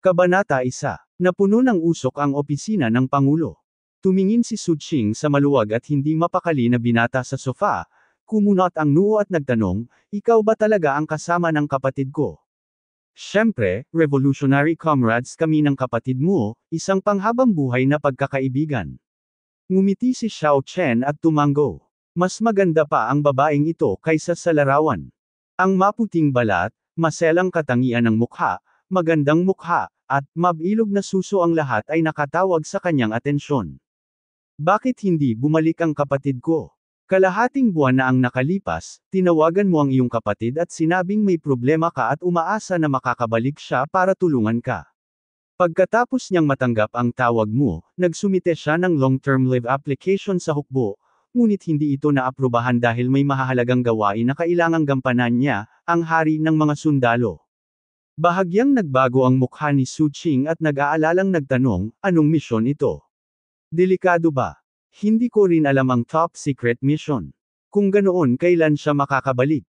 Kabanata 1. Napuno ng usok ang opisina ng Pangulo. Tumingin si Su Ching sa maluwag at hindi mapakali na binata sa sofa, kumunot ang nuo at nagtanong, ikaw ba talaga ang kasama ng kapatid ko? Siyempre, revolutionary comrades kami ng kapatid mo, isang panghabang buhay na pagkakaibigan. Ngumiti si Xiao Chen at tumango. Mas maganda pa ang babaeng ito kaysa sa larawan. Ang maputing balat, maselang katangian ng mukha, magandang mukha, at mabilog na suso ang lahat ay nakatawag sa kanyang atensyon. Bakit hindi bumalik ang kapatid ko? Kalahating buwan na ang nakalipas, tinawagan mo ang iyong kapatid at sinabing may problema ka at umaasa na makakabalik siya para tulungan ka. Pagkatapos niyang matanggap ang tawag mo, nagsumite siya ng long-term live application sa hukbo, ngunit hindi ito naaprubahan dahil may mahalagang gawain na kailangang gampanan niya, ang hari ng mga sundalo. Bahagyang nagbago ang mukha ni Su Ching at nag-aalalang nagtanong, anong misyon ito? Delikado ba? Hindi ko rin alam ang top secret mission. Kung ganoon kailan siya makakabalik?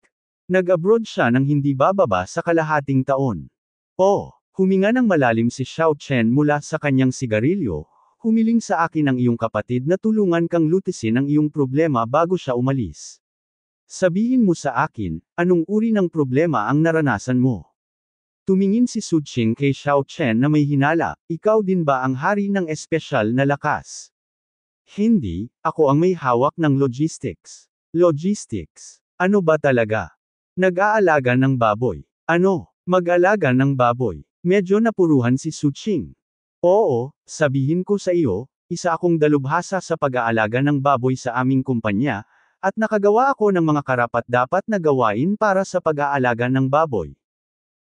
Nag-abroad siya ng hindi bababa sa kalahating taon. Oh, huminga ng malalim si Xiao Chen mula sa kanyang sigarilyo, humiling sa akin ang iyong kapatid na tulungan kang lutisin ang iyong problema bago siya umalis. Sabihin mo sa akin, anong uri ng problema ang naranasan mo? Tumingin si Su Suchin kay Xiao Chen na may hinala, ikaw din ba ang hari ng espesyal na lakas? Hindi, ako ang may hawak ng logistics. Logistics. Ano ba talaga? Nag-aalaga ng baboy. Ano? Mag-alaga ng baboy. Medyo napuruhan si Su Suching. Oo, sabihin ko sa iyo, isa akong dalubhasa sa pag-aalaga ng baboy sa aming kumpanya, at nakagawa ako ng mga karapat dapat na gawain para sa pag-aalaga ng baboy.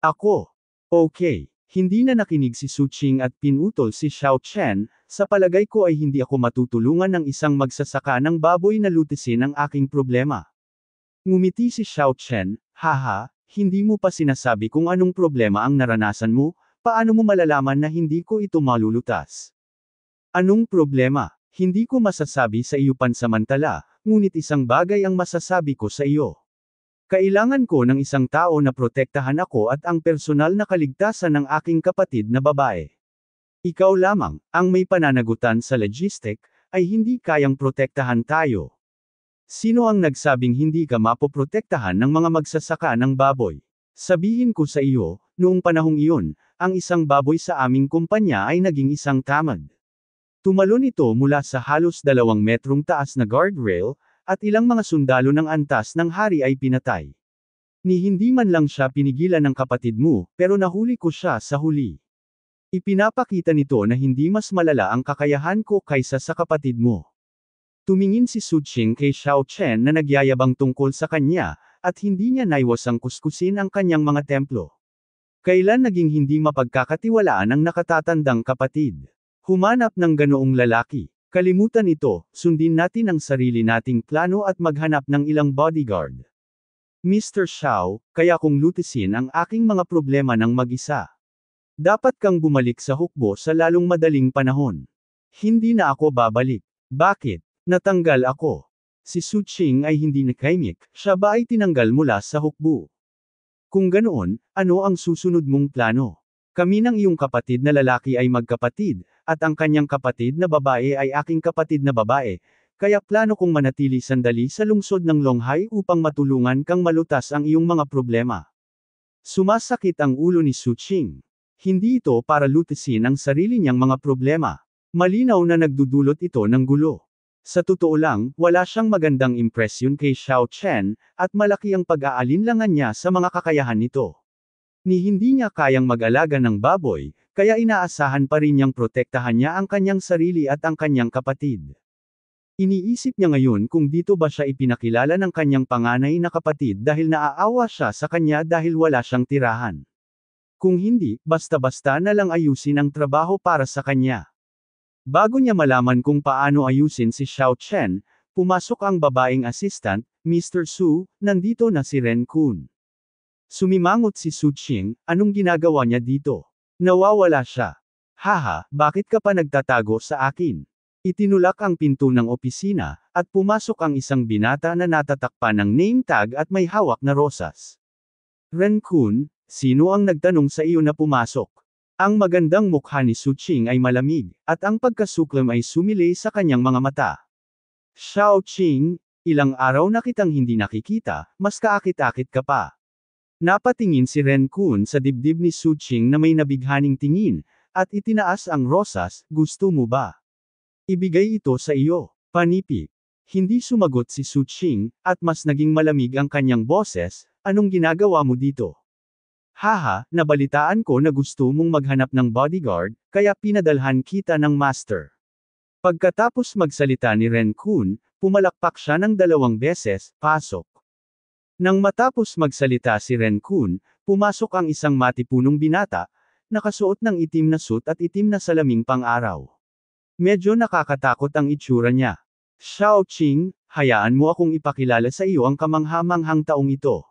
Ako, Okay. Hindi na nakinig si Su Qing at pinutol si Xiao Chen, sa palagay ko ay hindi ako matutulungan ng isang magsasaka ng baboy na lutisin ang aking problema. Ngumiti si Xiao Chen, haha, hindi mo pa sinasabi kung anong problema ang naranasan mo, paano mo malalaman na hindi ko ito malulutas? Anong problema? Hindi ko masasabi sa iyo pansamantala, ngunit isang bagay ang masasabi ko sa iyo. Kailangan ko ng isang tao na protektahan ako at ang personal na kaligtasan ng aking kapatid na babae. Ikaw lamang, ang may pananagutan sa logistic, ay hindi kayang protektahan tayo. Sino ang nagsabing hindi ka mapoprotektahan ng mga magsasaka ng baboy? Sabihin ko sa iyo, noong panahong iyon, ang isang baboy sa aming kumpanya ay naging isang tamad. Tumalon ito mula sa halos dalawang metrong taas na guardrail, at ilang mga sundalo ng antas ng hari ay pinatay. Ni hindi man lang siya pinigilan ng kapatid mo, pero nahuli ko siya sa huli. Ipinapakita nito na hindi mas malala ang kakayahan ko kaysa sa kapatid mo. Tumingin si Su Qing kay Xiao Chen na nagyayabang tungkol sa kanya, at hindi niya naiwasang kuskusin ang kanyang mga templo. Kailan naging hindi mapagkakatiwalaan ang nakatatandang kapatid? Humanap ng ganoong lalaki. Kalimutan ito, sundin natin ang sarili nating plano at maghanap ng ilang bodyguard. Mr. Shaw, kaya kong lutisin ang aking mga problema ng mag-isa. Dapat kang bumalik sa hukbo sa lalong madaling panahon. Hindi na ako babalik. Bakit? Natanggal ako. Si Su Ching ay hindi na nakaimik, siya ba ay tinanggal mula sa hukbo? Kung ganoon, ano ang susunod mong plano? Kami ng iyong kapatid na lalaki ay magkapatid, at ang kanyang kapatid na babae ay aking kapatid na babae, kaya plano kong manatili sandali sa lungsod ng Longhai upang matulungan kang malutas ang iyong mga problema. Sumasakit ang ulo ni Suching. Hindi ito para lutasin ang sarili niyang mga problema. Malinaw na nagdudulot ito ng gulo. Sa totoo lang, wala siyang magandang impresyon kay Xiao Chen, at malaki ang pag-aalinlangan niya sa mga kakayahan nito. Ni hindi niya kayang mag-alaga ng baboy, kaya inaasahan pa rin niyang protektahan niya ang kanyang sarili at ang kanyang kapatid. Iniisip niya ngayon kung dito ba siya ipinakilala ng kanyang panganay na kapatid dahil naaawa siya sa kanya dahil wala siyang tirahan. Kung hindi, basta-basta na lang ayusin ang trabaho para sa kanya. Bago niya malaman kung paano ayusin si Xiao Chen, pumasok ang babaeng assistant, Mr. Su, nandito na si Ren Kun. Sumimangot si Su Qing, anong ginagawa niya dito? Nawawala siya. Haha, bakit ka pa nagtatago sa akin? Itinulak ang pinto ng opisina, at pumasok ang isang binata na natatakpan ng name tag at may hawak na rosas. Renkun, sino ang nagtanong sa iyo na pumasok? Ang magandang mukha ni Suching ay malamig, at ang pagkasuklam ay sumilay sa kanyang mga mata. Xiao Qing, ilang araw na kitang hindi nakikita, mas kaakit-akit ka pa. Napatingin si Ren Kun sa dibdib ni Su Qing na may nabighaning tingin, at itinaas ang rosas, gusto mo ba? Ibigay ito sa iyo, panipik. Hindi sumagot si Su Qing, at mas naging malamig ang kanyang boses, anong ginagawa mo dito? Haha, nabalitaan ko na gusto mong maghanap ng bodyguard, kaya pinadalhan kita ng master. Pagkatapos magsalita ni Ren Kun, pumalakpak siya ng dalawang beses, pasok. Nang matapos magsalita si Ren Kun, pumasok ang isang matipunong binata, nakasuot ng itim na suit at itim na salaming pang-araw. Medyo nakakatakot ang itsura niya. Xiao Qing, hayaan mo akong ipakilala sa iyo ang kamanghamanghang taong ito.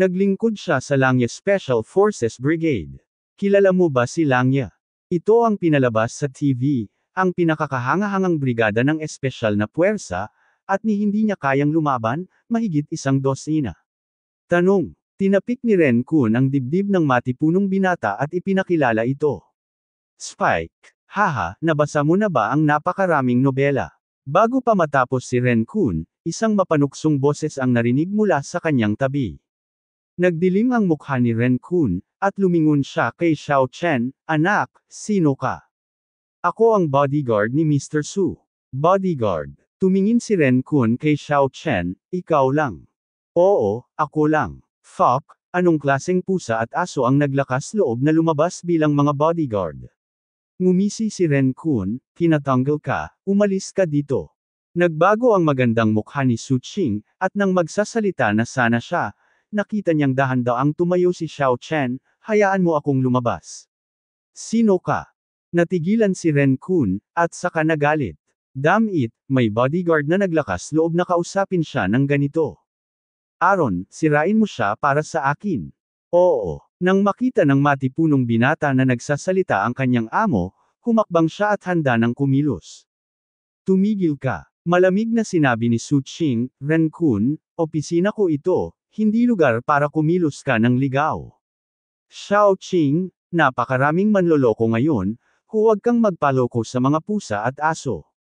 Naglingkod siya sa Langya Special Forces Brigade. Kilala mo ba si Langya? Ito ang pinalabas sa TV, ang pinakakahangahangang brigada ng espesyal na puwersa, at ni hindi niya kayang lumaban, mahigit isang dosina. Tanong, tinapik ni Ren Kun ang dibdib ng matipunong binata at ipinakilala ito. Spike, haha, nabasa mo na ba ang napakaraming nobela? Bago pa matapos si Ren Kun, isang mapanuksong boses ang narinig mula sa kanyang tabi. Nagdilim ang mukha ni Ren Kun, at lumingon siya kay Xiao Chen, Anak, sino ka? Ako ang bodyguard ni Mr. Su. Bodyguard. Tumingin si Ren Kun kay Xiao Chen, ikaw lang. Oo, ako lang. Fuck, anong klaseng pusa at aso ang naglakas loob na lumabas bilang mga bodyguard? Ngumisi si Ren Kun, tinatanggal ka, umalis ka dito. Nagbago ang magandang mukha ni Su Qing, at nang magsasalita na sana siya, nakita niyang dahan-daang tumayo si Xiao Chen, hayaan mo akong lumabas. Sino ka? Natigilan si Ren Kun, at saka nagalit. Damn it, may bodyguard na naglakas loob na kausapin siya ng ganito. Aaron, sirain mo siya para sa akin. Oo. Nang makita ng matipunong binata na nagsasalita ang kanyang amo, humakbang siya at handa ng kumilos. Tumigil ka. Malamig na sinabi ni Su Ching, Renkun, opisina ko ito, hindi lugar para kumilos ka ng ligaw. Xiao Ching, napakaraming manloloko ngayon, huwag kang magpaloko sa mga pusa at aso.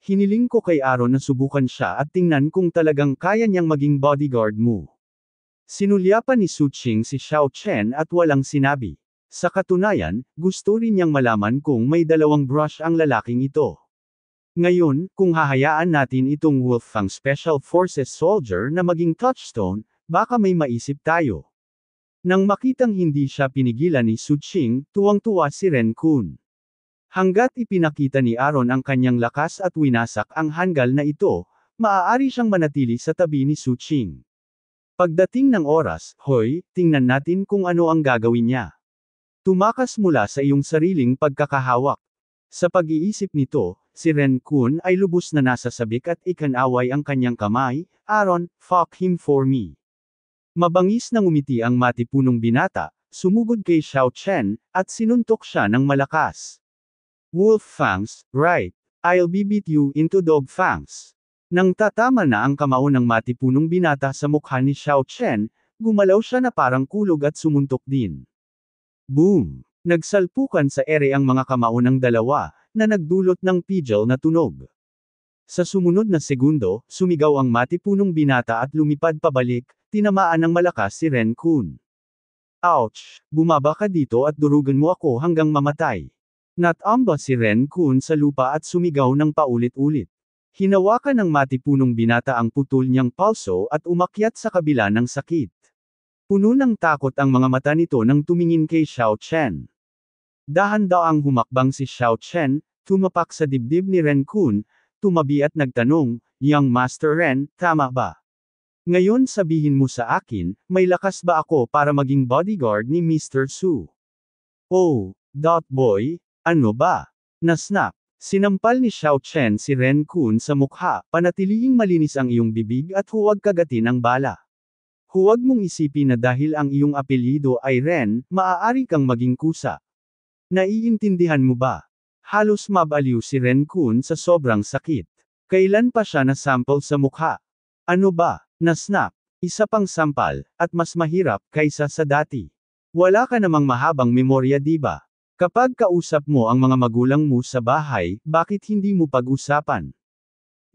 Hiniling ko kay Aaron na subukan siya at tingnan kung talagang kaya niyang maging bodyguard mo. Sinulyapan ni Su Suching si Xiao Chen at walang sinabi. Sa katunayan, gusto rin niyang malaman kung may dalawang brush ang lalaking ito. Ngayon, kung hahayaan natin itong Wolffang Special Forces soldier na maging touchstone, baka may maisip tayo. Nang makitang hindi siya pinigilan ni Su Suching, tuwang-tuwa si Ren Kun. Hanggat ipinakita ni Aaron ang kanyang lakas at winasak ang hanggal na ito, maaari siyang manatili sa tabi ni Su Qing. Pagdating ng oras, hoy, tingnan natin kung ano ang gagawin niya. Tumakas mula sa iyong sariling pagkakahawak. Sa pag-iisip nito, si Ren Kun ay lubos na nasa sabik at ikanaway ang kanyang kamay, Aaron, fuck him for me. Mabangis na umiti ang matipunong binata, sumugod kay Xiao Chen, at sinuntok siya ng malakas. Wolf fangs, right. I'll be beat you into dog fangs. Nang tatama na ang kamao ng matipunong binata sa mukha ni Xiao Chen, gumalaw siya na parang kulog at sumuntok din. Boom! Nagsalpukan sa ere ang mga kamao ng dalawa, na nagdulot ng pijal na tunog. Sa sumunod na segundo, sumigaw ang matipunong binata at lumipad pabalik, tinamaan ng malakas si Ren Kun. Ouch! Bumaba ka dito at durugan mo ako hanggang mamatay. Natamba si Ren Kun sa lupa at sumigaw ng paulit-ulit. Hinawakan ng matipunong binata ang putol niyang palso at umakyat sa kabila ng sakit. Puno ng takot ang mga mata nito nang tumingin kay Xiao Chen. dahan ang humakbang si Xiao Chen, tumapak sa dibdib ni Ren Kun, tumabi at nagtanong, Young Master Ren, tama ba? Ngayon sabihin mo sa akin, may lakas ba ako para maging bodyguard ni Mr. Su? Oh, dot boy, ano ba? Nasnap. Sinampal ni Xiao Chen si Ren Kun sa mukha, panatiliing malinis ang iyong bibig at huwag kagatin ang bala. Huwag mong isipin na dahil ang iyong apelyido ay Ren, maaari kang maging kusa. Naiintindihan mo ba? Halos mabaliw si Ren Kun sa sobrang sakit. Kailan pa siya na sample sa mukha? Ano ba? Nasnap. Isa pang sampal, at mas mahirap kaysa sa dati. Wala ka namang mahabang memorya diba? Kapag kausap mo ang mga magulang mo sa bahay, bakit hindi mo pag-usapan?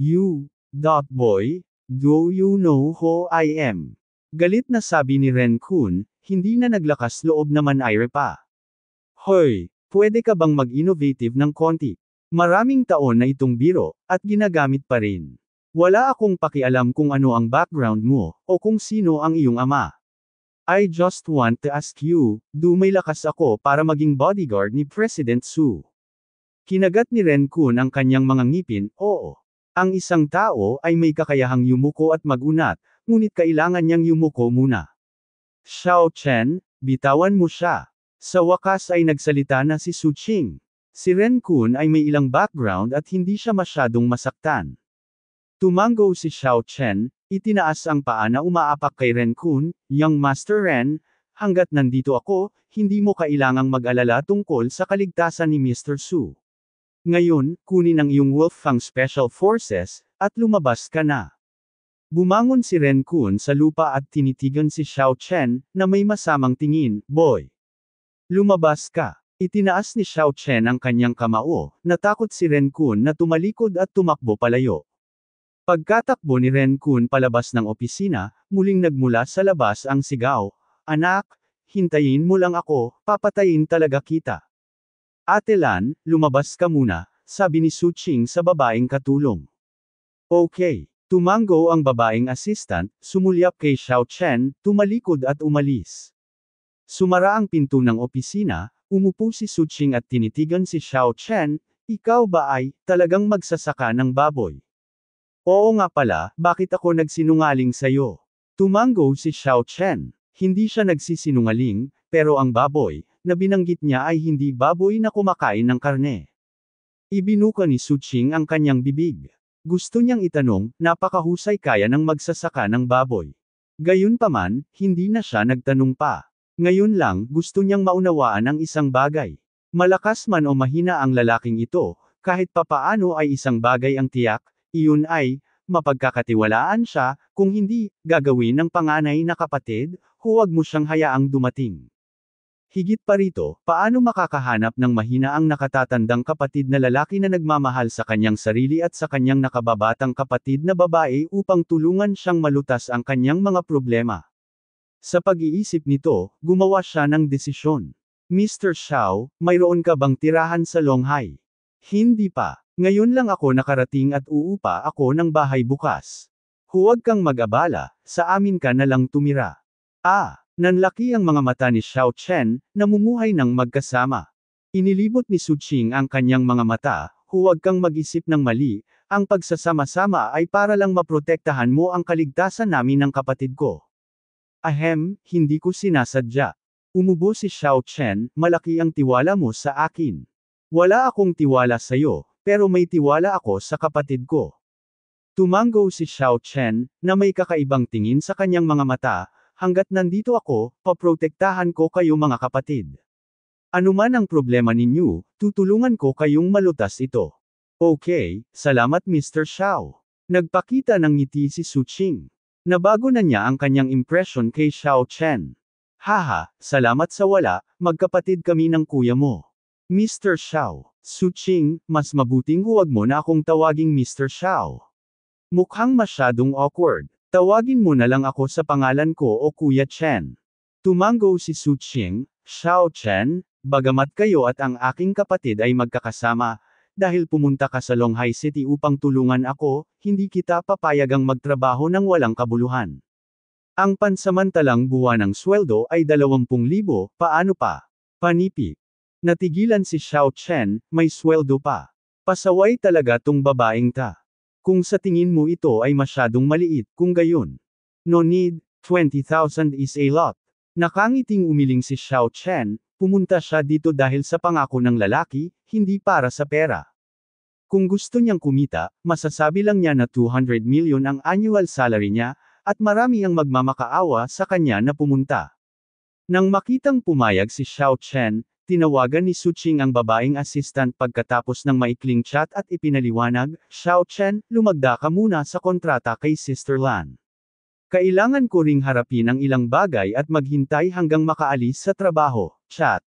You, dot boy, do you know who I am? Galit na sabi ni Ren Kun, hindi na naglakas loob naman Ire pa. Hoy, pwede ka bang mag-innovative ng konti? Maraming taon na itong biro, at ginagamit pa rin. Wala akong pakialam kung ano ang background mo, o kung sino ang iyong ama. I just want to ask you, do may lakas ako para maging bodyguard ni President Su. Kinagat ni Ren Kun ang kanyang mga ngipin, oo. Ang isang tao ay may kakayahang yumuko at magunat, ngunit kailangan niyang yumuko muna. Xiao Chen, bitawan mo siya. Sa wakas ay nagsalita na si Su Qing. Si Ren Kun ay may ilang background at hindi siya masyadong masaktan. Tumango si Xiao Chen, Itinaas ang paa na umaapak kay Ren Kun, Young Master Ren, hanggat nandito ako, hindi mo kailangang mag-alala tungkol sa kaligtasan ni Mr. Su. Ngayon, kunin ang iyong Wolf Fang Special Forces, at lumabas ka na. Bumangon si Ren Kun sa lupa at tinitigan si Xiao Chen, na may masamang tingin, boy. Lumabas ka. Itinaas ni Xiao Chen ang kanyang kamao, natakot si Ren Kun na tumalikod at tumakbo palayo. Pagkatakbo ni Ren Kun palabas ng opisina, muling nagmula sa labas ang sigaw, Anak, hintayin mo lang ako, papatayin talaga kita. Ate Lan, lumabas ka muna, sabi ni Su Ching sa babaeng katulong. Okay. Tumanggo ang babaeng assistant, sumulyap kay Xiao Chen, tumalikod at umalis. Sumara ang pinto ng opisina, umupo si Su Ching at tinitigan si Xiao Chen, ikaw ba ay, talagang magsasaka ng baboy? Oo nga pala, bakit ako nagsinungaling sa'yo? Tumango si Xiao Chen. Hindi siya nagsisinungaling, pero ang baboy, na binanggit niya ay hindi baboy na kumakain ng karne. Ibinuka ni Suching ang kanyang bibig. Gusto niyang itanong, napakahusay kaya ng magsasaka ng baboy. Gayunpaman, hindi na siya nagtanong pa. Ngayon lang, gusto niyang maunawaan ang isang bagay. Malakas man o mahina ang lalaking ito, kahit papaano ay isang bagay ang tiyak, iyon ay, mapagkakatiwalaan siya, kung hindi, gagawin ng panganay na kapatid, huwag mo siyang hayaang dumating. Higit pa rito, paano makakahanap ng mahina ang nakatatandang kapatid na lalaki na nagmamahal sa kanyang sarili at sa kanyang nakababatang kapatid na babae upang tulungan siyang malutas ang kanyang mga problema? Sa pag-iisip nito, gumawa siya ng desisyon. Mr. Shao, mayroon ka bang tirahan sa Longhai? Hindi pa. Ngayon lang ako nakarating at uupa ako ng bahay bukas. Huwag kang mag-abala, sa amin ka na lang tumira. Ah, nanlaki ang mga mata ni Xiao Chen, namumuhay ng magkasama. Inilibot ni Su Qing ang kanyang mga mata, huwag kang mag-isip ng mali, ang pagsasama-sama ay para lang maprotektahan mo ang kaligtasan namin ng kapatid ko. Ahem, hindi ko sinasadya. Umubo si Xiao Chen, malaki ang tiwala mo sa akin. Wala akong tiwala sa'yo, pero may tiwala ako sa kapatid ko. Tumango si Xiao Chen, na may kakaibang tingin sa kanyang mga mata, hanggat nandito ako, paprotektahan ko kayo mga kapatid. Anuman ang problema ninyo, tutulungan ko kayong malutas ito. Okay, salamat Mr. Xiao. Nagpakita ng ngiti si Su Qing. Nabago na niya ang kanyang impression kay Xiao Chen. Haha, salamat sa wala, magkapatid kami ng kuya mo. Mr. Xiao. Suching, mas mabuting huwag mo na akong tawaging Mr. Xiao. Mukhang masyadong awkward. Tawagin mo na lang ako sa pangalan ko o Kuya Chen. Tumango si Suching, Xiao Chen, bagamat kayo at ang aking kapatid ay magkakasama, dahil pumunta ka sa Longhai City upang tulungan ako, hindi kita papayagang magtrabaho ng walang kabuluhan. Ang pansamantalang buwan ng sweldo ay 20,000, paano pa? Panipik. Natigilan si Xiao Chen, may sweldo pa. Pasaway talaga tong babaeng ta. Kung sa tingin mo ito ay masyadong maliit, kung gayon. No need, 20,000 is a lot. Nakangiting umiling si Xiao Chen, pumunta siya dito dahil sa pangako ng lalaki, hindi para sa pera. Kung gusto niyang kumita, masasabi lang niya na 200 million ang annual salary niya, at marami ang magmamakaawa sa kanya na pumunta. Nang makitang pumayag si Xiao Chen, Tinawagan ni Su Suching ang babaeng assistant pagkatapos ng maikling chat at ipinaliwanag, Xiao Chen, lumagda ka muna sa kontrata kay Sister Lan. Kailangan ko ring harapin ang ilang bagay at maghintay hanggang makaalis sa trabaho, chat.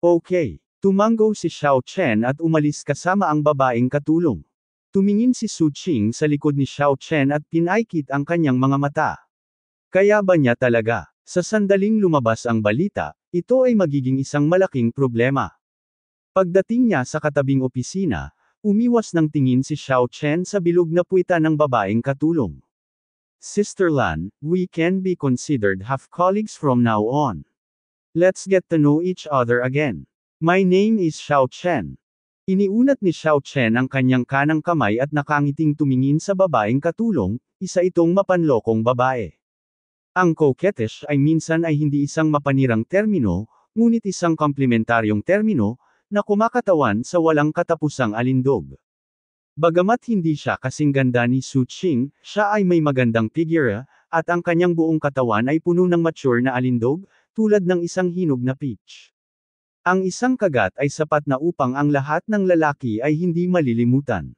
Okay. Tumango si Xiao Chen at umalis kasama ang babaeng katulong. Tumingin si Su Qing sa likod ni Xiao Chen at pinaikit ang kanyang mga mata. Kaya ba niya talaga? Sa sandaling lumabas ang balita, ito ay magiging isang malaking problema. Pagdating niya sa katabing opisina, umiwas ng tingin si Xiao Chen sa bilog na puwita ng babaeng katulong. Sister Lan, we can be considered half colleagues from now on. Let's get to know each other again. My name is Xiao Chen. Iniunat ni Xiao Chen ang kanyang kanang kamay at nakangiting tumingin sa babaeng katulong, isa itong mapanlokong babae. Ang coquettish ay minsan ay hindi isang mapanirang termino, ngunit isang komplementaryong termino, na kumakatawan sa walang katapusang alindog. Bagamat hindi siya kasing ganda ni Su Qing, siya ay may magandang figura, at ang kanyang buong katawan ay puno ng mature na alindog, tulad ng isang hinog na peach. Ang isang kagat ay sapat na upang ang lahat ng lalaki ay hindi malilimutan.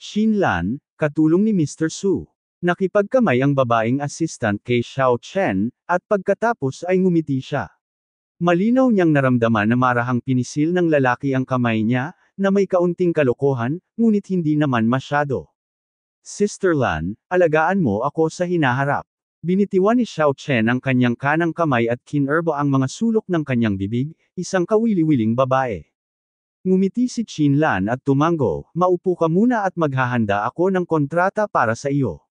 Shin Lan, katulong ni Mr. Su. Nakipagkamay ang babaeng assistant kay Xiao Chen, at pagkatapos ay ngumiti siya. Malinaw niyang naramdaman na marahang pinisil ng lalaki ang kamay niya, na may kaunting kalokohan, ngunit hindi naman masyado. Sister Lan, alagaan mo ako sa hinaharap. Binitiwan ni Xiao Chen ang kanyang kanang kamay at kinurbo ang mga sulok ng kanyang bibig, isang kawili-wiling babae. Ngumiti si Chin Lan at tumango, maupo ka muna at maghahanda ako ng kontrata para sa iyo.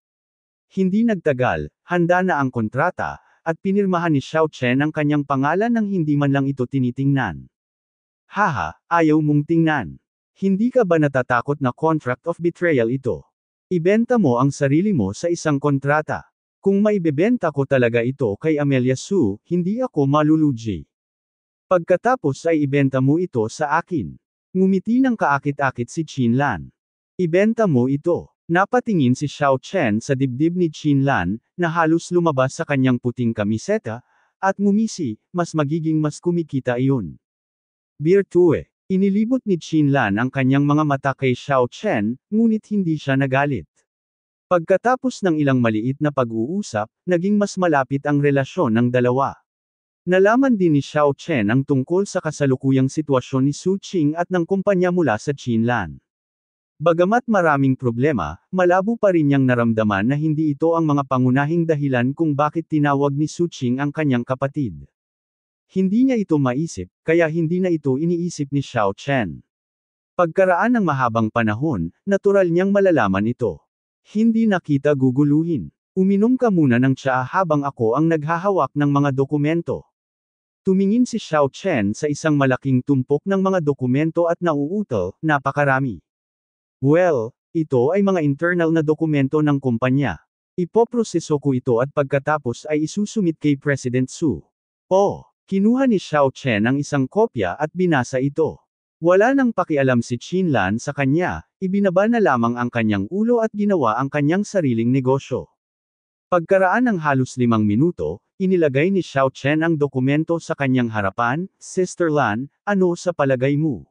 Hindi nagtagal, handa na ang kontrata, at pinirmahan ni Xiao Chen ang kanyang pangalan nang hindi man lang ito tinitingnan. Haha, ayaw mong tingnan. Hindi ka ba natatakot na contract of betrayal ito? Ibenta mo ang sarili mo sa isang kontrata. Kung maibebenta ko talaga ito kay Amelia Su, hindi ako maluluji. Pagkatapos ay ibenta mo ito sa akin. Ngumiti ng kaakit-akit si Chin Lan. Ibenta mo ito. Napatingin si Xiao Chen sa dibdib ni Qin Lan, na halos lumabas sa kanyang puting kamiseta, at ngumisi, mas magiging mas kumikita iyon. Beer Tue. Inilibot ni Qin Lan ang kanyang mga mata kay Xiao Chen, ngunit hindi siya nagalit. Pagkatapos ng ilang maliit na pag-uusap, naging mas malapit ang relasyon ng dalawa. Nalaman din ni Xiao Chen ang tungkol sa kasalukuyang sitwasyon ni Su Qing at ng kumpanya mula sa Qin Lan. Bagamat maraming problema, malabo pa rin niyang naramdaman na hindi ito ang mga pangunahing dahilan kung bakit tinawag ni Suching ang kanyang kapatid. Hindi niya ito maisip, kaya hindi na ito iniisip ni Xiao Chen. Pagkaraan ng mahabang panahon, natural niyang malalaman ito. Hindi nakita guguluhin. Uminom ka muna ng tsaa habang ako ang naghahawak ng mga dokumento. Tumingin si Xiao Chen sa isang malaking tumpok ng mga dokumento at nauuto, napakarami. Well, ito ay mga internal na dokumento ng kumpanya. Ipoproseso ko ito at pagkatapos ay isusumit kay President Su. Oh, kinuha ni Xiao Chen ang isang kopya at binasa ito. Wala nang pakialam si Qin Lan sa kanya, ibinaba na lamang ang kanyang ulo at ginawa ang kanyang sariling negosyo. Pagkaraan ng halos limang minuto, inilagay ni Xiao Chen ang dokumento sa kanyang harapan, Sister Lan, ano sa palagay mo?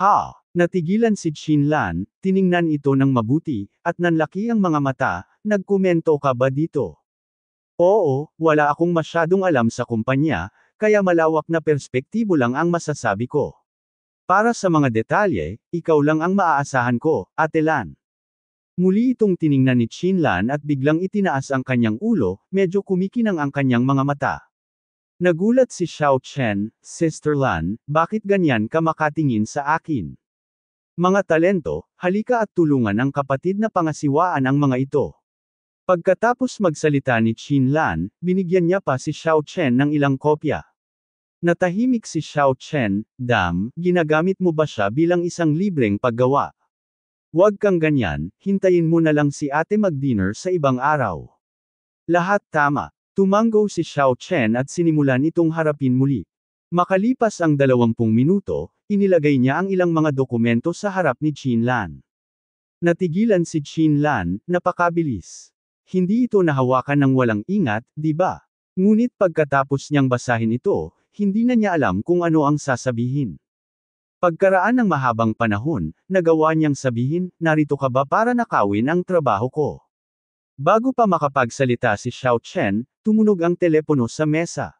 Ha! Natigilan si Chin Lan, tiningnan ito ng mabuti, at nanlaki ang mga mata, nagkomento ka ba dito? Oo, wala akong masyadong alam sa kumpanya, kaya malawak na perspektibo lang ang masasabi ko. Para sa mga detalye, ikaw lang ang maaasahan ko, Ate Lan. Muli itong tiningnan ni Chin Lan at biglang itinaas ang kanyang ulo, medyo kumikinang ang kanyang mga mata. Nagulat si Xiao Chen, Sister Lan, bakit ganyan ka makatingin sa akin? Mga talento, halika at tulungan ang kapatid na pangasiwaan ang mga ito. Pagkatapos magsalita ni Qin Lan, binigyan niya pa si Xiao Chen ng ilang kopya. Natahimik si Xiao Chen, Dam, ginagamit mo ba siya bilang isang libreng paggawa? Huwag kang ganyan, hintayin mo na lang si ate mag-dinner sa ibang araw. Lahat tama, tumanggo si Xiao Chen at sinimulan itong harapin muli. Makalipas ang 20 minuto, inilagay niya ang ilang mga dokumento sa harap ni Chin Lan. Natigilan si Chin Lan, napakabilis. Hindi ito nahawakan ng walang ingat, di ba? Ngunit pagkatapos niyang basahin ito, hindi na niya alam kung ano ang sasabihin. Pagkaraan ng mahabang panahon, nagawa niyang sabihin, narito ka ba para nakawin ang trabaho ko? Bago pa makapagsalita si Xiao Chen, tumunog ang telepono sa mesa.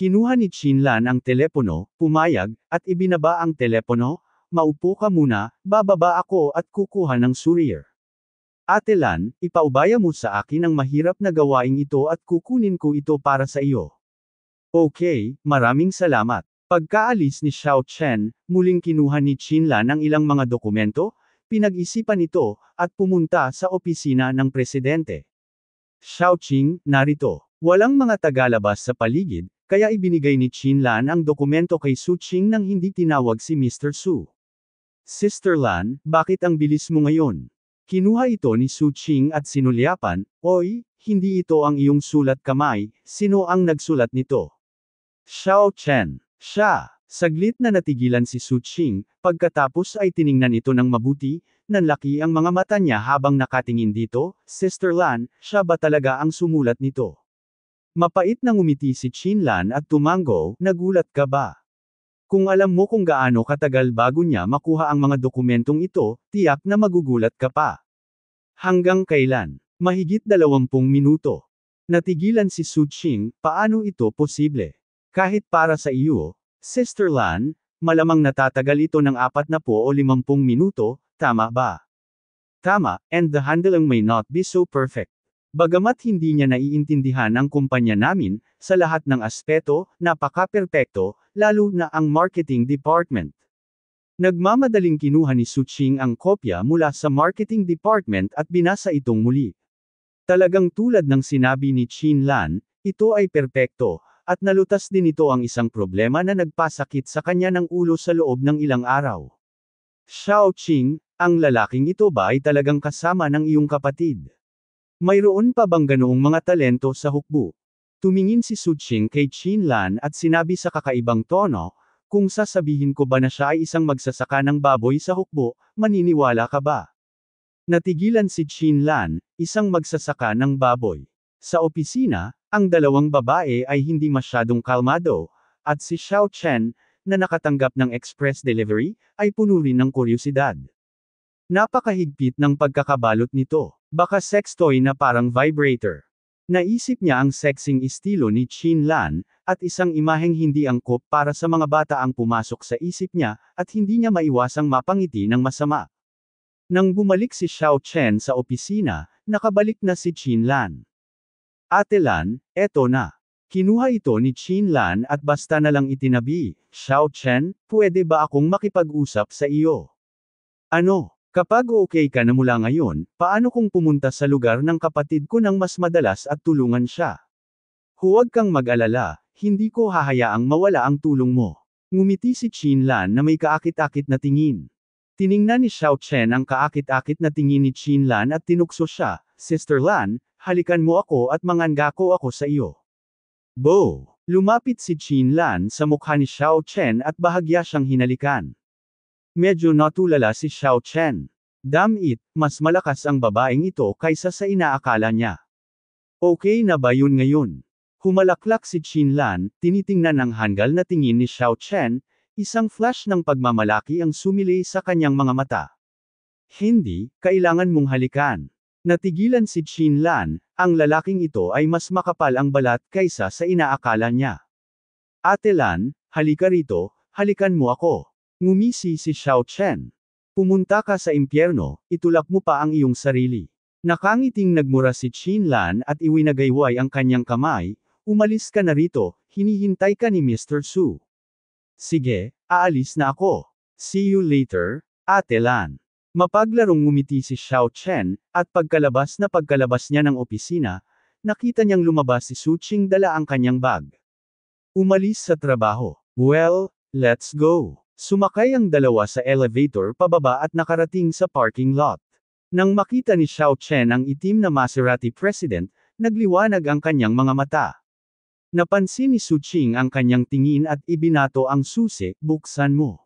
Kinuha ni Chinlan ang telepono, pumayag, at ibinaba ang telepono, maupo ka muna, bababa ako at kukuha ng surrier. Ate Lan, ipaubaya mo sa akin ang mahirap na gawaing ito at kukunin ko ito para sa iyo. Okay, maraming salamat. Pagkaalis ni Xiao Chen, muling kinuha ni Chinlan ang ilang mga dokumento, pinag-isipan ito, at pumunta sa opisina ng presidente. Xiao Qing, narito. Walang mga tagalabas sa paligid, kaya ibinigay ni Chin Lan ang dokumento kay Su Qing nang hindi tinawag si Mr. Su. Sister Lan, bakit ang bilis mo ngayon? Kinuha ito ni Su Qing at sinulyapan, Oy, hindi ito ang iyong sulat kamay, sino ang nagsulat nito? Xiao Chen. Siya. Saglit na natigilan si Su Qing, pagkatapos ay tiningnan ito ng mabuti, nanlaki ang mga mata niya habang nakatingin dito, Sister Lan, siya ba talaga ang sumulat nito? Mapait na ngumiti si Chinlan at tumango, nagulat ka ba? Kung alam mo kung gaano katagal bago niya makuha ang mga dokumentong ito, tiyak na magugulat ka pa. Hanggang kailan? Mahigit 20 minuto. Natigilan si Su Ching, paano ito posible? Kahit para sa iyo, Sister Lan, malamang natatagal ito ng po o 50 minuto, tama ba? Tama, and the handling may not be so perfect. Bagamat hindi niya naiintindihan ang kumpanya namin, sa lahat ng aspeto, napaka-perpekto, lalo na ang marketing department. Nagmamadaling kinuha ni Suching ang kopya mula sa marketing department at binasa itong muli. Talagang tulad ng sinabi ni Chin Lan, ito ay perpekto, at nalutas din ito ang isang problema na nagpasakit sa kanya ng ulo sa loob ng ilang araw. Xiao Qing, ang lalaking ito ba ay talagang kasama ng iyong kapatid? Mayroon pa bang ganoong mga talento sa hukbo? Tumingin si Suching kay Chin Lan at sinabi sa kakaibang tono, kung sasabihin ko ba na siya ay isang magsasaka ng baboy sa hukbo, maniniwala ka ba? Natigilan si Chin Lan, isang magsasaka ng baboy. Sa opisina, ang dalawang babae ay hindi masyadong kalmado, at si Xiao Chen, na nakatanggap ng express delivery, ay puno rin ng kuryosidad. Napakahigpit ng pagkakabalot nito. Baka sex toy na parang vibrator. Naisip niya ang sexing estilo ni Chin Lan, at isang imaheng hindi angkop para sa mga bata ang pumasok sa isip niya, at hindi niya maiwasang mapangiti ng masama. Nang bumalik si Xiao Chen sa opisina, nakabalik na si Chin Lan. Ate Lan, eto na. Kinuha ito ni Chin Lan at basta na lang itinabi, Xiao Chen, pwede ba akong makipag-usap sa iyo? Ano? Kapag okay ka na mula ngayon, paano kung pumunta sa lugar ng kapatid ko nang mas madalas at tulungan siya? Huwag kang mag-alala, hindi ko hahayaang mawala ang tulong mo. Ngumiti si Chin Lan na may kaakit-akit na tingin. Tiningnan ni Xiao Chen ang kaakit-akit na tingin ni Chin Lan at tinukso siya, Sister Lan, halikan mo ako at manganggako ako sa iyo. Bo! Lumapit si Chin Lan sa mukha ni Xiao Chen at bahagya siyang hinalikan. Medyo natulala si Xiao Chen. Damn it, mas malakas ang babaeng ito kaysa sa inaakala niya. Okay na ba yun ngayon? Humalaklak si Qin Lan, tinitingnan ang hanggal na tingin ni Xiao Chen, isang flash ng pagmamalaki ang sumili sa kanyang mga mata. Hindi, kailangan mong halikan. Natigilan si Qin Lan, ang lalaking ito ay mas makapal ang balat kaysa sa inaakala niya. Ate Lan, halika rito, halikan mo ako. Ngumisi si Xiao Chen. Pumunta ka sa impyerno, itulak mo pa ang iyong sarili. Nakangiting nagmura si Qin Lan at iwinagayway ang kanyang kamay, umalis ka na rito, hinihintay ka ni Mr. Su. Sige, aalis na ako. See you later, Ate Lan. Mapaglarong ngumiti si Xiao Chen, at pagkalabas na pagkalabas niya ng opisina, nakita niyang lumabas si Su Qing dala ang kanyang bag. Umalis sa trabaho. Well, let's go. Sumakay ang dalawa sa elevator pababa at nakarating sa parking lot. Nang makita ni Xiao Chen ang itim na Maserati President, nagliwanag ang kanyang mga mata. Napansin ni Su Qing ang kanyang tingin at ibinato ang susi, buksan mo.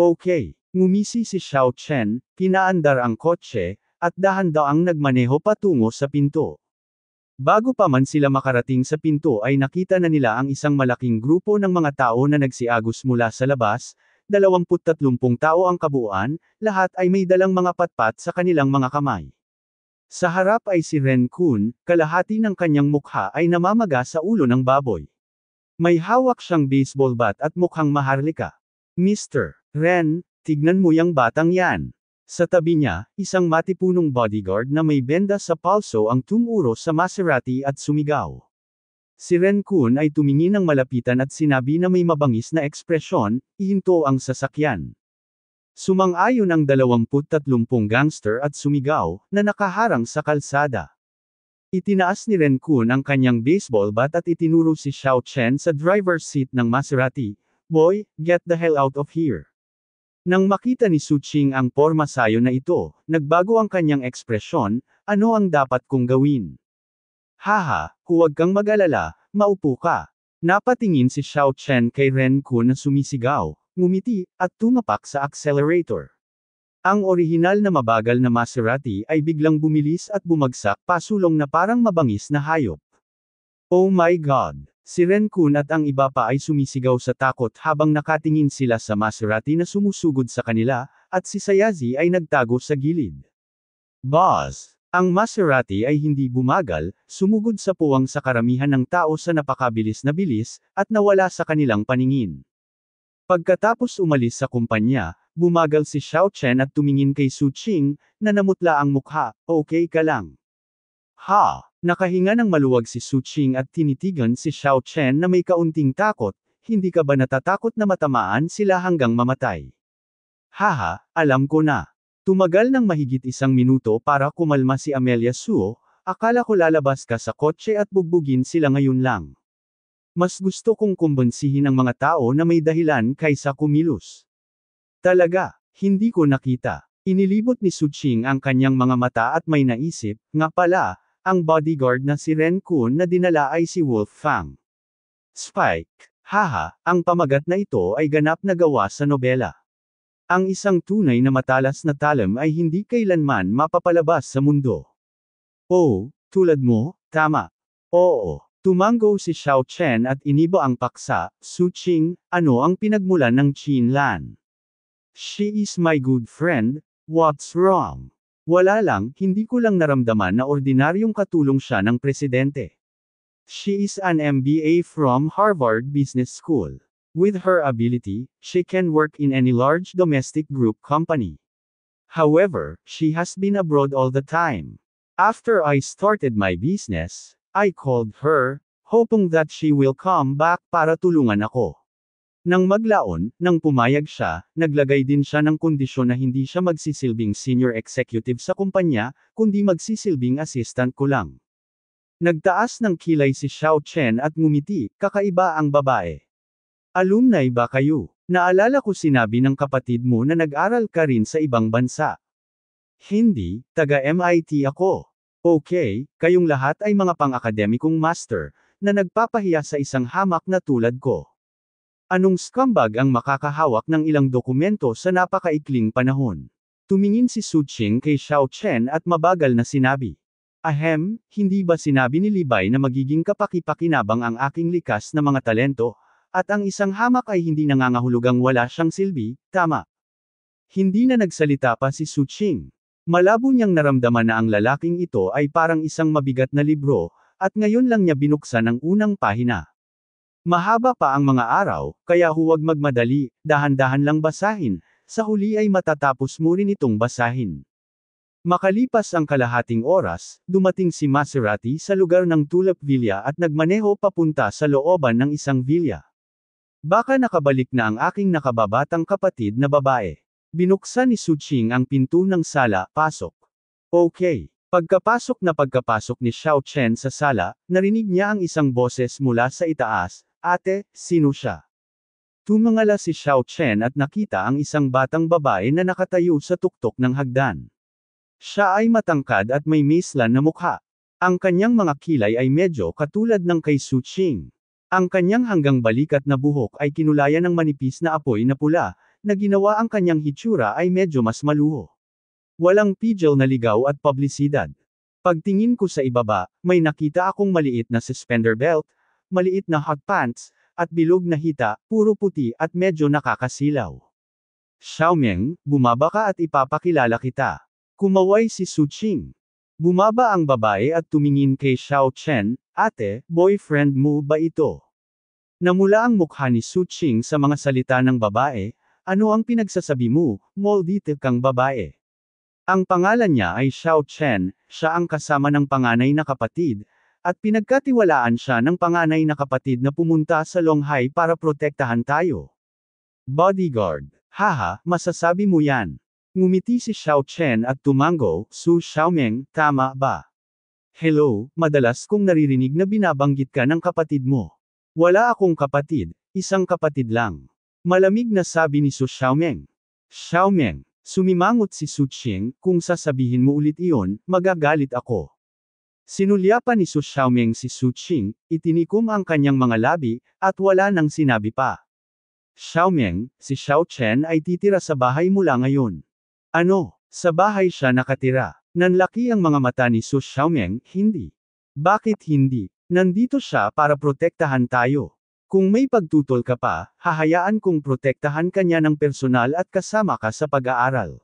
Okay, ngumisi si Xiao Chen, kinaandar ang kotse, at dahan-daang nagmaneho patungo sa pinto. Bago pa man sila makarating sa pinto ay nakita na nila ang isang malaking grupo ng mga tao na nagsiagos mula sa labas, dalawamput tao ang kabuuan, lahat ay may dalang mga patpat sa kanilang mga kamay. Sa harap ay si Ren Kun, kalahati ng kanyang mukha ay namamaga sa ulo ng baboy. May hawak siyang baseball bat at mukhang maharlika. Mr. Ren, tignan mo yung batang yan. Sa tabi niya, isang matipunong bodyguard na may benda sa palso ang tumuro sa Maserati at sumigaw. Si Ren Kun ay tumingin ng malapitan at sinabi na may mabangis na ekspresyon, ihinto ang sasakyan. Sumang-ayon ang 23 gangster at sumigaw, na nakaharang sa kalsada. Itinaas ni Ren Kun ang kanyang baseball bat at itinuro si Xiao Chen sa driver's seat ng Maserati, Boy, get the hell out of here. Nang makita ni Su Ching ang porma pormasayo na ito, nagbago ang kanyang ekspresyon, ano ang dapat kong gawin? Haha, huwag kang mag-alala, maupo ka. Napatingin si Xiao Chen kay Ren Kun na sumisigaw, ngumiti, at tumapak sa accelerator. Ang orihinal na mabagal na Maserati ay biglang bumilis at bumagsak pasulong na parang mabangis na hayop. Oh my god! Si Ren Kun at ang iba pa ay sumisigaw sa takot habang nakatingin sila sa Maserati na sumusugod sa kanila, at si Sayazi ay nagtago sa gilid. Boss! Ang Maserati ay hindi bumagal, sumugod sa puwang sa karamihan ng tao sa napakabilis na bilis, at nawala sa kanilang paningin. Pagkatapos umalis sa kumpanya, bumagal si Xiao Chen at tumingin kay Su Qing, na namutla ang mukha, okay ka lang. Ha! Nakahinga ng maluwag si Su Qing at tinitigan si Xiao Chen na may kaunting takot, hindi ka ba natatakot na matamaan sila hanggang mamatay? Haha, alam ko na. Tumagal ng mahigit isang minuto para kumalma si Amelia Suo, akala ko lalabas ka sa kotse at bugbugin sila ngayon lang. Mas gusto kong kumbansihin ang mga tao na may dahilan kaysa kumilos. Talaga, hindi ko nakita. Inilibot ni Suching ang kanyang mga mata at may naisip, nga pala, ang bodyguard na si Ren Kun na dinala ay si Wolf Fang. Spike, haha, ang pamagat na ito ay ganap na gawa sa nobela. Ang isang tunay na matalas na talam ay hindi kailanman mapapalabas sa mundo. oh, tulad mo, tama. Oo. Tumanggo si Xiao Chen at inibo ang paksa, Su Qing, ano ang pinagmulan ng Qin Lan? She is my good friend, what's wrong? Wala lang, hindi ko lang naramdaman na ordinaryong katulong siya ng presidente. She is an MBA from Harvard Business School. With her ability, she can work in any large domestic group company. However, she has been abroad all the time. After I started my business, I called her, hoping that she will come back para tulungan ako. Nang maglaon, nang pumayag siya, naglagay din siya ng kondisyon na hindi siya magsisilbing senior executive sa kumpanya, kundi magsisilbing assistant ko lang. Nagtaas ng kilay si Xiao Chen at ngumiti, kakaiba ang babae. Alumni ba kayo? Naalala ko sinabi ng kapatid mo na nag-aral ka rin sa ibang bansa. Hindi, taga MIT ako. Okay, kayong lahat ay mga pang-akademikong master, na nagpapahiya sa isang hamak na tulad ko. Anong scumbag ang makakahawak ng ilang dokumento sa napakaikling panahon? Tumingin si Su Qing kay Xiao Chen at mabagal na sinabi. Ahem, hindi ba sinabi ni Libay na magiging kapakipakinabang ang aking likas na mga talento, at ang isang hamak ay hindi nangangahulugang wala siyang silbi, tama. Hindi na nagsalita pa si Su Qing. Malabo niyang naramdaman na ang lalaking ito ay parang isang mabigat na libro, at ngayon lang niya binuksan ang unang pahina. Mahaba pa ang mga araw, kaya huwag magmadali, dahan-dahan lang basahin, sa huli ay matatapos mo rin itong basahin. Makalipas ang kalahating oras, dumating si Maserati sa lugar ng Tulap Villa at nagmaneho papunta sa looban ng isang villa. Baka nakabalik na ang aking nakababatang kapatid na babae. Binuksan ni Suching ang pinto ng sala, pasok. Okay. Pagkapasok na pagkapasok ni Xiao Chen sa sala, narinig niya ang isang boses mula sa itaas, Ate, sino siya? Tumangala si Xiao Chen at nakita ang isang batang babae na nakatayo sa tuktok ng hagdan. Siya ay matangkad at may mislan na mukha. Ang kanyang mga kilay ay medyo katulad ng kay Suching. Ang kanyang hanggang balikat na buhok ay kinulayan ng manipis na apoy na pula, na ginawa ang kanyang hitsura ay medyo mas maluho. Walang pigil na ligaw at publisidad. Pagtingin ko sa ibaba, may nakita akong maliit na suspender belt, maliit na hot pants, at bilog na hita, puro puti at medyo nakakasilaw. Xiaomeng, bumaba ka at ipapakilala kita. Kumaway si Su Qing. Bumaba ang babae at tumingin kay Xiao Chen, ate, boyfriend mo ba ito? Namula ang mukha ni Su Qing sa mga salita ng babae, ano ang pinagsasabi mo, moldite kang babae? Ang pangalan niya ay Xiao Chen, siya ang kasama ng panganay na kapatid, at pinagkatiwalaan siya ng panganay na kapatid na pumunta sa Longhai para protektahan tayo. Bodyguard. Haha, masasabi mo yan. Ngumiti si Xiao Chen at tumango, Su Xiaomeng, tama ba? Hello, madalas kong naririnig na binabanggit ka ng kapatid mo. Wala akong kapatid, isang kapatid lang. Malamig na sabi ni Su Xiaomeng. Xiaomeng, sumimangot si Su Qing, kung sasabihin mo ulit iyon, magagalit ako. Sinulyapan ni Su Xiaomeng si Su Qing, itinikom ang kanyang mga labi, at wala nang sinabi pa. Xiaomeng, si Xiao Chen ay titira sa bahay mula ngayon. Ano, sa bahay siya nakatira. Nanlaki ang mga mata ni Su Xiaomeng, hindi. Bakit hindi? Nandito siya para protektahan tayo. Kung may pagtutol ka pa, hahayaan kong protektahan kanya niya ng personal at kasama ka sa pag-aaral.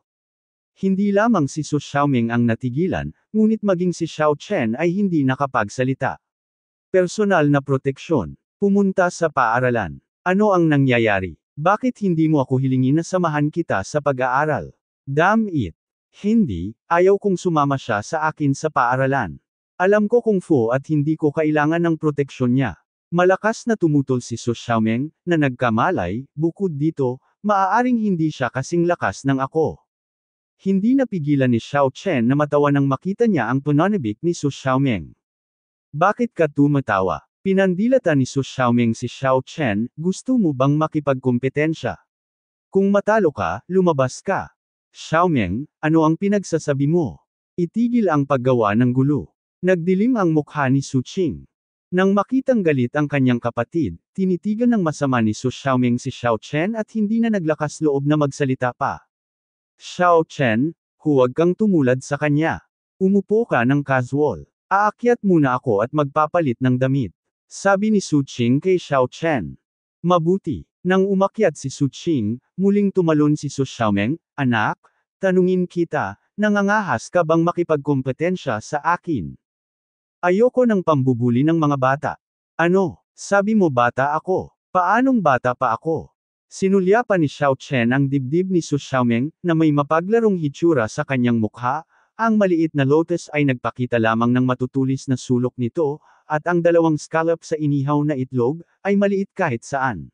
Hindi lamang si Su Xiaoming ang natigilan, ngunit maging si Xiao Chen ay hindi nakapagsalita. Personal na proteksyon. Pumunta sa paaralan. Ano ang nangyayari? Bakit hindi mo ako hilingin na samahan kita sa pag-aaral? Damn it. Hindi, ayaw kong sumama siya sa akin sa paaralan. Alam ko kung fu at hindi ko kailangan ng proteksyon niya. Malakas na tumutol si So Xiaomeng, na nagkamalay, bukod dito, maaaring hindi siya kasing lakas ng ako. Hindi napigilan ni Xiao Chen na matawa nang makita niya ang pananabik ni So Xiaomeng. Bakit ka tumatawa? Pinandilata ni So Xiaomeng si Xiao Chen, gusto mo bang makipagkompetensya? Kung matalo ka, lumabas ka. Xiaomeng, ano ang pinagsasabi mo? Itigil ang paggawa ng gulo. Nagdilim ang mukha ni Su Qing. Nang makitang galit ang kanyang kapatid, tinitigan ng masama ni Su Xiaoming si Xiao Chen at hindi na naglakas loob na magsalita pa. Xiao Chen, huwag kang tumulad sa kanya. Umupo ka ng casual. Aakyat muna ako at magpapalit ng damit. Sabi ni Su Qing kay Xiao Chen. Mabuti. Nang umakyat si Su Qing, muling tumalon si Su Xiaomeng, Anak, tanungin kita, nangangahas ka bang makipagkompetensya sa akin? Ayoko ng pambubuli ng mga bata. Ano, sabi mo bata ako, paanong bata pa ako? Sinulya pa ni Xiao Chen ang dibdib ni Su Xiaomeng, na may mapaglarong hitsura sa kanyang mukha, ang maliit na lotus ay nagpakita lamang ng matutulis na sulok nito, at ang dalawang scallop sa inihaw na itlog, ay maliit kahit saan.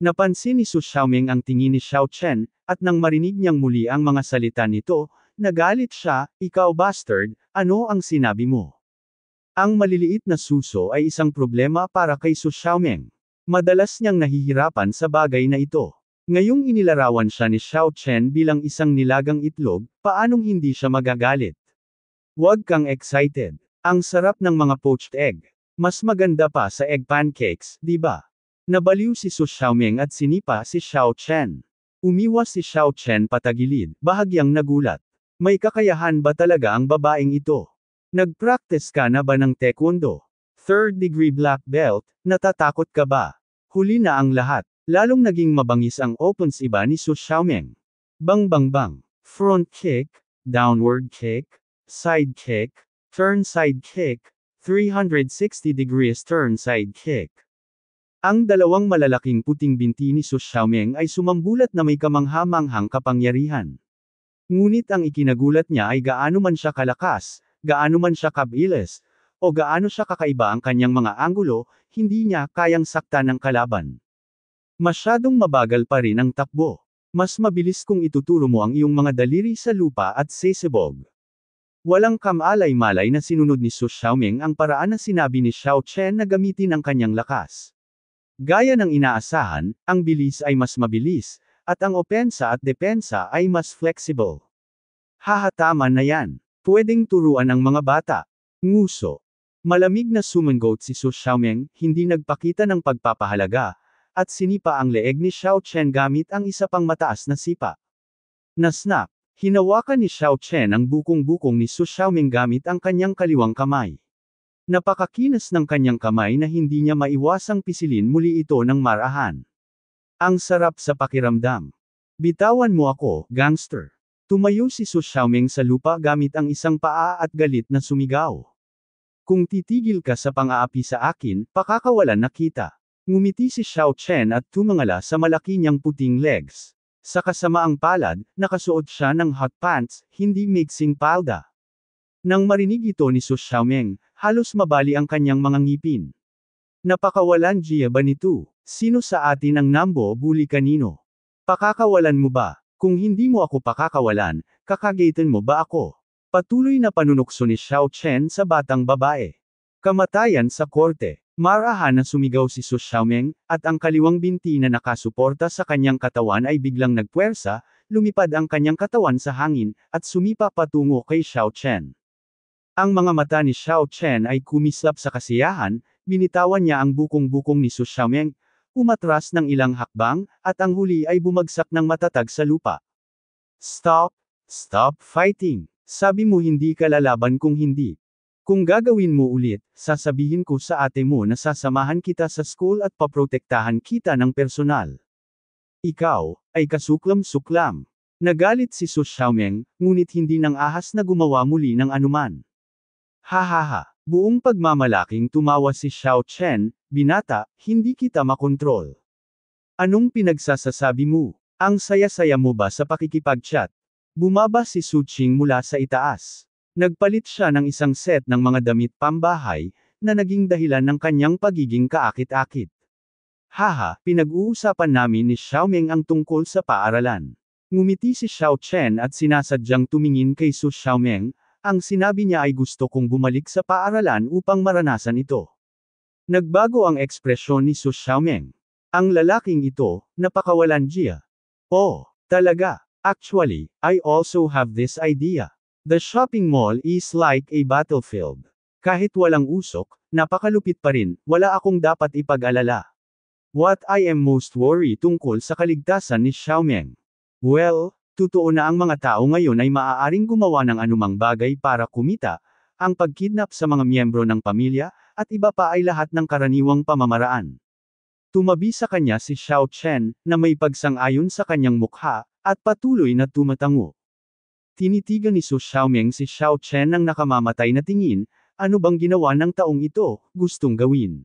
Napansin ni Su Xiaoming ang tingin ni Xiao Chen, at nang marinig niyang muli ang mga salita nito, nagalit siya, ikaw bastard, ano ang sinabi mo? Ang maliliit na suso ay isang problema para kay Su Xiaoming. Madalas niyang nahihirapan sa bagay na ito. Ngayong inilarawan siya ni Xiao Chen bilang isang nilagang itlog, paanong hindi siya magagalit? Huwag kang excited. Ang sarap ng mga poached egg. Mas maganda pa sa egg pancakes, di ba? Nabaliw si Su Xiaomeng at sinipa si Xiao Chen. Umiwas si Xiao Chen patagilid, bahagyang nagulat. May kakayahan ba talaga ang babaeng ito? Nag-practice ka na ba ng taekwondo? Third degree black belt, natatakot ka ba? Huli na ang lahat, lalong naging mabangis ang opens iba ni Su Xiaomeng. Bang bang bang, front kick, downward kick, side kick, turn side kick, 360 degrees turn side kick. Ang dalawang malalaking puting binti ni Su Xiaomeng ay sumambulat na may kamanghamanghang kapangyarihan. Ngunit ang ikinagulat niya ay gaano man siya kalakas, gaano man siya kabilis, o gaano siya kakaiba ang kanyang mga anggulo, hindi niya kayang sakta ng kalaban. Masyadong mabagal pa rin ang takbo. Mas mabilis kung ituturo mo ang iyong mga daliri sa lupa at sesebog. Walang kamalay-malay na sinunod ni Su Xiaoming ang paraan na sinabi ni Xiao Chen na gamitin ang kanyang lakas. Gaya ng inaasahan, ang bilis ay mas mabilis, at ang opensa at depensa ay mas flexible. Hahatama na yan. Pwedeng turuan ang mga bata. Nguso. Malamig na sumanggot si Su Xiaomeng, hindi nagpakita ng pagpapahalaga, at sinipa ang leeg ni Xiao Chen gamit ang isa pang mataas na sipa. Nasnap, hinawakan ni Xiao Chen ang bukong-bukong ni Su Xiaomeng gamit ang kanyang kaliwang kamay. Napakakinis ng kanyang kamay na hindi niya maiwasang pisilin muli ito ng marahan. Ang sarap sa pakiramdam. Bitawan mo ako, gangster. Tumayo si Su Xiaoming sa lupa gamit ang isang paa at galit na sumigaw. Kung titigil ka sa pang-aapi sa akin, pakakawalan na kita. Ngumiti si Xiao Chen at tumangala sa malaki niyang puting legs. Sa kasamaang palad, nakasuot siya ng hot pants, hindi mixing palda. Nang marinig ito ni Su Xiaomeng, halos mabali ang kanyang mga ngipin. Napakawalan Gia ba nito? Sino sa atin ang nambo buli kanino? Pakakawalan mo ba? Kung hindi mo ako pakakawalan, kakagaitan mo ba ako? Patuloy na panunukso ni Xiao Chen sa batang babae. Kamatayan sa korte, marahan na sumigaw si Su Xiaomeng, at ang kaliwang binti na nakasuporta sa kanyang katawan ay biglang nagpuwersa, lumipad ang kanyang katawan sa hangin, at sumipa patungo kay Xiao Chen. Ang mga mata ni Xiao Chen ay kumislap sa kasiyahan, binitawan niya ang bukong-bukong ni Su Xiaomeng, umatras ng ilang hakbang, at ang huli ay bumagsak ng matatag sa lupa. Stop! Stop fighting! Sabi mo hindi ka lalaban kung hindi. Kung gagawin mo ulit, sasabihin ko sa ate mo na sasamahan kita sa school at paprotektahan kita ng personal. Ikaw, ay kasuklam-suklam. Nagalit si Su Xiaomeng, ngunit hindi nang ahas na gumawa muli ng anuman. Hahaha. Buong pagmamalaking tumawa si Xiao Chen, binata, hindi kita makontrol. Anong pinagsasasabi mo? Ang saya-saya mo ba sa pakikipag-chat? Bumaba si Su Qing mula sa itaas. Nagpalit siya ng isang set ng mga damit pambahay, na naging dahilan ng kanyang pagiging kaakit-akit. Haha, pinag-uusapan namin ni Xiaomeng ang tungkol sa paaralan. Ngumiti si Xiao Chen at sinasadyang tumingin kay Su Xiaomeng, ang sinabi niya ay gusto kong bumalik sa paaralan upang maranasan ito. Nagbago ang ekspresyon ni Su Xiaomeng. Ang lalaking ito, napakawalan Jia. Oh, talaga. Actually, I also have this idea. The shopping mall is like a battlefield. Kahit walang usok, napakalupit pa rin, wala akong dapat ipag-alala. What I am most worried tungkol sa kaligtasan ni Xiaomeng. Well, Totoo na ang mga tao ngayon ay maaaring gumawa ng anumang bagay para kumita, ang pagkidnap sa mga miyembro ng pamilya, at iba pa ay lahat ng karaniwang pamamaraan. Tumabi sa kanya si Xiao Chen, na may pagsang-ayon sa kanyang mukha, at patuloy na tumatango. Tinitigan ni Su Xiaomeng si Xiao Chen ng nakamamatay na tingin, ano bang ginawa ng taong ito, gustong gawin.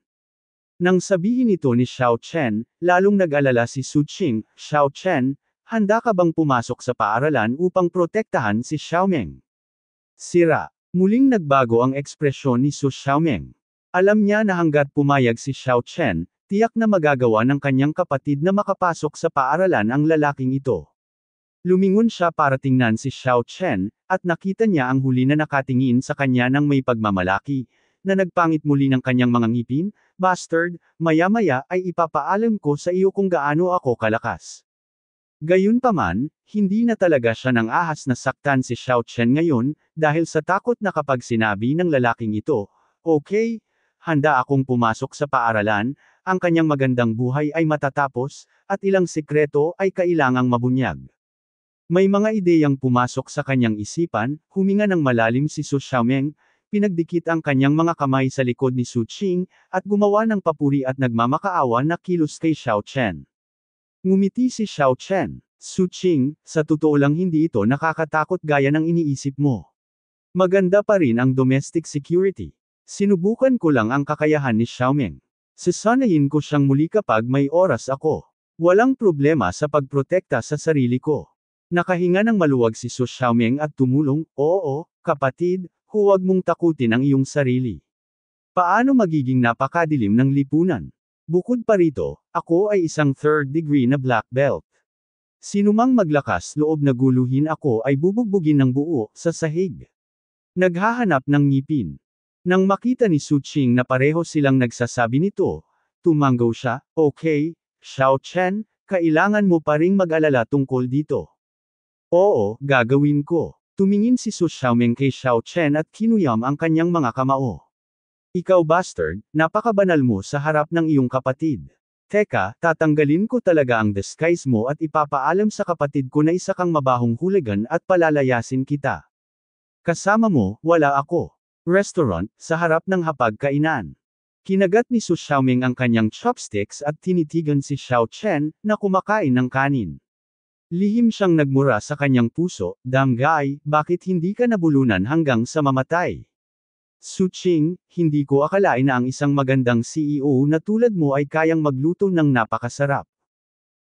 Nang sabihin ito ni Xiao Chen, lalong nag-alala si Su Qing, Xiao Chen, Handa ka bang pumasok sa paaralan upang protektahan si Xiaomeng? Sira. Muling nagbago ang ekspresyon ni Su Xiaomeng. Alam niya na hanggat pumayag si Xiao Chen, tiyak na magagawa ng kanyang kapatid na makapasok sa paaralan ang lalaking ito. Lumingon siya para tingnan si Xiao Chen, at nakita niya ang huli na nakatingin sa kanya ng may pagmamalaki, na nagpangit muli ng kanyang mga ngipin, Bastard, maya-maya ay ipapaalam ko sa iyo kung gaano ako kalakas. Gayunpaman, hindi na talaga siya nang ahas na saktan si Xiao Chen ngayon, dahil sa takot na kapag sinabi ng lalaking ito, Okay, handa akong pumasok sa paaralan, ang kanyang magandang buhay ay matatapos, at ilang sikreto ay kailangang mabunyag. May mga ideyang pumasok sa kanyang isipan, huminga ng malalim si Su Xiaomeng, pinagdikit ang kanyang mga kamay sa likod ni Su Qing, at gumawa ng papuri at nagmamakaawa na kilos kay Xiao Chen. Ngumiti si Xiao Chen. Su Qing, sa totoo lang hindi ito nakakatakot gaya ng iniisip mo. Maganda pa rin ang domestic security. Sinubukan ko lang ang kakayahan ni Xiaomeng. Sasanayin ko siyang muli kapag may oras ako. Walang problema sa pagprotekta sa sarili ko. Nakahinga ng maluwag si Su Xiaomeng at tumulong, oo, kapatid, huwag mong takutin ang iyong sarili. Paano magiging napakadilim ng lipunan? Bukod pa rito, ako ay isang third degree na black belt. Sinumang maglakas loob na guluhin ako ay bubugbugin ng buo sa sahig. Naghahanap ng ngipin. Nang makita ni Su Ching na pareho silang nagsasabi nito, tumanggaw siya, okay, Xiao Chen, kailangan mo pa ring mag-alala tungkol dito. Oo, gagawin ko. Tumingin si Su Xiaomeng kay Xiao Chen at kinuyam ang kanyang mga kamao. Ikaw bastard, napakabanal mo sa harap ng iyong kapatid. Teka, tatanggalin ko talaga ang disguise mo at ipapaalam sa kapatid ko na isa kang mabahong huligan at palalayasin kita. Kasama mo, wala ako. Restaurant, sa harap ng hapagkainan. Kinagat ni Su Xiaoming ang kanyang chopsticks at tinitigan si Xiao Chen na kumakain ng kanin. Lihim siyang nagmura sa kanyang puso, Damn guy, bakit hindi ka nabulunan hanggang sa mamatay? Su Ching, hindi ko akalain na ang isang magandang CEO na tulad mo ay kayang magluto ng napakasarap.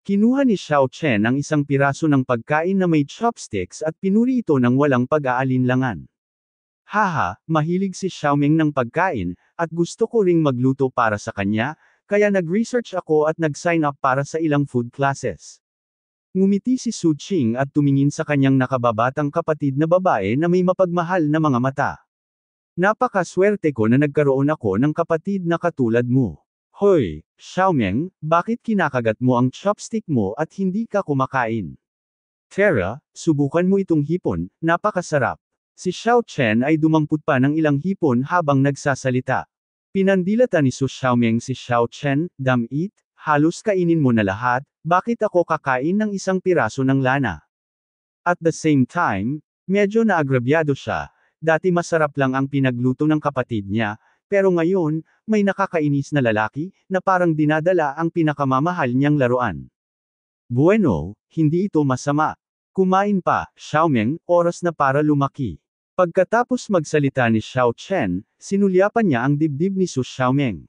Kinuha ni Xiao Chen ang isang piraso ng pagkain na may chopsticks at pinuri ito ng walang pag-aalinlangan. Haha, mahilig si Xiaoming ng pagkain, at gusto ko ring magluto para sa kanya, kaya nag-research ako at nag-sign up para sa ilang food classes. Ngumiti si Su Ching at tumingin sa kanyang nakababatang kapatid na babae na may mapagmahal na mga mata. Napakaswerte ko na nagkaroon ako ng kapatid na katulad mo. Hoy, Xiaomeng, bakit kinakagat mo ang chopstick mo at hindi ka kumakain? Tara, subukan mo itong hipon, napakasarap. Si Xiao Chen ay dumampot pa ng ilang hipon habang nagsasalita. Pinandilata ni Su Xiaomeng si Xiao Chen, Damit, halos kainin mo na lahat, bakit ako kakain ng isang piraso ng lana? At the same time, medyo naagrabyado siya, Dati masarap lang ang pinagluto ng kapatid niya, pero ngayon, may nakakainis na lalaki, na parang dinadala ang pinakamamahal niyang laruan. Bueno, hindi ito masama. Kumain pa, Xiaomeng, oras na para lumaki. Pagkatapos magsalita ni Xiao Chen, sinulyapan niya ang dibdib ni Su Xiaomeng.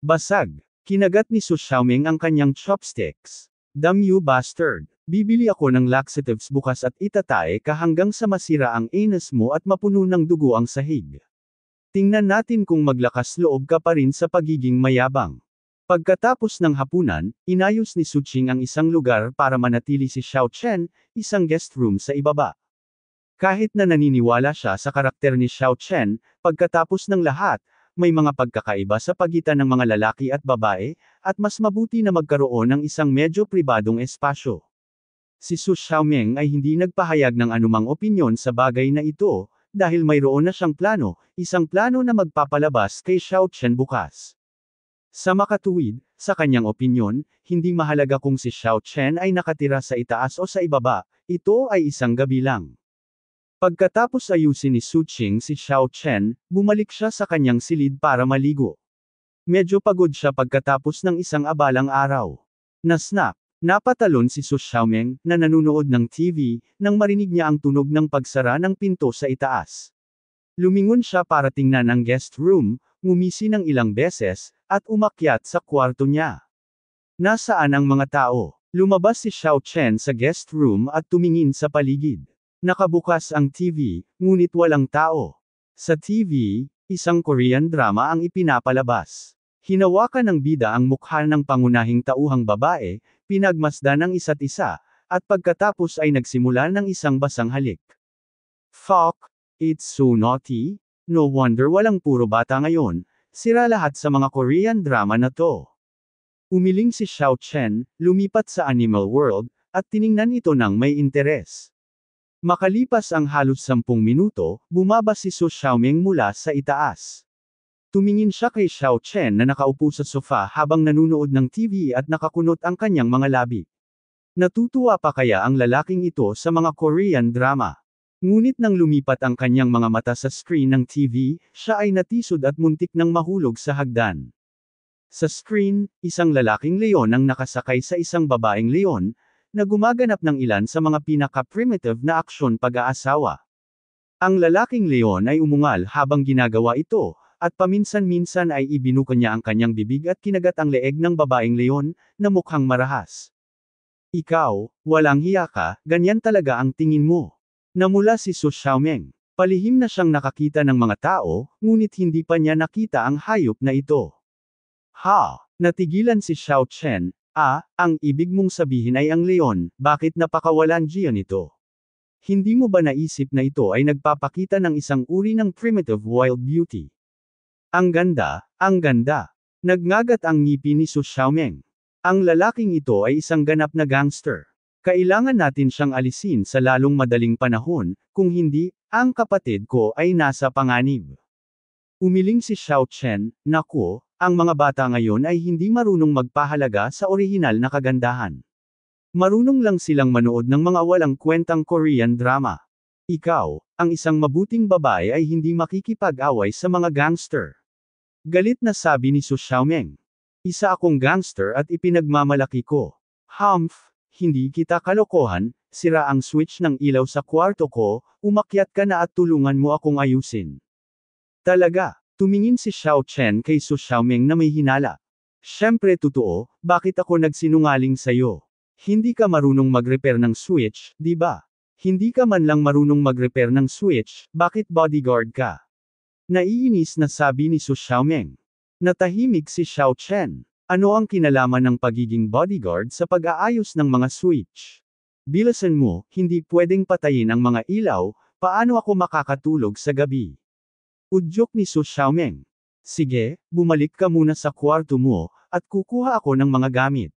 Basag, kinagat ni Su Xiaomeng ang kanyang chopsticks. Damn you bastard! Bibili ako ng laxatives bukas at itatae ka hanggang sa masira ang anus mo at mapuno ng dugo ang sahig. Tingnan natin kung maglakas loob ka pa rin sa pagiging mayabang. Pagkatapos ng hapunan, inayos ni Suching ang isang lugar para manatili si Xiao Chen, isang guest room sa ibaba. Kahit na naniniwala siya sa karakter ni Xiao Chen, pagkatapos ng lahat, may mga pagkakaiba sa pagitan ng mga lalaki at babae, at mas mabuti na magkaroon ng isang medyo pribadong espasyo si Su Xiaomeng ay hindi nagpahayag ng anumang opinyon sa bagay na ito, dahil mayroon na siyang plano, isang plano na magpapalabas kay Xiao Chen bukas. Sa makatuwid, sa kanyang opinyon, hindi mahalaga kung si Xiao Chen ay nakatira sa itaas o sa ibaba, ito ay isang gabi lang. Pagkatapos ayusin ni Su Qing si Xiao Chen, bumalik siya sa kanyang silid para maligo. Medyo pagod siya pagkatapos ng isang abalang araw. Nasnap, Napatalon si Xiaomeng, na nanunood ng TV, nang marinig niya ang tunog ng pagsara ng pinto sa itaas. Lumingon siya para tingnan ang guest room, ngumisi ng ilang beses, at umakyat sa kwarto niya. Nasaan ang mga tao? Lumabas si Xiao Chen sa guest room at tumingin sa paligid. Nakabukas ang TV, ngunit walang tao. Sa TV, isang Korean drama ang ipinapalabas. Hinawakan ng bida ang mukha ng pangunahing tauhang babae, pinagmasdan ang isa't isa, at pagkatapos ay nagsimula ng isang basang halik. Fuck! It's so naughty! No wonder walang puro bata ngayon, sira lahat sa mga Korean drama na to. Umiling si Xiao Chen, lumipat sa Animal World, at tiningnan ito ng may interes. Makalipas ang halos sampung minuto, bumaba si Su Xiaoming mula sa itaas. Tumingin siya kay Xiao Chen na nakaupo sa sofa habang nanunood ng TV at nakakunot ang kanyang mga labi. Natutuwa pa kaya ang lalaking ito sa mga Korean drama. Ngunit nang lumipat ang kanyang mga mata sa screen ng TV, siya ay natisod at muntik ng mahulog sa hagdan. Sa screen, isang lalaking leon ang nakasakay sa isang babaeng leon, na gumaganap ng ilan sa mga pinaka-primitive na aksyon pag-aasawa. Ang lalaking leon ay umungal habang ginagawa ito, at paminsan-minsan ay ibinuko niya ang kanyang bibig at kinagat ang leeg ng babaeng leon, na mukhang marahas. Ikaw, walang hiya ka, ganyan talaga ang tingin mo. Namula si Su Xiaomeng. Palihim na siyang nakakita ng mga tao, ngunit hindi pa niya nakita ang hayop na ito. Ha! Natigilan si Xiao Chen, ah, ang ibig mong sabihin ay ang leon, bakit napakawalan Gio ito? Hindi mo ba naisip na ito ay nagpapakita ng isang uri ng primitive wild beauty? Ang ganda, ang ganda. Nagngagat ang ngipi ni Su Xiaomeng. Ang lalaking ito ay isang ganap na gangster. Kailangan natin siyang alisin sa lalong madaling panahon, kung hindi, ang kapatid ko ay nasa panganib. Umiling si Xiao Chen, naku, ang mga bata ngayon ay hindi marunong magpahalaga sa orihinal na kagandahan. Marunong lang silang manood ng mga walang kwentang Korean drama. Ikaw, ang isang mabuting babae ay hindi makikipag-away sa mga gangster. Galit na sabi ni Su Xiaomeng. Isa akong gangster at ipinagmamalaki ko. Humph, hindi kita kalokohan, sira ang switch ng ilaw sa kwarto ko, umakyat ka na at tulungan mo akong ayusin. Talaga, tumingin si Xiao Chen kay Su Xiaomeng na may hinala. Siyempre totoo, bakit ako nagsinungaling sa'yo? Hindi ka marunong mag-repair ng switch, di ba? Hindi ka man lang marunong mag-repair ng switch, bakit bodyguard ka? Naiinis na sabi ni Su Xiaomeng. Natahimik si Xiao Chen. Ano ang kinalaman ng pagiging bodyguard sa pag-aayos ng mga switch? Bilasan mo, hindi pwedeng patayin ang mga ilaw, paano ako makakatulog sa gabi? Udyok ni Su Xiaomeng. Sige, bumalik ka muna sa kwarto mo, at kukuha ako ng mga gamit.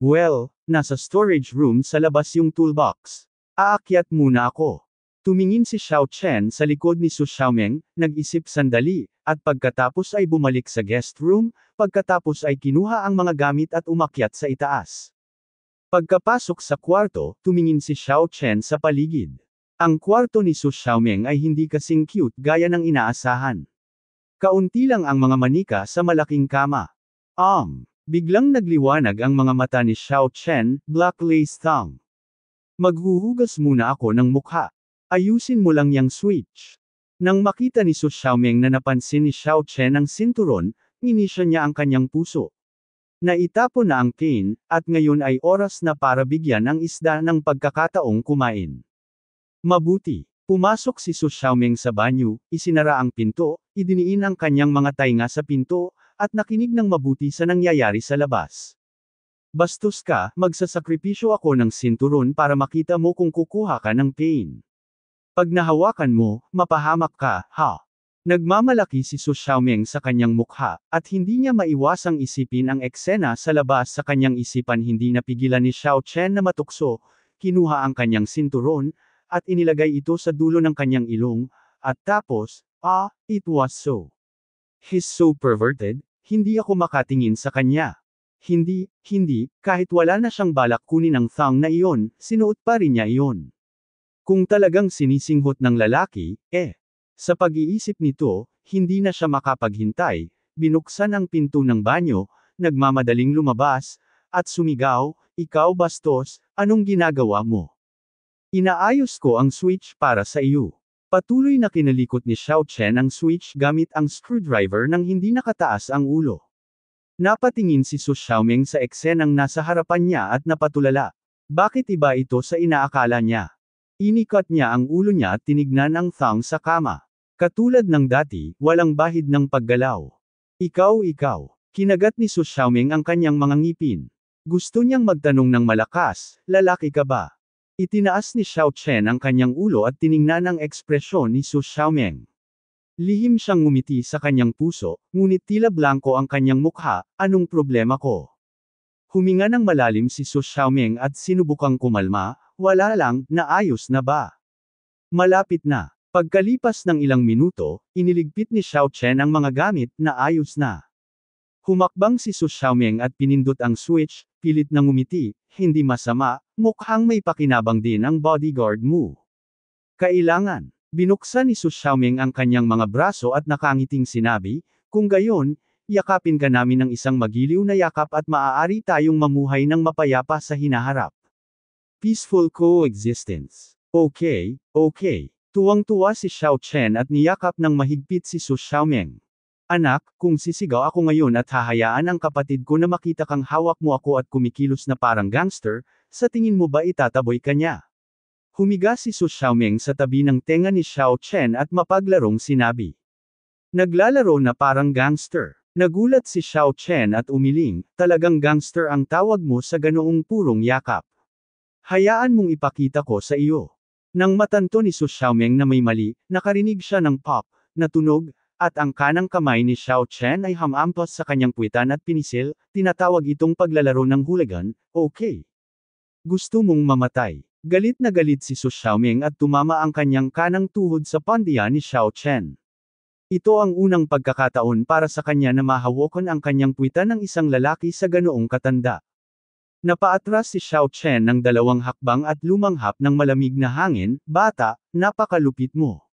Well, nasa storage room sa labas yung toolbox. Aakyat muna ako. Tumingin si Xiao Chen sa likod ni Su Xiaomeng, nag-isip sandali, at pagkatapos ay bumalik sa guest room, pagkatapos ay kinuha ang mga gamit at umakyat sa itaas. Pagkapasok sa kwarto, tumingin si Xiao Chen sa paligid. Ang kwarto ni Su Xiaomeng ay hindi kasing cute gaya ng inaasahan. Kaunti lang ang mga manika sa malaking kama. Um, biglang nagliwanag ang mga mata ni Xiao Chen, black lace thong. Maghuhugas muna ako ng mukha. Ayusin mo lang yang switch. Nang makita ni Su Xiaomeng na napansin ni Xiao Chen ang sinturon, inisya niya ang kanyang puso. Naitapo na ang cane, at ngayon ay oras na para bigyan ang isda ng pagkakataong kumain. Mabuti. Pumasok si Su Xiaomeng sa banyo, isinara ang pinto, idiniin ang kanyang mga tainga sa pinto, at nakinig ng mabuti sa nangyayari sa labas. Bastos ka, magsasakripisyo ako ng sinturon para makita mo kung kukuha ka ng pain. Pag nahawakan mo, mapahamak ka, ha? Nagmamalaki si Su Xiaomeng sa kanyang mukha, at hindi niya maiwasang isipin ang eksena sa labas sa kanyang isipan hindi napigilan ni Xiao Chen na matukso, kinuha ang kanyang sinturon, at inilagay ito sa dulo ng kanyang ilong, at tapos, ah, it was so. He's so perverted, hindi ako makatingin sa kanya. Hindi, hindi, kahit wala na siyang balak kunin ang thang na iyon, sinuot pa rin niya iyon. Kung talagang sinisinghot ng lalaki, eh. Sa pag-iisip nito, hindi na siya makapaghintay, binuksan ang pinto ng banyo, nagmamadaling lumabas, at sumigaw, ikaw bastos, anong ginagawa mo? Inaayos ko ang switch para sa iyo. Patuloy na kinalikot ni Xiao Chen ang switch gamit ang screwdriver nang hindi nakataas ang ulo. Napatingin si Su Xiaoming sa eksenang nasa harapan niya at napatulala. Bakit iba ito sa inaakala niya? Inikot niya ang ulo niya at tinignan ang thong sa kama. Katulad ng dati, walang bahid ng paggalaw. Ikaw ikaw. Kinagat ni Su Xiaoming ang kanyang mga ngipin. Gusto niyang magtanong ng malakas, lalaki ka ba? Itinaas ni Xiao Chen ang kanyang ulo at tiningnan ang ekspresyon ni Su Xiaoming. Lihim siyang ngumiti sa kanyang puso, ngunit tila blanko ang kanyang mukha, anong problema ko? Huminga ng malalim si Su Xiaoming at sinubukang kumalma, wala lang, naayos na ba? Malapit na. Pagkalipas ng ilang minuto, iniligpit ni Xiao Chen ang mga gamit na ayos na. Humakbang si Su Xiaomeng at pinindot ang switch, pilit na ngumiti, hindi masama, mukhang may pakinabang din ang bodyguard mo. Kailangan. Binuksan ni Su Xiaomeng ang kanyang mga braso at nakangiting sinabi, kung gayon, yakapin ka namin ng isang magiliw na yakap at maaari tayong mamuhay ng mapayapa sa hinaharap. Peaceful coexistence. Okay, okay. Tuwang-tuwa si Xiao Chen at niyakap ng mahigpit si Su Xiaomeng. Anak, kung sisigaw ako ngayon at hahayaan ang kapatid ko na makita kang hawak mo ako at kumikilos na parang gangster, sa tingin mo ba itataboy ka niya? Humiga si Su Xiaomeng sa tabi ng tenga ni Xiao Chen at mapaglarong sinabi. Naglalaro na parang gangster. Nagulat si Xiao Chen at umiling, talagang gangster ang tawag mo sa ganoong purong yakap. Hayaan mong ipakita ko sa iyo. Nang matanto ni Su Xiaomeng na may mali, nakarinig siya ng pop, na tunog, at ang kanang kamay ni Xiao Chen ay hamampas sa kanyang puwitan at pinisil, tinatawag itong paglalaro ng hulagan, okay. Gusto mong mamatay. Galit na galit si Su Xiaomeng at tumama ang kanyang kanang tuhod sa pandiya ni Xiao Chen. Ito ang unang pagkakataon para sa kanya na mahawakan ang kanyang puwitan ng isang lalaki sa ganoong katanda. Napaatras si Xiao Chen ng dalawang hakbang at lumanghap ng malamig na hangin, Bata, napakalupit mo.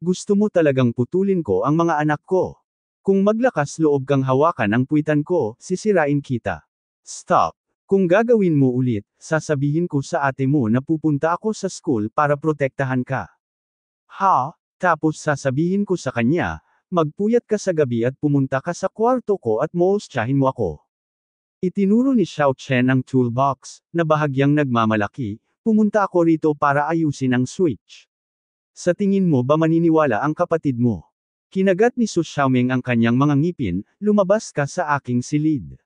Gusto mo talagang putulin ko ang mga anak ko. Kung maglakas loob kang hawakan ang puwitan ko, sisirain kita. Stop. Kung gagawin mo ulit, sasabihin ko sa ate mo na pupunta ako sa school para protektahan ka. Ha? Tapos sasabihin ko sa kanya, magpuyat ka sa gabi at pumunta ka sa kwarto ko at moostyahin mo ako. Itinuro ni Xiao Chen ang toolbox, na bahagyang nagmamalaki, pumunta ako rito para ayusin ang switch. Sa tingin mo ba maniniwala ang kapatid mo? Kinagat ni Su Xiaoming ang kanyang mga ngipin, lumabas ka sa aking silid.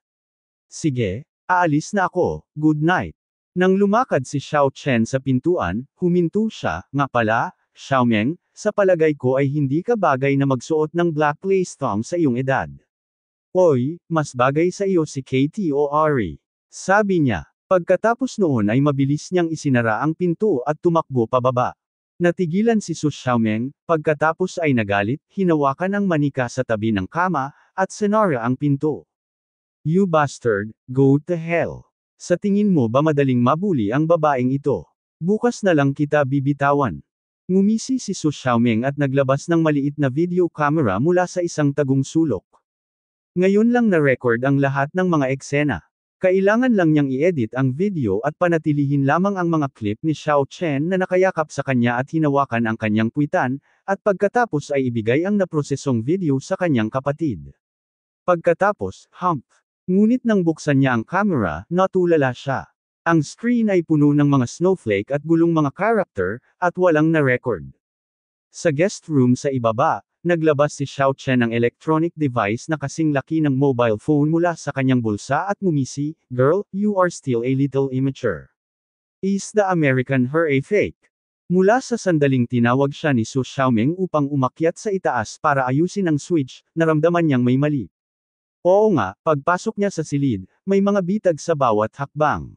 Sige, aalis na ako, good night. Nang lumakad si Xiao Chen sa pintuan, huminto siya, nga pala, Xiaomeng, sa palagay ko ay hindi ka bagay na magsuot ng black lace thong sa iyong edad. Hoy, mas bagay sa iyo si Katie o Ari. Sabi niya. Pagkatapos noon ay mabilis niyang isinara ang pinto at tumakbo pababa. Natigilan si Su Xiaomeng, pagkatapos ay nagalit, hinawakan ang manika sa tabi ng kama, at sinara ang pinto. You bastard, go to hell. Sa tingin mo ba madaling mabuli ang babaeng ito? Bukas na lang kita bibitawan. Ngumisi si Su Xiaomeng at naglabas ng maliit na video camera mula sa isang tagong sulok. Ngayon lang na-record ang lahat ng mga eksena. Kailangan lang niyang i-edit ang video at panatilihin lamang ang mga clip ni Xiao Chen na nakayakap sa kanya at hinawakan ang kanyang puwitan, at pagkatapos ay ibigay ang naprosesong video sa kanyang kapatid. Pagkatapos, hump. Ngunit nang buksan niya ang camera, natulala siya. Ang screen ay puno ng mga snowflake at gulong mga character, at walang na-record. Sa guest room sa ibaba, Naglabas si Xiao Chen ng electronic device na kasing laki ng mobile phone mula sa kanyang bulsa at mumisi, Girl, you are still a little immature. Is the American her a fake? Mula sa sandaling tinawag siya ni Su Xiaoming upang umakyat sa itaas para ayusin ang switch, naramdaman niyang may mali. Oo nga, pagpasok niya sa silid, may mga bitag sa bawat hakbang.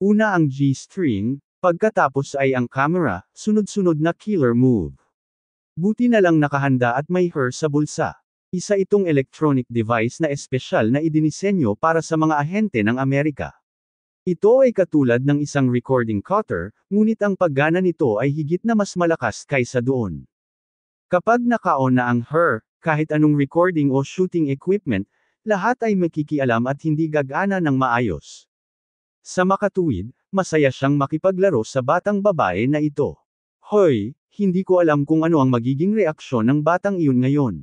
Una ang G-string, pagkatapos ay ang camera, sunod-sunod na killer move. Buti na lang nakahanda at may her sa bulsa. Isa itong electronic device na espesyal na idinisenyo para sa mga ahente ng Amerika. Ito ay katulad ng isang recording cutter, ngunit ang paggana nito ay higit na mas malakas kaysa doon. Kapag nakaon na ang her, kahit anong recording o shooting equipment, lahat ay makikialam at hindi gagana ng maayos. Sa makatuwid, masaya siyang makipaglaro sa batang babae na ito. Hoy, hindi ko alam kung ano ang magiging reaksyon ng batang iyon ngayon.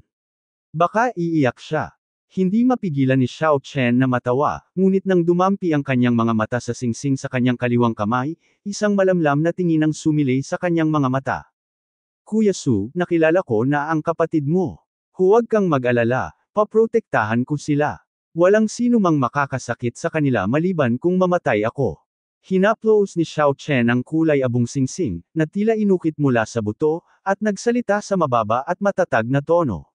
Baka iiyak siya. Hindi mapigilan ni Xiao Chen na matawa, ngunit nang dumampi ang kanyang mga mata sa singsing sa kanyang kaliwang kamay, isang malamlam na tingin ang sumilay sa kanyang mga mata. Kuya Su, nakilala ko na ang kapatid mo. Huwag kang mag-alala, paprotektahan ko sila. Walang sino mang makakasakit sa kanila maliban kung mamatay ako. Hinaplos ni Xiao Chen ang kulay abong singsing, na tila inukit mula sa buto, at nagsalita sa mababa at matatag na tono.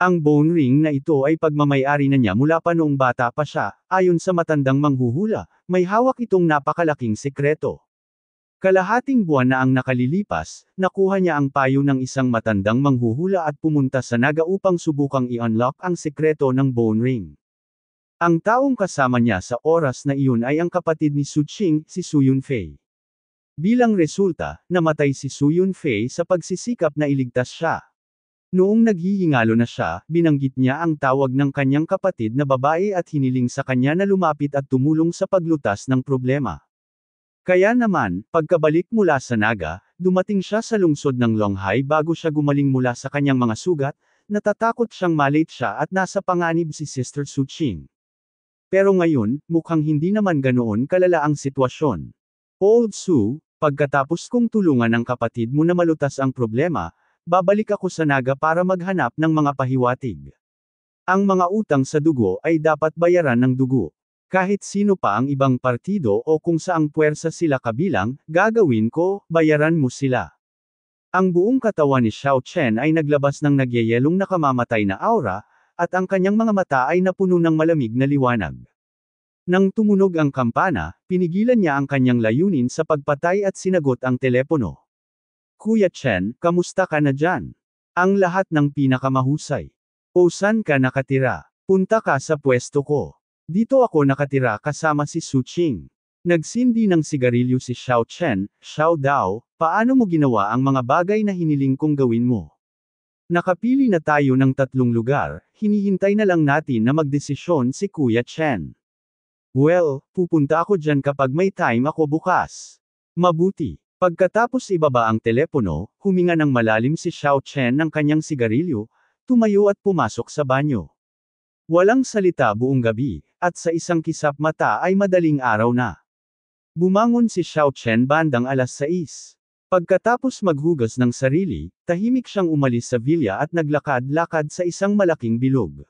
Ang bone ring na ito ay pagmamayari na niya mula pa noong bata pa siya, ayon sa matandang manghuhula, may hawak itong napakalaking sekreto. Kalahating buwan na ang nakalilipas, nakuha niya ang payo ng isang matandang manghuhula at pumunta sa naga upang subukang i-unlock ang sekreto ng bone ring. Ang taong kasama niya sa oras na iyon ay ang kapatid ni Su Qing, si Su Yunfei. Bilang resulta, namatay si Su Yunfei sa pagsisikap na iligtas siya. Noong naghihingalo na siya, binanggit niya ang tawag ng kanyang kapatid na babae at hiniling sa kanya na lumapit at tumulong sa paglutas ng problema. Kaya naman, pagkabalik mula sa Naga, dumating siya sa lungsod ng Longhai bago siya gumaling mula sa kanyang mga sugat, natatakot siyang malate siya at nasa panganib si Sister Su Qing. Pero ngayon, mukhang hindi naman ganoon kalala ang sitwasyon. Old Sue, pagkatapos kong tulungan ang kapatid mo na malutas ang problema, babalik ako sa Naga para maghanap ng mga pahiwatig. Ang mga utang sa dugo ay dapat bayaran ng dugo. Kahit sino pa ang ibang partido o kung saang puwersa sila kabilang, gagawin ko, bayaran mo sila. Ang buong katawan ni Xiao Chen ay naglabas ng nagyayelong nakamamatay na aura, at ang kanyang mga mata ay napuno ng malamig na liwanag. Nang tumunog ang kampana, pinigilan niya ang kanyang layunin sa pagpatay at sinagot ang telepono. Kuya Chen, kamusta ka na dyan? Ang lahat ng pinakamahusay. O saan ka nakatira? Punta ka sa pwesto ko. Dito ako nakatira kasama si Su Qing. Nagsindi ng sigarilyo si Xiao Chen, Xiao Dao, paano mo ginawa ang mga bagay na hiniling kong gawin mo? Nakapili na tayo ng tatlong lugar, hinihintay na lang natin na magdesisyon si Kuya Chen. Well, pupunta ako dyan kapag may time ako bukas. Mabuti. Pagkatapos ibaba ang telepono, huminga ng malalim si Xiao Chen ng kanyang sigarilyo, tumayo at pumasok sa banyo. Walang salita buong gabi, at sa isang kisap mata ay madaling araw na. Bumangon si Xiao Chen bandang alas 6. Pagkatapos maghugas ng sarili, tahimik siyang umalis sa villa at naglakad-lakad sa isang malaking bilog.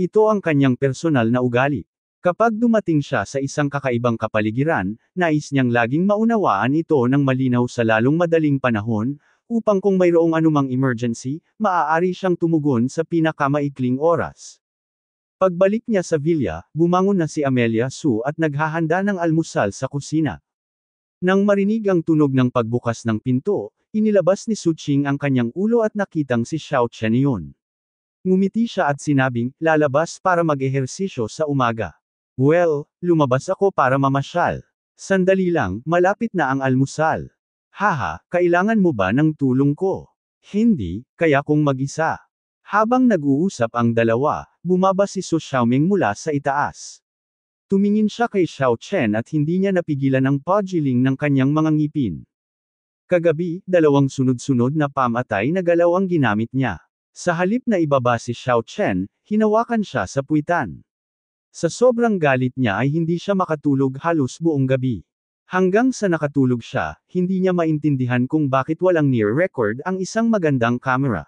Ito ang kanyang personal na ugali. Kapag dumating siya sa isang kakaibang kapaligiran, nais niyang laging maunawaan ito ng malinaw sa lalong madaling panahon, upang kung mayroong anumang emergency, maaari siyang tumugon sa pinakamaikling oras. Pagbalik niya sa villa, bumangon na si Amelia Su at naghahanda ng almusal sa kusina. Nang marinig ang tunog ng pagbukas ng pinto, inilabas ni Suching ang kanyang ulo at nakitang si Xiao Chen yun. Ngumiti siya at sinabing, lalabas para mag-ehersisyo sa umaga. Well, lumabas ako para mamasyal. Sandali lang, malapit na ang almusal. Haha, kailangan mo ba ng tulong ko? Hindi, kaya kung mag-isa. Habang nag-uusap ang dalawa, bumaba si Su Xiaoming mula sa itaas. Tumingin siya kay Xiao Chen at hindi niya napigilan ang pagiling ng kanyang mga ngipin. Kagabi, dalawang sunod-sunod na pamatay na galaw ang ginamit niya. Sa halip na ibaba si Xiao Chen, hinawakan siya sa puwitan. Sa sobrang galit niya ay hindi siya makatulog halos buong gabi. Hanggang sa nakatulog siya, hindi niya maintindihan kung bakit walang near record ang isang magandang kamera.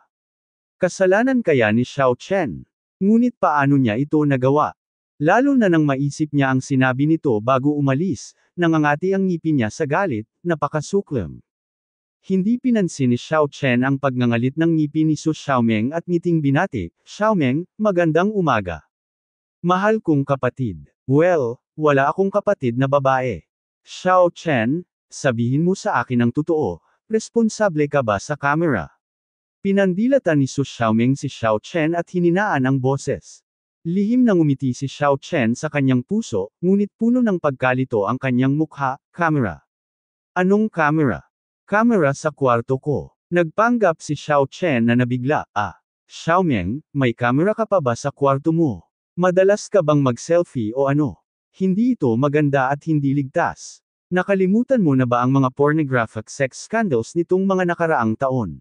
Kasalanan kaya ni Xiao Chen? Ngunit paano niya ito nagawa? Lalo na nang maisip niya ang sinabi nito bago umalis, nangangati ang ngipin niya sa galit, napakasuklam. Hindi pinansin ni Xiao Chen ang pagngangalit ng ngipin ni Su Xiaomeng at ngiting binati, Xiaomeng, magandang umaga. Mahal kong kapatid. Well, wala akong kapatid na babae. Xiao Chen, sabihin mo sa akin ang totoo, responsable ka ba sa camera? Pinandilatan ni Su Xiaomeng si Xiao Chen at hininaan ang boses. Lihim na ngumiti si Xiao Chen sa kanyang puso, ngunit puno ng pagkalito ang kanyang mukha, camera. Anong camera? Camera sa kwarto ko. Nagpanggap si Xiao Chen na nabigla, ah. Xiao Miang, may camera ka pa ba sa kwarto mo? Madalas ka bang mag-selfie o ano? Hindi ito maganda at hindi ligtas. Nakalimutan mo na ba ang mga pornographic sex scandals nitong mga nakaraang taon?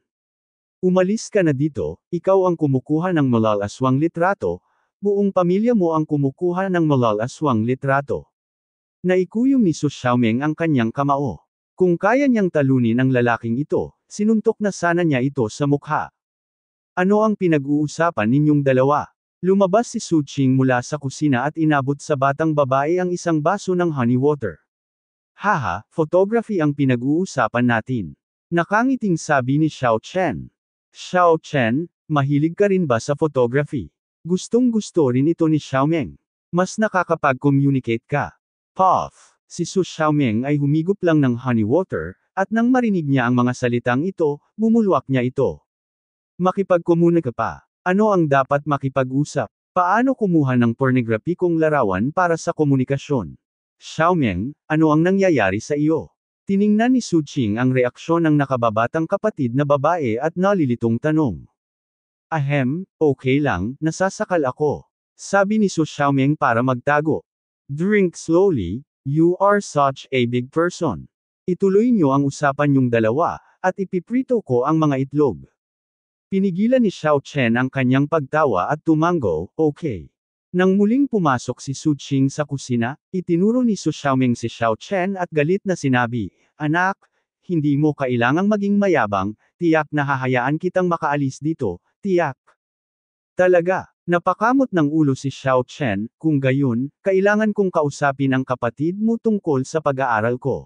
Umalis ka na dito, ikaw ang kumukuha ng malalaswang litrato, Buong pamilya mo ang kumukuha ng malalaswang litrato. Naikuyom ni Su Xiaomeng ang kanyang kamao. Kung kaya niyang talunin ang lalaking ito, sinuntok na sana niya ito sa mukha. Ano ang pinag-uusapan ninyong dalawa? Lumabas si Su Qing mula sa kusina at inabot sa batang babae ang isang baso ng honey water. Haha, photography ang pinag-uusapan natin. Nakangiting sabi ni Xiao Chen. Xiao Chen, mahilig ka rin ba sa photography? Gustong gusto rin ito ni Xiaomeng. Mas nakakapag-communicate ka. Puff! Si Su Xiaomeng ay humigop lang ng honey water, at nang marinig niya ang mga salitang ito, bumulwak niya ito. Makipagkomunika pa. Ano ang dapat makipag-usap? Paano kumuha ng pornograpikong larawan para sa komunikasyon? Xiaomeng, ano ang nangyayari sa iyo? Tiningnan ni Su Qing ang reaksyon ng nakababatang kapatid na babae at nalilitong tanong. Ahem, okay lang, nasasakal ako. Sabi ni Su Xiaoming para magtago. Drink slowly, you are such a big person. Ituloy niyo ang usapan yung dalawa, at ipiprito ko ang mga itlog. Pinigilan ni Xiao Chen ang kanyang pagtawa at tumango, okay. Nang muling pumasok si Su Qing sa kusina, itinuro ni Su Xiaoming si Xiao Chen at galit na sinabi, Anak, hindi mo kailangang maging mayabang, tiyak na hahayaan kitang makaalis dito, tiyak. Talaga, napakamot ng ulo si Xiao Chen, kung gayon, kailangan kong kausapin ang kapatid mo tungkol sa pag-aaral ko.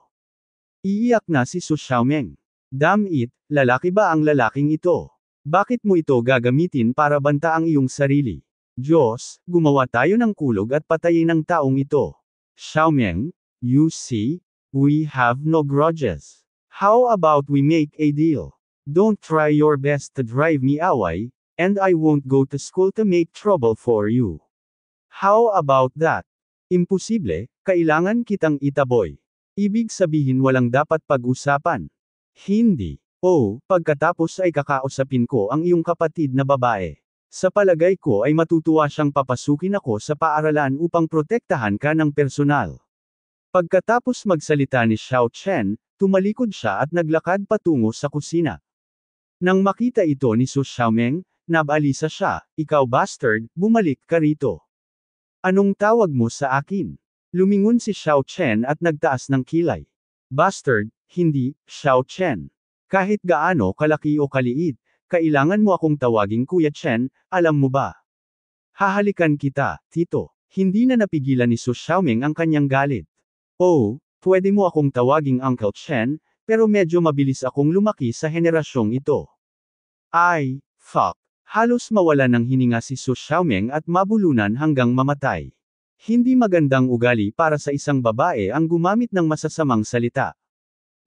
Iiyak na si Su Xiaomeng. Damn it, lalaki ba ang lalaking ito? Bakit mo ito gagamitin para banta ang iyong sarili? Diyos, gumawa tayo ng kulog at patayin ang taong ito. Xiaomeng, you see, we have no grudges. How about we make a deal? Don't try your best to drive me away, and I won't go to school to make trouble for you. How about that? Imposible, kailangan kitang itaboy. Ibig sabihin walang dapat pag-usapan. Hindi. Oh, pagkatapos ay kakausapin ko ang iyong kapatid na babae. Sa palagay ko ay matutuwa siyang papasukin ako sa paaralan upang protektahan ka ng personal. Pagkatapos magsalita ni Xiao Chen, tumalikod siya at naglakad patungo sa kusina. Nang makita ito ni Su Xiaomeng, nabalisa siya, ikaw bastard, bumalik ka rito. Anong tawag mo sa akin? Lumingon si Xiao Chen at nagtaas ng kilay. Bastard, hindi, Xiao Chen. Kahit gaano kalaki o kaliit, kailangan mo akong tawaging Kuya Chen, alam mo ba? Hahalikan kita, Tito. Hindi na napigilan ni Su Xiaoming ang kanyang galit. Oh, pwede mo akong tawaging Uncle Chen, pero medyo mabilis akong lumaki sa henerasyong ito. Ay, fuck. Halos mawala ng hininga si Su Xiaomeng at mabulunan hanggang mamatay. Hindi magandang ugali para sa isang babae ang gumamit ng masasamang salita.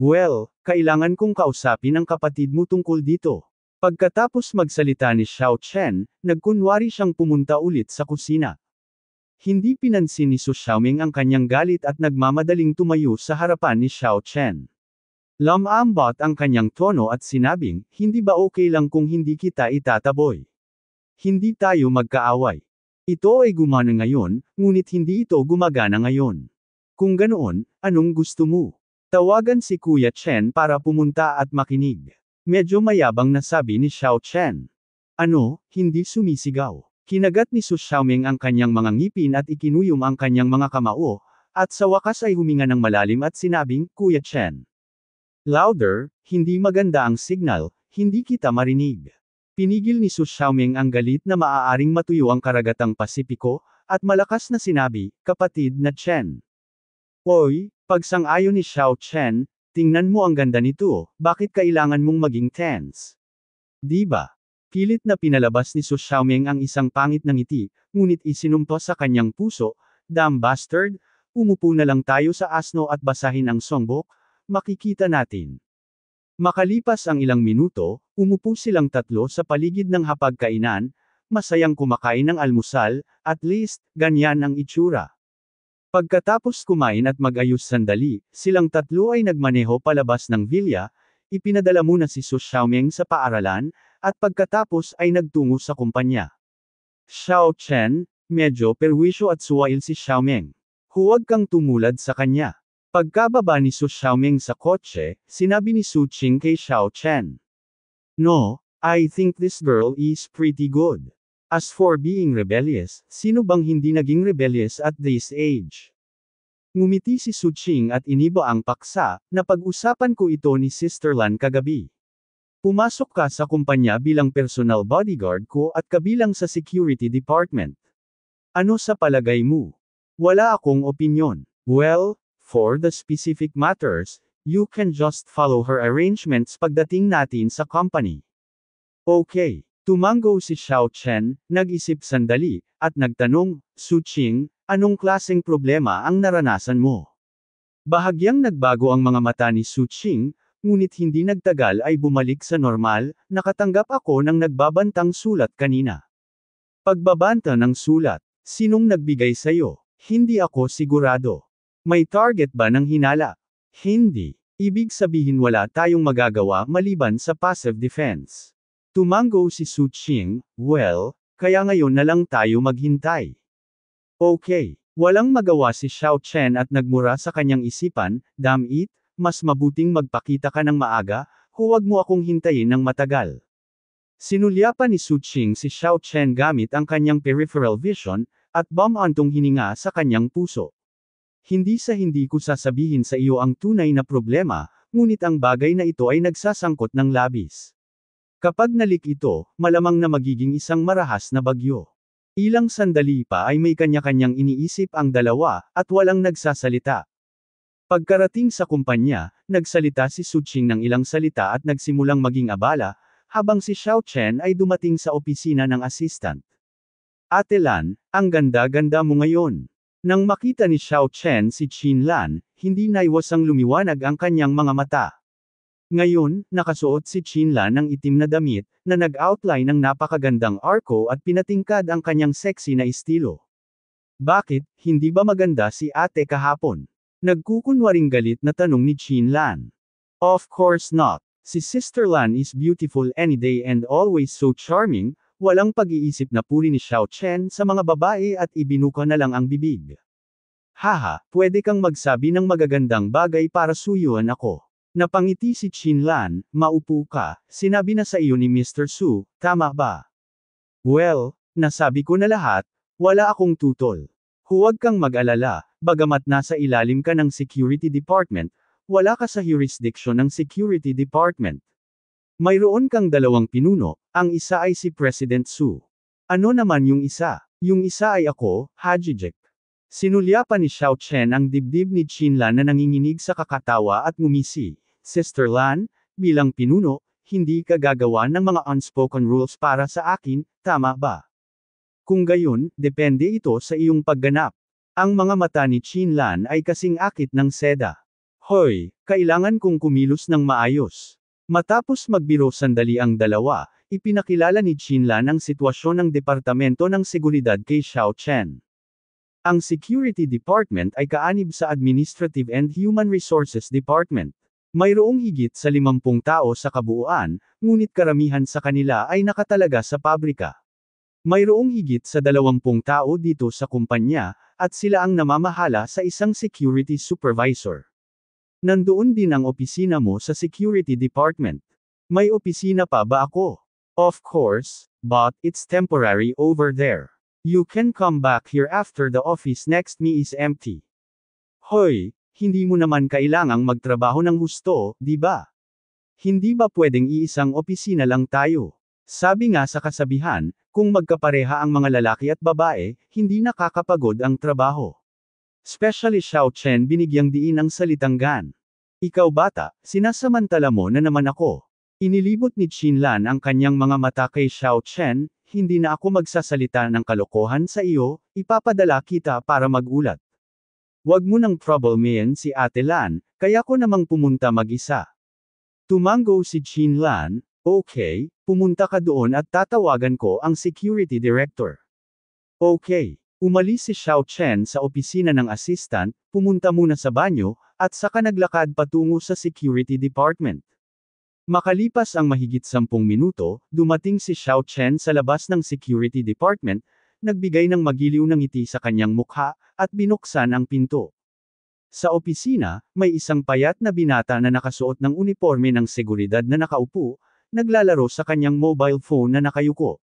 Well, kailangan kong kausapin ang kapatid mo tungkol dito. Pagkatapos magsalita ni Xiao Chen, nagkunwari siyang pumunta ulit sa kusina. Hindi pinansin ni Su Xiaoming ang kanyang galit at nagmamadaling tumayo sa harapan ni Xiao Chen. Lam ambot ang kanyang tono at sinabing, hindi ba okay lang kung hindi kita itataboy? Hindi tayo magkaaway. Ito ay gumana ngayon, ngunit hindi ito gumagana ngayon. Kung ganoon, anong gusto mo? Tawagan si Kuya Chen para pumunta at makinig. Medyo mayabang na sabi ni Xiao Chen. Ano, hindi sumisigaw. Kinagat ni Su Xiaoming ang kanyang mga ngipin at ikinuyom ang kanyang mga kamao, at sa wakas ay huminga ng malalim at sinabing, Kuya Chen. Louder, hindi maganda ang signal, hindi kita marinig. Pinigil ni Su Xiaoming ang galit na maaaring matuyo ang karagatang Pasipiko, at malakas na sinabi, kapatid na Chen. Oy, pagsang-ayon ni Xiao Chen, tingnan mo ang ganda nito, bakit kailangan mong maging tense? Diba? Pilit na pinalabas ni Su Xiaoming ang isang pangit ng ngiti, ngunit isinumpo sa kanyang puso, Damn bastard, umupo na lang tayo sa asno at basahin ang songbok, makikita natin. Makalipas ang ilang minuto, umupo silang tatlo sa paligid ng hapagkainan, masayang kumakain ng almusal, at least, ganyan ang itsura. Pagkatapos kumain at mag-ayos sandali, silang tatlo ay nagmaneho palabas ng villa, ipinadala muna si Su Xiaomeng sa paaralan, at pagkatapos ay nagtungo sa kumpanya. Xiao Chen, medyo perwisyo at suwail si Xiaomeng. Huwag kang tumulad sa kanya. Pagkababa ni Su Xiaoming sa kotse, sinabi ni Su Qing kay Xiao Chen. No, I think this girl is pretty good. As for being rebellious, sino bang hindi naging rebellious at this age? Ngumiti si Su Qing at iniba ang paksa, na pag-usapan ko ito ni Sister Lan kagabi. Pumasok ka sa kumpanya bilang personal bodyguard ko at kabilang sa security department. Ano sa palagay mo? Wala akong opinion. Well, For the specific matters, you can just follow her arrangements pagdating natin sa company. Okay. tumango si Xiao Chen, nag-isip sandali, at nagtanong, Su Qing, anong klaseng problema ang naranasan mo? Bahagyang nagbago ang mga mata ni Su Qing, ngunit hindi nagtagal ay bumalik sa normal, nakatanggap ako ng nagbabantang sulat kanina. Pagbabanta ng sulat, sinong nagbigay sa'yo? Hindi ako sigurado. May target ba ng hinala? Hindi. Ibig sabihin wala tayong magagawa maliban sa passive defense. Tumango si Su Qing, well, kaya ngayon na lang tayo maghintay. Okay. Walang magawa si Xiao Chen at nagmura sa kanyang isipan, damn it, mas mabuting magpakita ka ng maaga, huwag mo akong hintayin ng matagal. Sinulya pa ni Su Qing si Xiao Chen gamit ang kanyang peripheral vision, at bamantong hininga sa kanyang puso. Hindi sa hindi ko sasabihin sa iyo ang tunay na problema, ngunit ang bagay na ito ay nagsasangkot ng labis. Kapag nalik ito, malamang na magiging isang marahas na bagyo. Ilang sandali pa ay may kanya-kanyang iniisip ang dalawa, at walang nagsasalita. Pagkarating sa kumpanya, nagsalita si Suching ng ilang salita at nagsimulang maging abala, habang si Xiao Chen ay dumating sa opisina ng assistant. Ate Lan, ang ganda-ganda mo ngayon. Nang makita ni Xiao Chen si Qin Lan, hindi naiwasang lumiwanag ang kanyang mga mata. Ngayon, nakasuot si Qin Lan ng itim na damit, na nag-outline ng napakagandang arko at pinatingkad ang kanyang sexy na estilo. Bakit, hindi ba maganda si ate kahapon? Nagkukunwaring galit na tanong ni Qin Lan. Of course not. Si Sister Lan is beautiful any day and always so charming, Walang pag-iisip na puri ni Xiao Chen sa mga babae at ibinuka na lang ang bibig. Haha, pwede kang magsabi ng magagandang bagay para suyuan ako. Napangiti si Chin Lan, maupo ka, sinabi na sa iyo ni Mr. Su, tama ba? Well, nasabi ko na lahat, wala akong tutol. Huwag kang mag-alala, bagamat nasa ilalim ka ng security department, wala ka sa jurisdiction ng security department. Mayroon kang dalawang pinuno, ang isa ay si President Su. Ano naman yung isa? Yung isa ay ako, Hajijek. Sinulya pa ni Xiao Chen ang dibdib ni Qin Lan na nanginginig sa kakatawa at ngumisi. Sister Lan, bilang pinuno, hindi ka gagawa ng mga unspoken rules para sa akin, tama ba? Kung gayon, depende ito sa iyong pagganap. Ang mga mata ni Qin Lan ay kasing akit ng seda. Hoy, kailangan kong kumilos ng maayos. Matapos magbiro sandali ang dalawa, Ipinakilala ni Qinlan ang sitwasyon ng Departamento ng Seguridad kay Xiao Chen. Ang Security Department ay kaanib sa Administrative and Human Resources Department. Mayroong higit sa 50 tao sa kabuuan, ngunit karamihan sa kanila ay nakatalaga sa pabrika. Mayroong higit sa 20 tao dito sa kumpanya, at sila ang namamahala sa isang security supervisor. Nandoon din ang opisina mo sa Security Department. May opisina pa ba ako? Of course, but it's temporary over there. You can come back here after the office next me is empty. Hoy, hindi mo naman kailangang magtrabaho ng husto, di ba? Hindi ba pwedeng iisang opisina lang tayo? Sabi nga sa kasabihan, kung magkapareha ang mga lalaki at babae, hindi nakakapagod ang trabaho. Especially Xiao Chen binigyang diin ang salitang gan. Ikaw bata, sinasamantala mo na naman ako. Inilibot ni Qin Lan ang kanyang mga mata kay Xiao Chen, hindi na ako magsasalita ng kalokohan sa iyo, ipapadala kita para magulat. Huwag mo nang trouble mayan si Ate Lan, kaya ko namang pumunta mag-isa. Tumango si Qin Lan, okay, pumunta ka doon at tatawagan ko ang security director. Okay, umalis si Xiao Chen sa opisina ng assistant, pumunta muna sa banyo, at saka naglakad patungo sa security department. Makalipas ang mahigit sampung minuto, dumating si Xiao Chen sa labas ng security department, nagbigay ng magiliw ng ngiti sa kanyang mukha, at binuksan ang pinto. Sa opisina, may isang payat na binata na nakasuot ng uniforme ng seguridad na nakaupo, naglalaro sa kanyang mobile phone na nakayuko.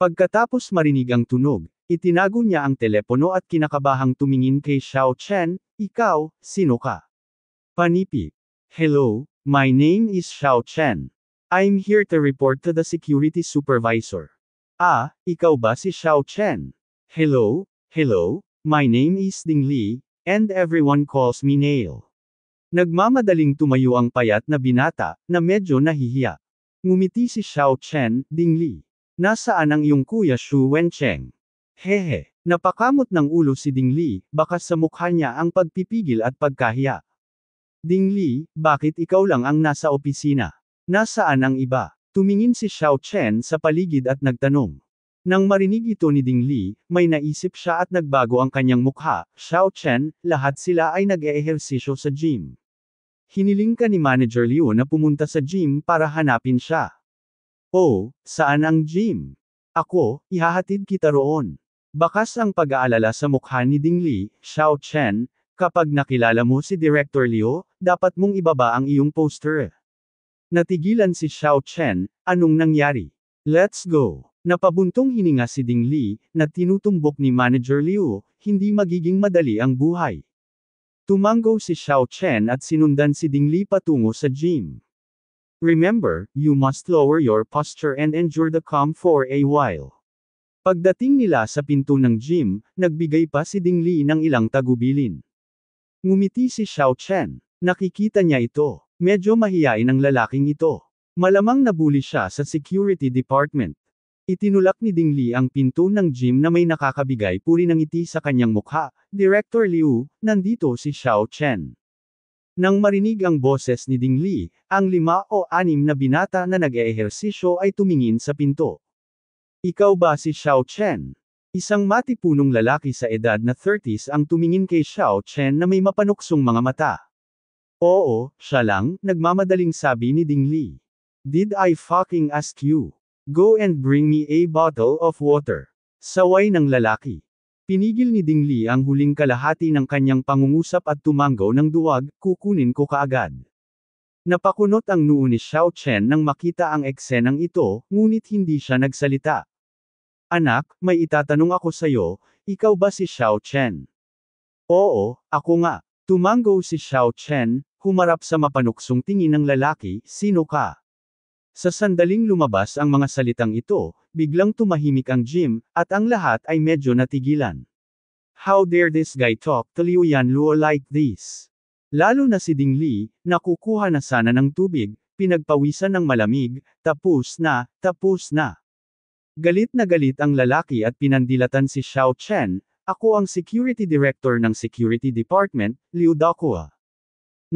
Pagkatapos marinig ang tunog, itinago niya ang telepono at kinakabahang tumingin kay Xiao Chen, ikaw, sino ka? Panipi. Hello, My name is Xiao Chen. I'm here to report to the security supervisor. Ah, ikaw ba si Xiao Chen? Hello, hello, my name is Ding Li, and everyone calls me Nail. Nagmamadaling tumayo ang payat na binata, na medyo nahihiya. Ngumiti si Xiao Chen, Ding Li. Nasaan ang iyong kuya Xu Wencheng? Hehe, napakamot ng ulo si Ding Li, baka sa mukha niya ang pagpipigil at pagkahiya. Ding Li, bakit ikaw lang ang nasa opisina? Nasaan ang iba? Tumingin si Xiao Chen sa paligid at nagtanong. Nang marinig ito ni Ding Li, may naisip siya at nagbago ang kanyang mukha, Xiao Chen, lahat sila ay nag-eehersisyo sa gym. Hiniling ka ni Manager Liu na pumunta sa gym para hanapin siya. Oh, saan ang gym? Ako, ihahatid kita roon. Bakas ang pag-aalala sa mukha ni Ding Li, Xiao Chen, Kapag nakilala mo si Director Liu, dapat mong ibaba ang iyong poster. Natigilan si Xiao Chen, anong nangyari? Let's go! Napabuntong hininga si Ding Li, na tinutumbok ni Manager Liu, hindi magiging madali ang buhay. Tumango si Xiao Chen at sinundan si Ding Li patungo sa gym. Remember, you must lower your posture and endure the calm for a while. Pagdating nila sa pinto ng gym, nagbigay pa si Ding Li ng ilang tagubilin. Ngumiti si Xiao Chen. Nakikita niya ito. Medyo mahiyain ang lalaking ito. Malamang nabuli siya sa security department. Itinulak ni Ding Li ang pinto ng gym na may nakakabigay puri ng ngiti sa kanyang mukha, Director Liu, nandito si Xiao Chen. Nang marinig ang boses ni Ding Li, ang lima o anim na binata na nag-eehersisyo ay tumingin sa pinto. Ikaw ba si Xiao Chen? Isang matipunong lalaki sa edad na 30s ang tumingin kay Xiao Chen na may mapanuksong mga mata. Oo, siya lang, nagmamadaling sabi ni Ding Li. Did I fucking ask you? Go and bring me a bottle of water. Saway ng lalaki. Pinigil ni Ding Li ang huling kalahati ng kanyang pangungusap at tumanggo ng duwag, kukunin ko kaagad. Napakunot ang noo ni Xiao Chen nang makita ang eksenang ito, ngunit hindi siya nagsalita. Anak, may itatanong ako sa'yo, ikaw ba si Xiao Chen? Oo, ako nga. Tumango si Xiao Chen, humarap sa mapanuksong tingin ng lalaki, sino ka? Sa sandaling lumabas ang mga salitang ito, biglang tumahimik ang gym, at ang lahat ay medyo natigilan. How dare this guy talk to Liu Yan Luo like this? Lalo na si Ding Li, nakukuha na sana ng tubig, pinagpawisan ng malamig, tapos na, tapos na. Galit na galit ang lalaki at pinandilatan si Xiao Chen, ako ang security director ng security department, Liu Dakua.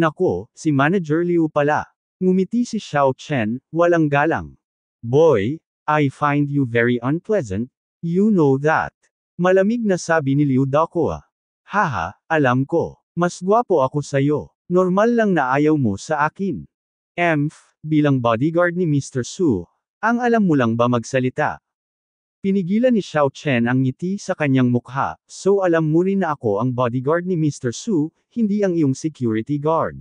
Nako, si manager Liu pala. Ngumiti si Xiao Chen, walang galang. Boy, I find you very unpleasant, you know that. Malamig na sabi ni Liu Dakua. Haha, alam ko. Mas gwapo ako sayo. Normal lang na ayaw mo sa akin. Emph, bilang bodyguard ni Mr. Su, ang alam mo lang ba magsalita? Pinigilan ni Xiao Chen ang ngiti sa kanyang mukha, so alam mo rin na ako ang bodyguard ni Mr. Su, hindi ang iyong security guard.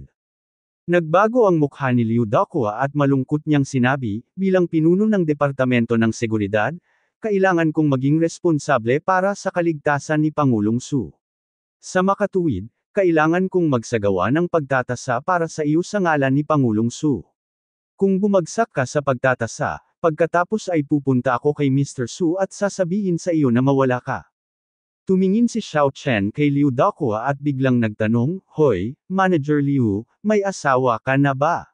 Nagbago ang mukha ni Liu Dakua at malungkot niyang sinabi, bilang pinuno ng Departamento ng Seguridad, kailangan kong maging responsable para sa kaligtasan ni Pangulong Su. Sa makatuwid, kailangan kong magsagawa ng pagtatasa para sa iyo sa ngalan ni Pangulong Su. Kung bumagsak ka sa pagtatasa, Pagkatapos ay pupunta ako kay Mr. Su at sasabihin sa iyo na mawala ka. Tumingin si Xiao Chen kay Liu Dakua at biglang nagtanong, Hoy, Manager Liu, may asawa ka na ba?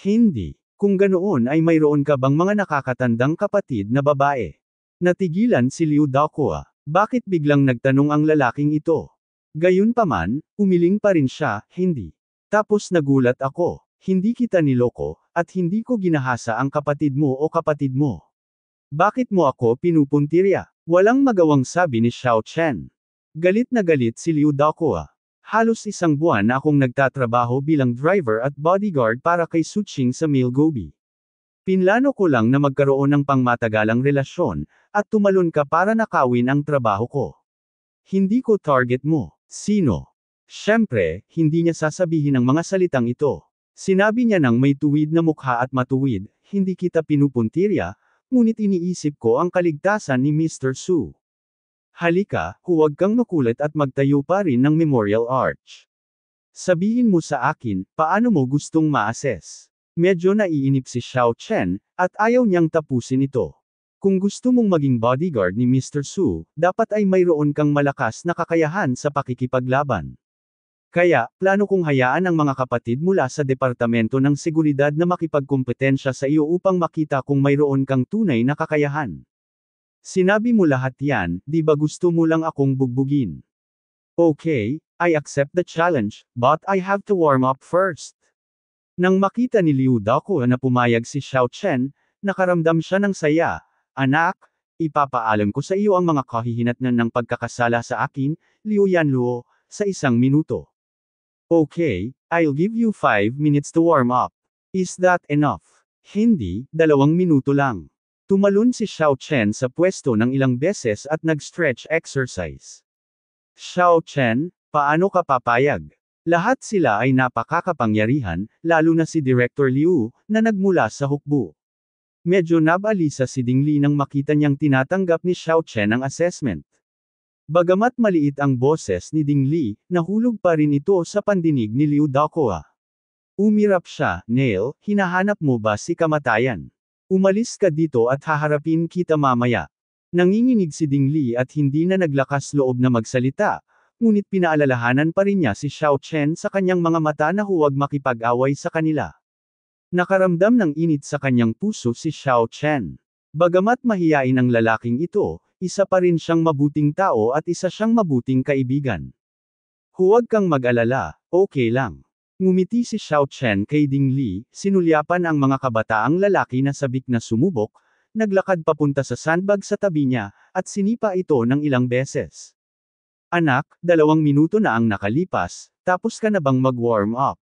Hindi. Kung ganoon ay mayroon ka bang mga nakakatandang kapatid na babae? Natigilan si Liu Dakua. Bakit biglang nagtanong ang lalaking ito? Gayunpaman, umiling pa rin siya, hindi. Tapos nagulat ako, hindi kita niloko, at hindi ko ginahasa ang kapatid mo o kapatid mo. Bakit mo ako pinupuntirya? Walang magawang sabi ni Xiao Chen. Galit na galit si Liu Daokua. Halos isang buwan na akong nagtatrabaho bilang driver at bodyguard para kay Suching sa Mail Gobi. Pinlano ko lang na magkaroon ng pangmatagalang relasyon, at tumalon ka para nakawin ang trabaho ko. Hindi ko target mo. Sino? Siyempre, hindi niya sasabihin ang mga salitang ito. Sinabi niya nang may tuwid na mukha at matuwid, hindi kita pinupuntirya, ngunit iniisip ko ang kaligtasan ni Mr. Su. Halika, huwag kang makulit at magtayo pa rin ng memorial arch. Sabihin mo sa akin, paano mo gustong ma-assess? Medyo naiinip si Xiao Chen, at ayaw niyang tapusin ito. Kung gusto mong maging bodyguard ni Mr. Su, dapat ay mayroon kang malakas na kakayahan sa pakikipaglaban. Kaya, plano kong hayaan ang mga kapatid mula sa Departamento ng Seguridad na makipagkompetensya sa iyo upang makita kung mayroon kang tunay na kakayahan. Sinabi mo lahat yan, di ba gusto mo lang akong bugbugin? Okay, I accept the challenge, but I have to warm up first. Nang makita ni Liu Dako na pumayag si Xiao Chen, nakaramdam siya ng saya, Anak, ipapaalam ko sa iyo ang mga kahihinatnan ng pagkakasala sa akin, Liu Yanluo, sa isang minuto. Okay, I'll give you 5 minutes to warm up. Is that enough? Hindi, dalawang minuto lang. Tumalon si Xiao Chen sa pwesto ng ilang beses at nag-stretch exercise. Xiao Chen, paano ka papayag? Lahat sila ay napakakapangyarihan, lalo na si Director Liu, na nagmula sa hukbo. Medyo nabalisa si Ding Li nang makita niyang tinatanggap ni Xiao Chen ang assessment. Bagamat maliit ang boses ni Ding Li, nahulog pa rin ito sa pandinig ni Liu Dacoa. Umirap siya, Neil, hinahanap mo ba si kamatayan? Umalis ka dito at haharapin kita mamaya. Nanginginig si Ding Li at hindi na naglakas loob na magsalita, ngunit pinaalalahanan pa rin niya si Xiao Chen sa kanyang mga mata na huwag makipag-away sa kanila. Nakaramdam ng init sa kanyang puso si Xiao Chen. Bagamat mahiyain ang lalaking ito, isa pa rin siyang mabuting tao at isa siyang mabuting kaibigan. Huwag kang mag-alala, okay lang. Ngumiti si Xiao Chen kay Ding Li, sinulyapan ang mga kabataang lalaki na sabik na sumubok, naglakad papunta sa sandbag sa tabi niya, at sinipa ito ng ilang beses. Anak, dalawang minuto na ang nakalipas, tapos ka na bang mag-warm up?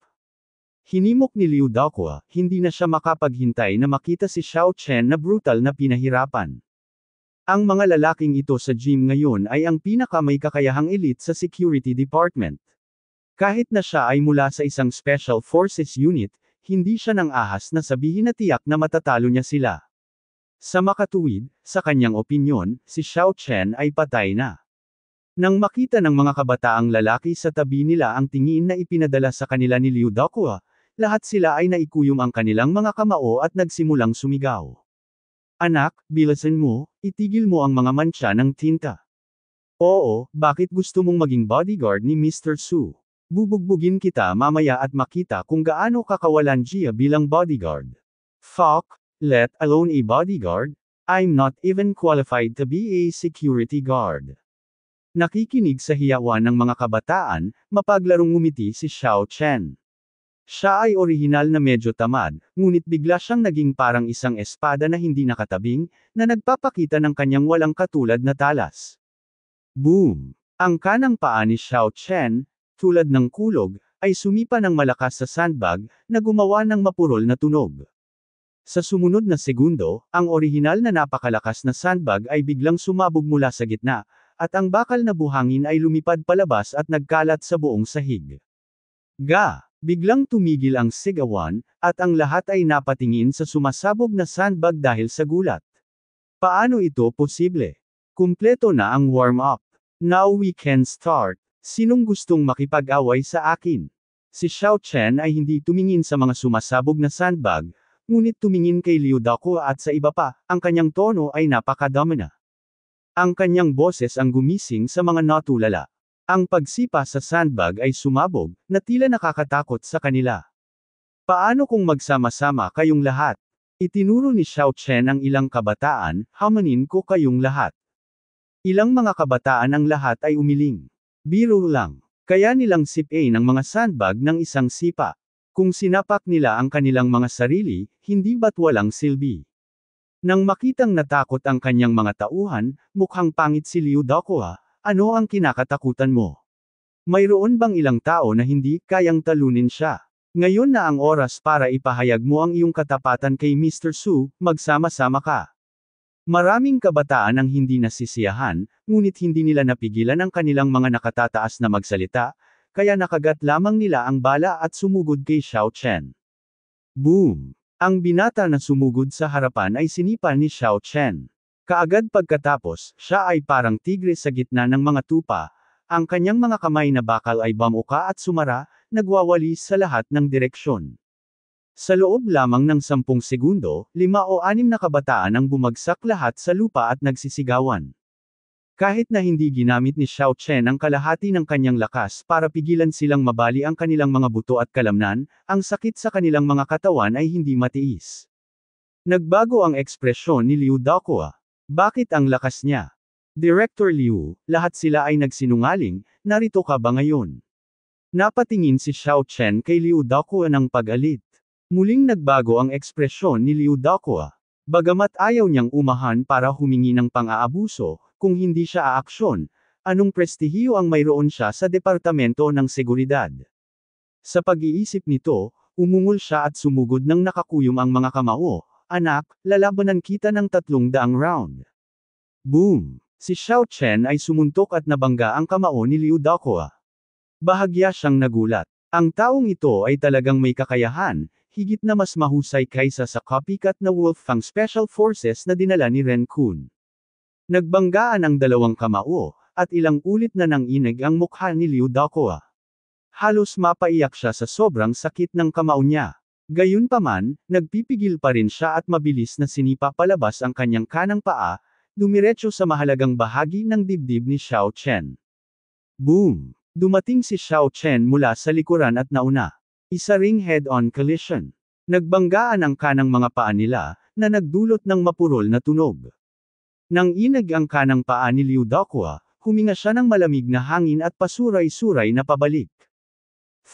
Hinimok ni Liu Daqua, hindi na siya makapaghintay na makita si Xiao Chen na brutal na pinahirapan. Ang mga lalaking ito sa gym ngayon ay ang pinakamay kakayahang elite sa security department. Kahit na siya ay mula sa isang special forces unit, hindi siya ng ahas na sabihin na tiyak na matatalo niya sila. Sa makatuwid, sa kanyang opinyon, si Xiao Chen ay patay na. Nang makita ng mga kabataang lalaki sa tabi nila ang tingin na ipinadala sa kanila ni Liu Dakua, lahat sila ay naikuyom ang kanilang mga kamao at nagsimulang sumigaw. Anak, bilasan mo, itigil mo ang mga mancha ng tinta. Oo, bakit gusto mong maging bodyguard ni Mr. Su? Bubugbugin kita mamaya at makita kung gaano kakawalan Gia bilang bodyguard. Fuck, let alone a bodyguard, I'm not even qualified to be a security guard. Nakikinig sa hiyawan ng mga kabataan, mapaglarong umiti si Xiao Chen. Siya ay orihinal na medyo tamad, ngunit bigla siyang naging parang isang espada na hindi nakatabing, na nagpapakita ng kanyang walang katulad na talas. Boom! Ang kanang paa ni Xiao Chen, tulad ng kulog, ay sumipa ng malakas sa sandbag, na gumawa ng mapurol na tunog. Sa sumunod na segundo, ang orihinal na napakalakas na sandbag ay biglang sumabog mula sa gitna, at ang bakal na buhangin ay lumipad palabas at nagkalat sa buong sahig. Ga! Biglang tumigil ang sigawan, at ang lahat ay napatingin sa sumasabog na sandbag dahil sa gulat. Paano ito posible? Kumpleto na ang warm-up. Now we can start. Sinong gustong makipag-away sa akin? Si Xiao Chen ay hindi tumingin sa mga sumasabog na sandbag, ngunit tumingin kay Liu Dako at sa iba pa, ang kanyang tono ay napakadamina. Ang kanyang boses ang gumising sa mga natulala. Ang pagsipa sa sandbag ay sumabog, na tila nakakatakot sa kanila. Paano kung magsama-sama kayong lahat? Itinuro ni Xiao Chen ang ilang kabataan, hamanin ko kayong lahat. Ilang mga kabataan ang lahat ay umiling. Biro lang. Kaya nilang sipain ang mga sandbag ng isang sipa. Kung sinapak nila ang kanilang mga sarili, hindi ba't walang silbi? Nang makitang natakot ang kanyang mga tauhan, mukhang pangit si Liu Dakuha, ano ang kinakatakutan mo? Mayroon bang ilang tao na hindi kayang talunin siya? Ngayon na ang oras para ipahayag mo ang iyong katapatan kay Mr. Su, magsama-sama ka. Maraming kabataan ang hindi nasisiyahan, ngunit hindi nila napigilan ang kanilang mga nakatataas na magsalita, kaya nakagat lamang nila ang bala at sumugod kay Xiao Chen. Boom! Ang binata na sumugod sa harapan ay sinipa ni Xiao Chen. Kaagad pagkatapos, siya ay parang tigre sa gitna ng mga tupa, ang kanyang mga kamay na bakal ay bamuka at sumara, nagwawali sa lahat ng direksyon. Sa loob lamang ng sampung segundo, lima o anim na kabataan ang bumagsak lahat sa lupa at nagsisigawan. Kahit na hindi ginamit ni Xiao Chen ang kalahati ng kanyang lakas para pigilan silang mabali ang kanilang mga buto at kalamnan, ang sakit sa kanilang mga katawan ay hindi matiis. Nagbago ang ekspresyon ni Liu Dakua, bakit ang lakas niya? Director Liu, lahat sila ay nagsinungaling, narito ka ba ngayon? Napatingin si Xiao Chen kay Liu Dakua ng pag-alit. Muling nagbago ang ekspresyon ni Liu Dakua. Bagamat ayaw niyang umahan para humingi ng pang-aabuso, kung hindi siya aaksyon, anong prestihiyo ang mayroon siya sa Departamento ng Seguridad. Sa pag-iisip nito, umungol siya at sumugod ng nakakuyom ang mga kamao, Anak, lalabanan kita ng tatlong daang round. Boom! Si Xiao Chen ay sumuntok at nabangga ang kamao ni Liu Daokoa. Bahagya siyang nagulat. Ang taong ito ay talagang may kakayahan, higit na mas mahusay kaysa sa copycat na Wolf Wolffang Special Forces na dinala ni Ren Kun. Nagbanggaan ang dalawang kamao, at ilang ulit na nang inig ang mukha ni Liu Daokoa. Halos mapaiyak siya sa sobrang sakit ng kamao niya. Gayunpaman, nagpipigil pa rin siya at mabilis na sinipa palabas ang kanyang kanang paa, dumiretso sa mahalagang bahagi ng dibdib ni Xiao Chen. Boom! Dumating si Xiao Chen mula sa likuran at nauna. Isa ring head-on collision. Nagbanggaan ang kanang mga paa nila, na nagdulot ng mapurol na tunog. Nang inag ang kanang paa ni Liu Dakwa, huminga siya ng malamig na hangin at pasuray-suray na pabalik.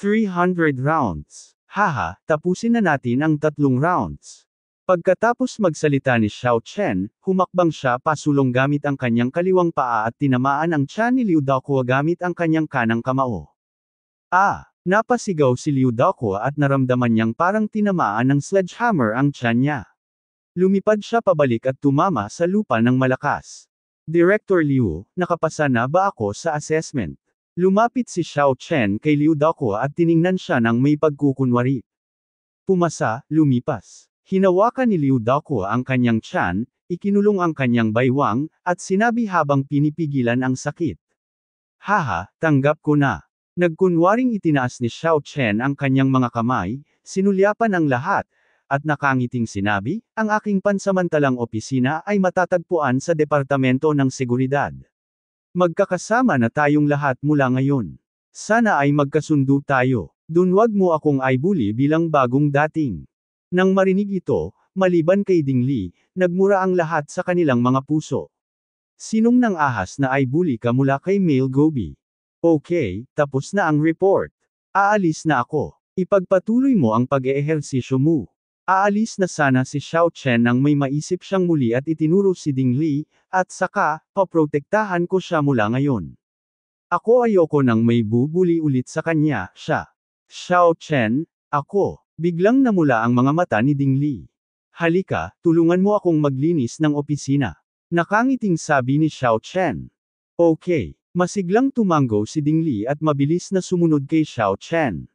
300 rounds. Haha, tapusin na natin ang tatlong rounds. Pagkatapos magsalita ni Xiao Chen, humakbang siya pasulong gamit ang kanyang kaliwang paa at tinamaan ang tiyan ni Liu Daokuo gamit ang kanyang kanang kamao. Ah! Napasigaw si Liu Daokuo at naramdaman niyang parang tinamaan ng sledgehammer ang tiyan niya. Lumipad siya pabalik at tumama sa lupa ng malakas. Director Liu, nakapasa na ba ako sa assessment? Lumapit si Xiao Chen kay Liu Daokuo at tiningnan siya ng may pagkukunwari. Pumasa, lumipas. Hinawakan ni Liu Daokuo ang kanyang tiyan, ikinulong ang kanyang baywang, at sinabi habang pinipigilan ang sakit. Haha, tanggap ko na. Nagkunwaring itinaas ni Xiao Chen ang kanyang mga kamay, sinulyapan ang lahat, at nakangiting sinabi, ang aking pansamantalang opisina ay matatagpuan sa Departamento ng Seguridad. Magkakasama na tayong lahat mula ngayon. Sana ay magkasundo tayo. Dun wag mo akong ay bully bilang bagong dating. Nang marinig ito, maliban kay Ding Li, nagmura ang lahat sa kanilang mga puso. Sinong nang ahas na ay bully ka mula kay Mail Gobi? Okay, tapos na ang report. Aalis na ako. Ipagpatuloy mo ang pag-eehersisyo mo. Aalis na sana si Xiao Chen nang may maisip siyang muli at itinuro si Ding Li, at saka, paprotektahan ko siya mula ngayon. Ako ayoko nang may bubuli ulit sa kanya, siya. Xiao Chen, ako. Biglang namula ang mga mata ni Ding Li. Halika, tulungan mo akong maglinis ng opisina. Nakangiting sabi ni Xiao Chen. Okay. Masiglang tumango si Ding Li at mabilis na sumunod kay Xiao Chen.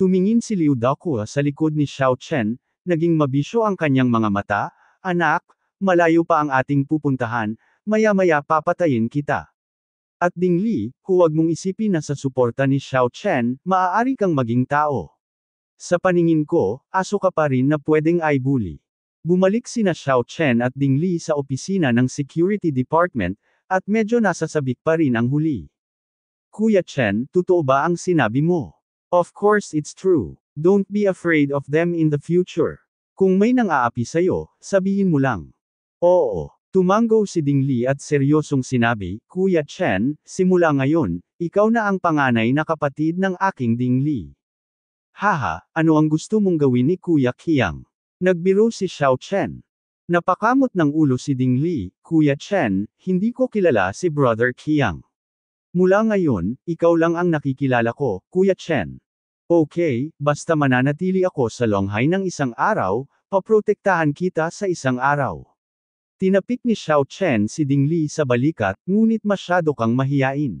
Tumingin si Liu Dakua sa likod ni Xiao Chen, naging mabisyo ang kanyang mga mata, anak, malayo pa ang ating pupuntahan, maya-maya papatayin kita. At Ding Li, huwag mong isipin na sa suporta ni Xiao Chen, maaari kang maging tao. Sa paningin ko, aso ka pa rin na pwedeng ay bully. Bumalik sina Xiao Chen at Ding Li sa opisina ng Security Department, at medyo nasasabik pa rin ang huli. Kuya Chen, totoo ba ang sinabi mo? Of course it's true. Don't be afraid of them in the future. Kung may nang-aapi sa'yo, sabihin mo lang. Oo. Tumango si Ding Li at seryosong sinabi, Kuya Chen, simula ngayon, ikaw na ang panganay na kapatid ng aking Ding Li. Haha, ano ang gusto mong gawin ni Kuya Kiang? Nagbiro si Xiao Chen. Napakamot ng ulo si Ding Li, Kuya Chen, hindi ko kilala si Brother Kiang. Mula ngayon, ikaw lang ang nakikilala ko, Kuya Chen. Okay, basta mananatili ako sa Longhai ng isang araw, paprotektahan kita sa isang araw. Tinapik ni Xiao Chen si Ding Li sa balikat, ngunit masyado kang mahiyain.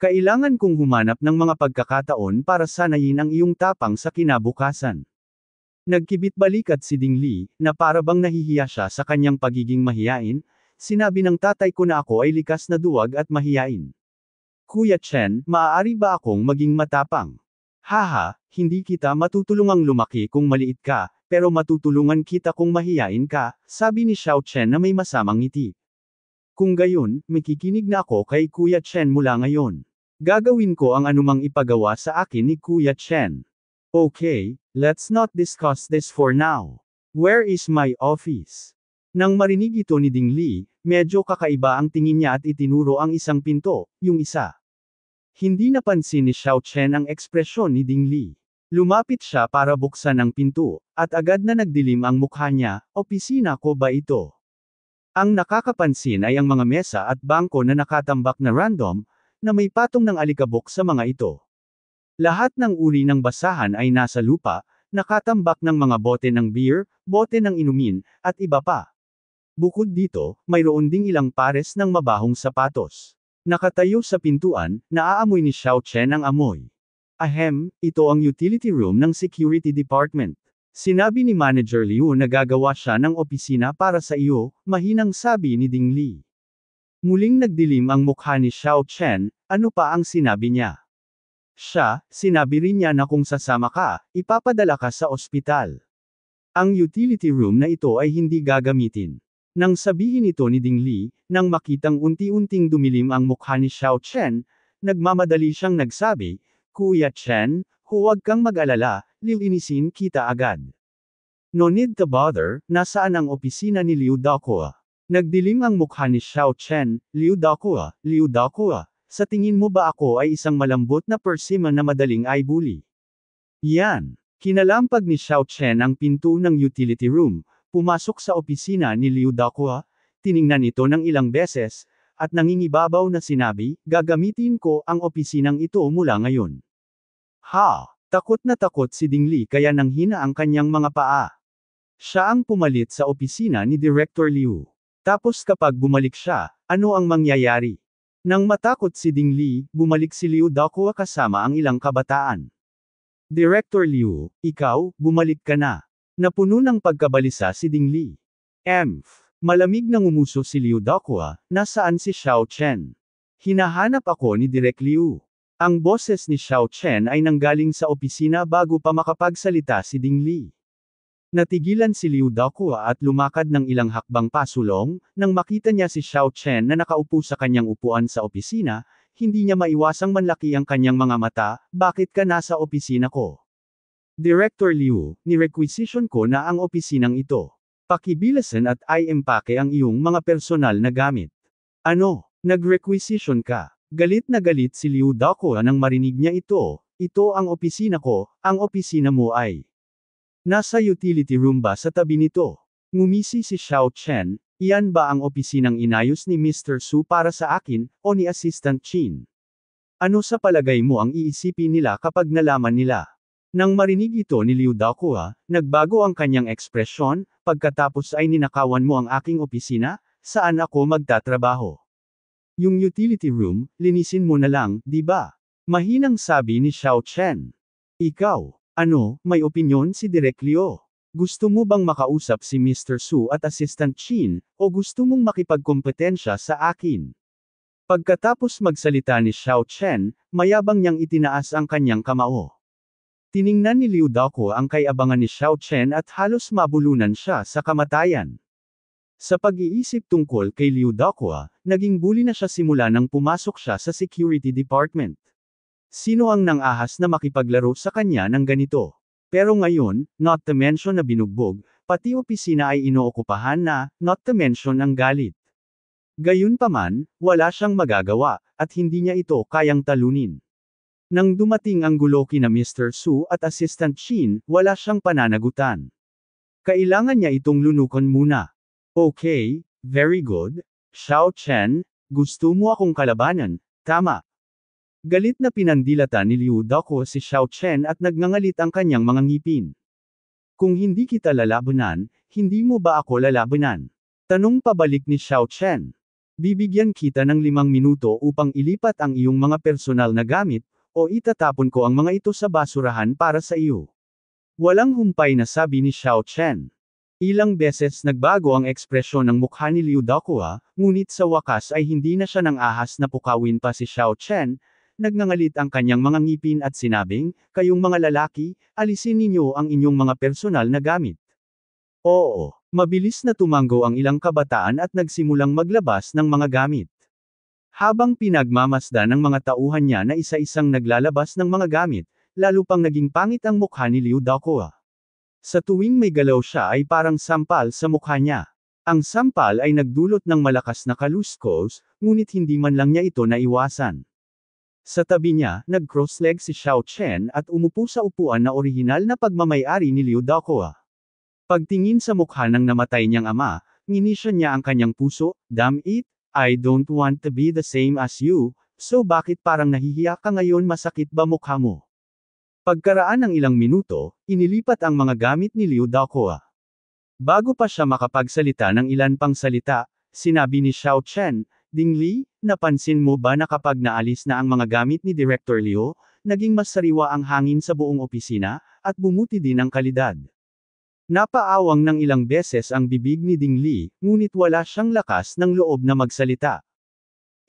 Kailangan kong humanap ng mga pagkakataon para sanayin ang iyong tapang sa kinabukasan. Nagkibit balikat si Ding Li, na para bang nahihiya siya sa kanyang pagiging mahiyain, sinabi ng tatay ko na ako ay likas na duwag at mahiyain. Kuya Chen, maaari ba akong maging matapang? Haha, hindi kita matutulungang lumaki kung maliit ka, pero matutulungan kita kung mahiyain ka, sabi ni Xiao Chen na may masamang ngiti. Kung gayon, makikinig na ako kay Kuya Chen mula ngayon. Gagawin ko ang anumang ipagawa sa akin ni Kuya Chen. Okay, let's not discuss this for now. Where is my office? Nang marinig ito ni Ding Li, medyo kakaiba ang tingin niya at itinuro ang isang pinto, yung isa. Hindi napansin ni Xiao Chen ang ekspresyon ni Ding Li. Lumapit siya para buksan ang pinto, at agad na nagdilim ang mukha niya, opisina ko ba ito? Ang nakakapansin ay ang mga mesa at bangko na nakatambak na random, na may patong ng alikabok sa mga ito. Lahat ng uri ng basahan ay nasa lupa, nakatambak ng mga bote ng beer, bote ng inumin, at iba pa. Bukod dito, mayroon ding ilang pares ng mabahong sapatos. Nakatayo sa pintuan, naaamoy ni Xiao Chen ang amoy. Ahem, ito ang utility room ng security department. Sinabi ni Manager Liu na gagawa siya ng opisina para sa iyo, mahinang sabi ni Ding Li. Muling nagdilim ang mukha ni Xiao Chen, ano pa ang sinabi niya? Siya, sinabi rin niya na kung sasama ka, ipapadala ka sa ospital. Ang utility room na ito ay hindi gagamitin. Nang sabihin ito ni Ding Li, nang makitang unti-unting dumilim ang mukha ni Xiao Chen, nagmamadali siyang nagsabi, Kuya Chen, huwag kang mag-alala, lilinisin kita agad. No need to bother, nasaan ang opisina ni Liu Dakua? Nagdilim ang mukha ni Xiao Chen, Liu Dakua, Liu Dakua, sa tingin mo ba ako ay isang malambot na persimmon na madaling ay bully? Yan! Kinalampag ni Xiao Chen ang pinto ng utility room, Pumasok sa opisina ni Liu Dakua, tiningnan ito ng ilang beses, at nangingibabaw na sinabi, gagamitin ko ang opisinang ito mula ngayon. Ha! Takot na takot si Ding Li kaya nanghina ang kanyang mga paa. Siya ang pumalit sa opisina ni Director Liu. Tapos kapag bumalik siya, ano ang mangyayari? Nang matakot si Ding Li, bumalik si Liu Dakua kasama ang ilang kabataan. Director Liu, ikaw, bumalik ka na. Napuno ng pagkabalisa si Ding Li. Emph. Malamig na ngumuso si Liu Dakua, nasaan si Xiao Chen. Hinahanap ako ni Direk Liu. Ang boses ni Xiao Chen ay nanggaling sa opisina bago pa makapagsalita si Ding Li. Natigilan si Liu Dakua at lumakad ng ilang hakbang pasulong, nang makita niya si Xiao Chen na nakaupo sa kanyang upuan sa opisina, hindi niya maiwasang manlaki ang kanyang mga mata, bakit ka nasa opisina ko? Director Liu, ni-requisition ko na ang opisinang ito. Pakibilasan at i-empake ang iyong mga personal na gamit. Ano? Nag-requisition ka? Galit na galit si Liu Dakuan nang marinig niya ito, ito ang opisina ko, ang opisina mo ay. Nasa utility room ba sa tabi nito? Ngumisi si Xiao Chen, iyan ba ang opisinang inayos ni Mr. Su para sa akin, o ni Assistant Chin? Ano sa palagay mo ang iisipin nila kapag nalaman nila? Nang marinig ito ni Liu Daokua, nagbago ang kanyang ekspresyon, pagkatapos ay ninakawan mo ang aking opisina, saan ako magtatrabaho? Yung utility room, linisin mo na lang, di ba? Mahinang sabi ni Xiao Chen. Ikaw, ano, may opinion si Direk Leo? Gusto mo bang makausap si Mr. Su at Assistant Chin, o gusto mong makipagkompetensya sa akin? Pagkatapos magsalita ni Xiao Chen, mayabang niyang itinaas ang kanyang kamao. Tiningnan ni Liu Daoco ang kayabangan ni Xiao Chen at halos mabulunan siya sa kamatayan. Sa pag-iisip tungkol kay Liu Daoco, ah, naging bully na siya simula nang pumasok siya sa security department. Sino ang nangahas na makipaglaro sa kanya ng ganito? Pero ngayon, not to mention na binugbog, pati opisina ay inookupahan na, not to mention ang galit. Gayunpaman, wala siyang magagawa, at hindi niya ito kayang talunin. Nang dumating ang gulo na Mr. Su at Assistant Shin, wala siyang pananagutan. Kailangan niya itong lunukan muna. Okay, very good. Xiao Chen, gusto mo akong kalabanan, tama. Galit na pinandilata ni Liu Dako si Xiao Chen at nagngangalit ang kanyang mga ngipin. Kung hindi kita lalabanan, hindi mo ba ako lalabanan? Tanong pabalik ni Xiao Chen. Bibigyan kita ng limang minuto upang ilipat ang iyong mga personal na gamit o itatapon ko ang mga ito sa basurahan para sa iyo. Walang humpay na sabi ni Xiao Chen. Ilang beses nagbago ang ekspresyon ng mukha ni Liu Dakua, ngunit sa wakas ay hindi na siya ng ahas na pukawin pa si Xiao Chen, nagngangalit ang kanyang mga ngipin at sinabing, kayong mga lalaki, alisin ninyo ang inyong mga personal na gamit. Oo, mabilis na tumango ang ilang kabataan at nagsimulang maglabas ng mga gamit. Habang pinagmamasdan ng mga tauhan niya na isa-isang naglalabas ng mga gamit, lalo pang naging pangit ang mukha ni Liu Daokoa. Sa tuwing may galaw siya ay parang sampal sa mukha niya. Ang sampal ay nagdulot ng malakas na kaluskos, ngunit hindi man lang niya ito naiwasan. Sa tabi niya, nag-cross-leg si Xiao Chen at umupo sa upuan na orihinal na pagmamayari ni Liu Daokoa. Pagtingin sa mukha ng namatay niyang ama, nginisya niya ang kanyang puso, damn it, I don't want to be the same as you, so bakit parang nahihiya ka ngayon masakit ba mukha mo? Pagkaraan ng ilang minuto, inilipat ang mga gamit ni Liu Daokoa. Bago pa siya makapagsalita ng ilan pang salita, sinabi ni Xiao Chen, Ding Li, napansin mo ba na kapag naalis na ang mga gamit ni Director Liu, naging mas sariwa ang hangin sa buong opisina, at bumuti din ang kalidad? Napaawang ng ilang beses ang bibig ni Ding Li, ngunit wala siyang lakas ng loob na magsalita.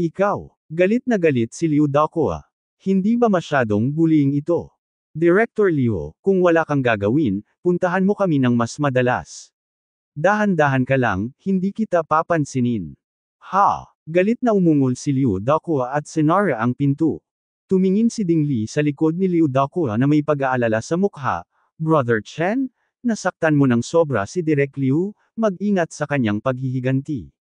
Ikaw, galit na galit si Liu Daokuo. Hindi ba masyadong bullying ito? Director Liu, kung wala kang gagawin, puntahan mo kami ng mas madalas. Dahan-dahan ka lang, hindi kita papansinin. Ha! Galit na umungol si Liu Daokuo at sinara ang pinto. Tumingin si Ding Li sa likod ni Liu Daokuo na may pag-aalala sa mukha, Brother Chen, Nasaktan mo ng sobra si Direk Liu, mag-ingat sa kanyang paghihiganti.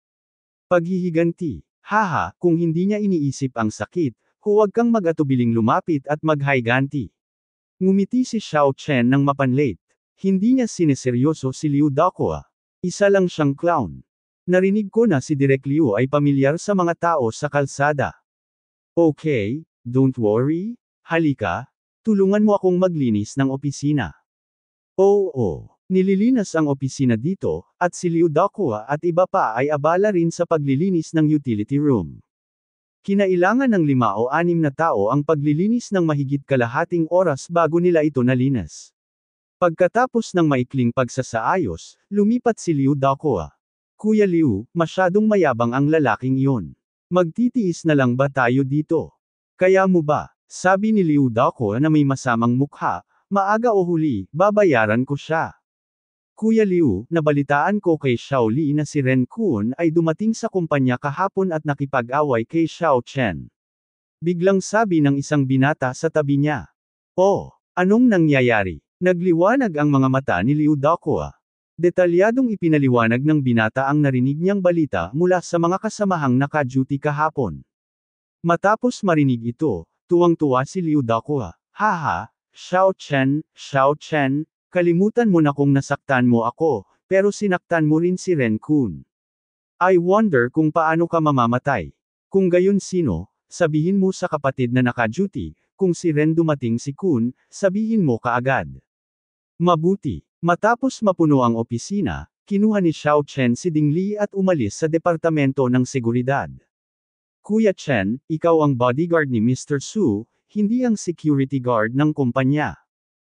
Paghihiganti, haha, kung hindi niya iniisip ang sakit, huwag kang mag-atubiling lumapit at maghayganti. Ngumiti si Xiao Chen ng mapanlate. Hindi niya sineseryoso si Liu Dakua. Isa lang siyang clown. Narinig ko na si Direk Liu ay pamilyar sa mga tao sa kalsada. Okay, don't worry, halika, tulungan mo akong maglinis ng opisina. Oo. Nililinas ang opisina dito, at si Liu Dakua at iba pa ay abala rin sa paglilinis ng utility room. Kinailangan ng lima o anim na tao ang paglilinis ng mahigit kalahating oras bago nila ito nalinas. Pagkatapos ng maikling pagsasaayos, lumipat si Liu Dakua. Kuya Liu, masyadong mayabang ang lalaking iyon. Magtitiis na lang ba tayo dito? Kaya mo ba? Sabi ni Liu Dakua na may masamang mukha, Maaga o huli, babayaran ko siya. Kuya Liu, nabalitaan ko kay Xiaoli na si Ren Kun ay dumating sa kumpanya kahapon at nakipag-away kay Xiao Chen. Biglang sabi ng isang binata sa tabi niya. Oh, anong nangyayari? Nagliwanag ang mga mata ni Liu Dakua. Detalyadong ipinaliwanag ng binata ang narinig niyang balita mula sa mga kasamahang naka-duty kahapon. Matapos marinig ito, tuwang-tuwa si Liu Dakua. Haha, Xiao Chen, Xiao Chen, kalimutan mo na kung nasaktan mo ako, pero sinaktan mo rin si Ren Kun. I wonder kung paano ka mamamatay. Kung gayon sino, sabihin mo sa kapatid na naka-duty, kung si Ren dumating si Kun, sabihin mo kaagad. Mabuti. Matapos mapuno ang opisina, kinuha ni Xiao Chen si Ding Li at umalis sa Departamento ng Seguridad. Kuya Chen, ikaw ang bodyguard ni Mr. Su, hindi ang security guard ng kumpanya.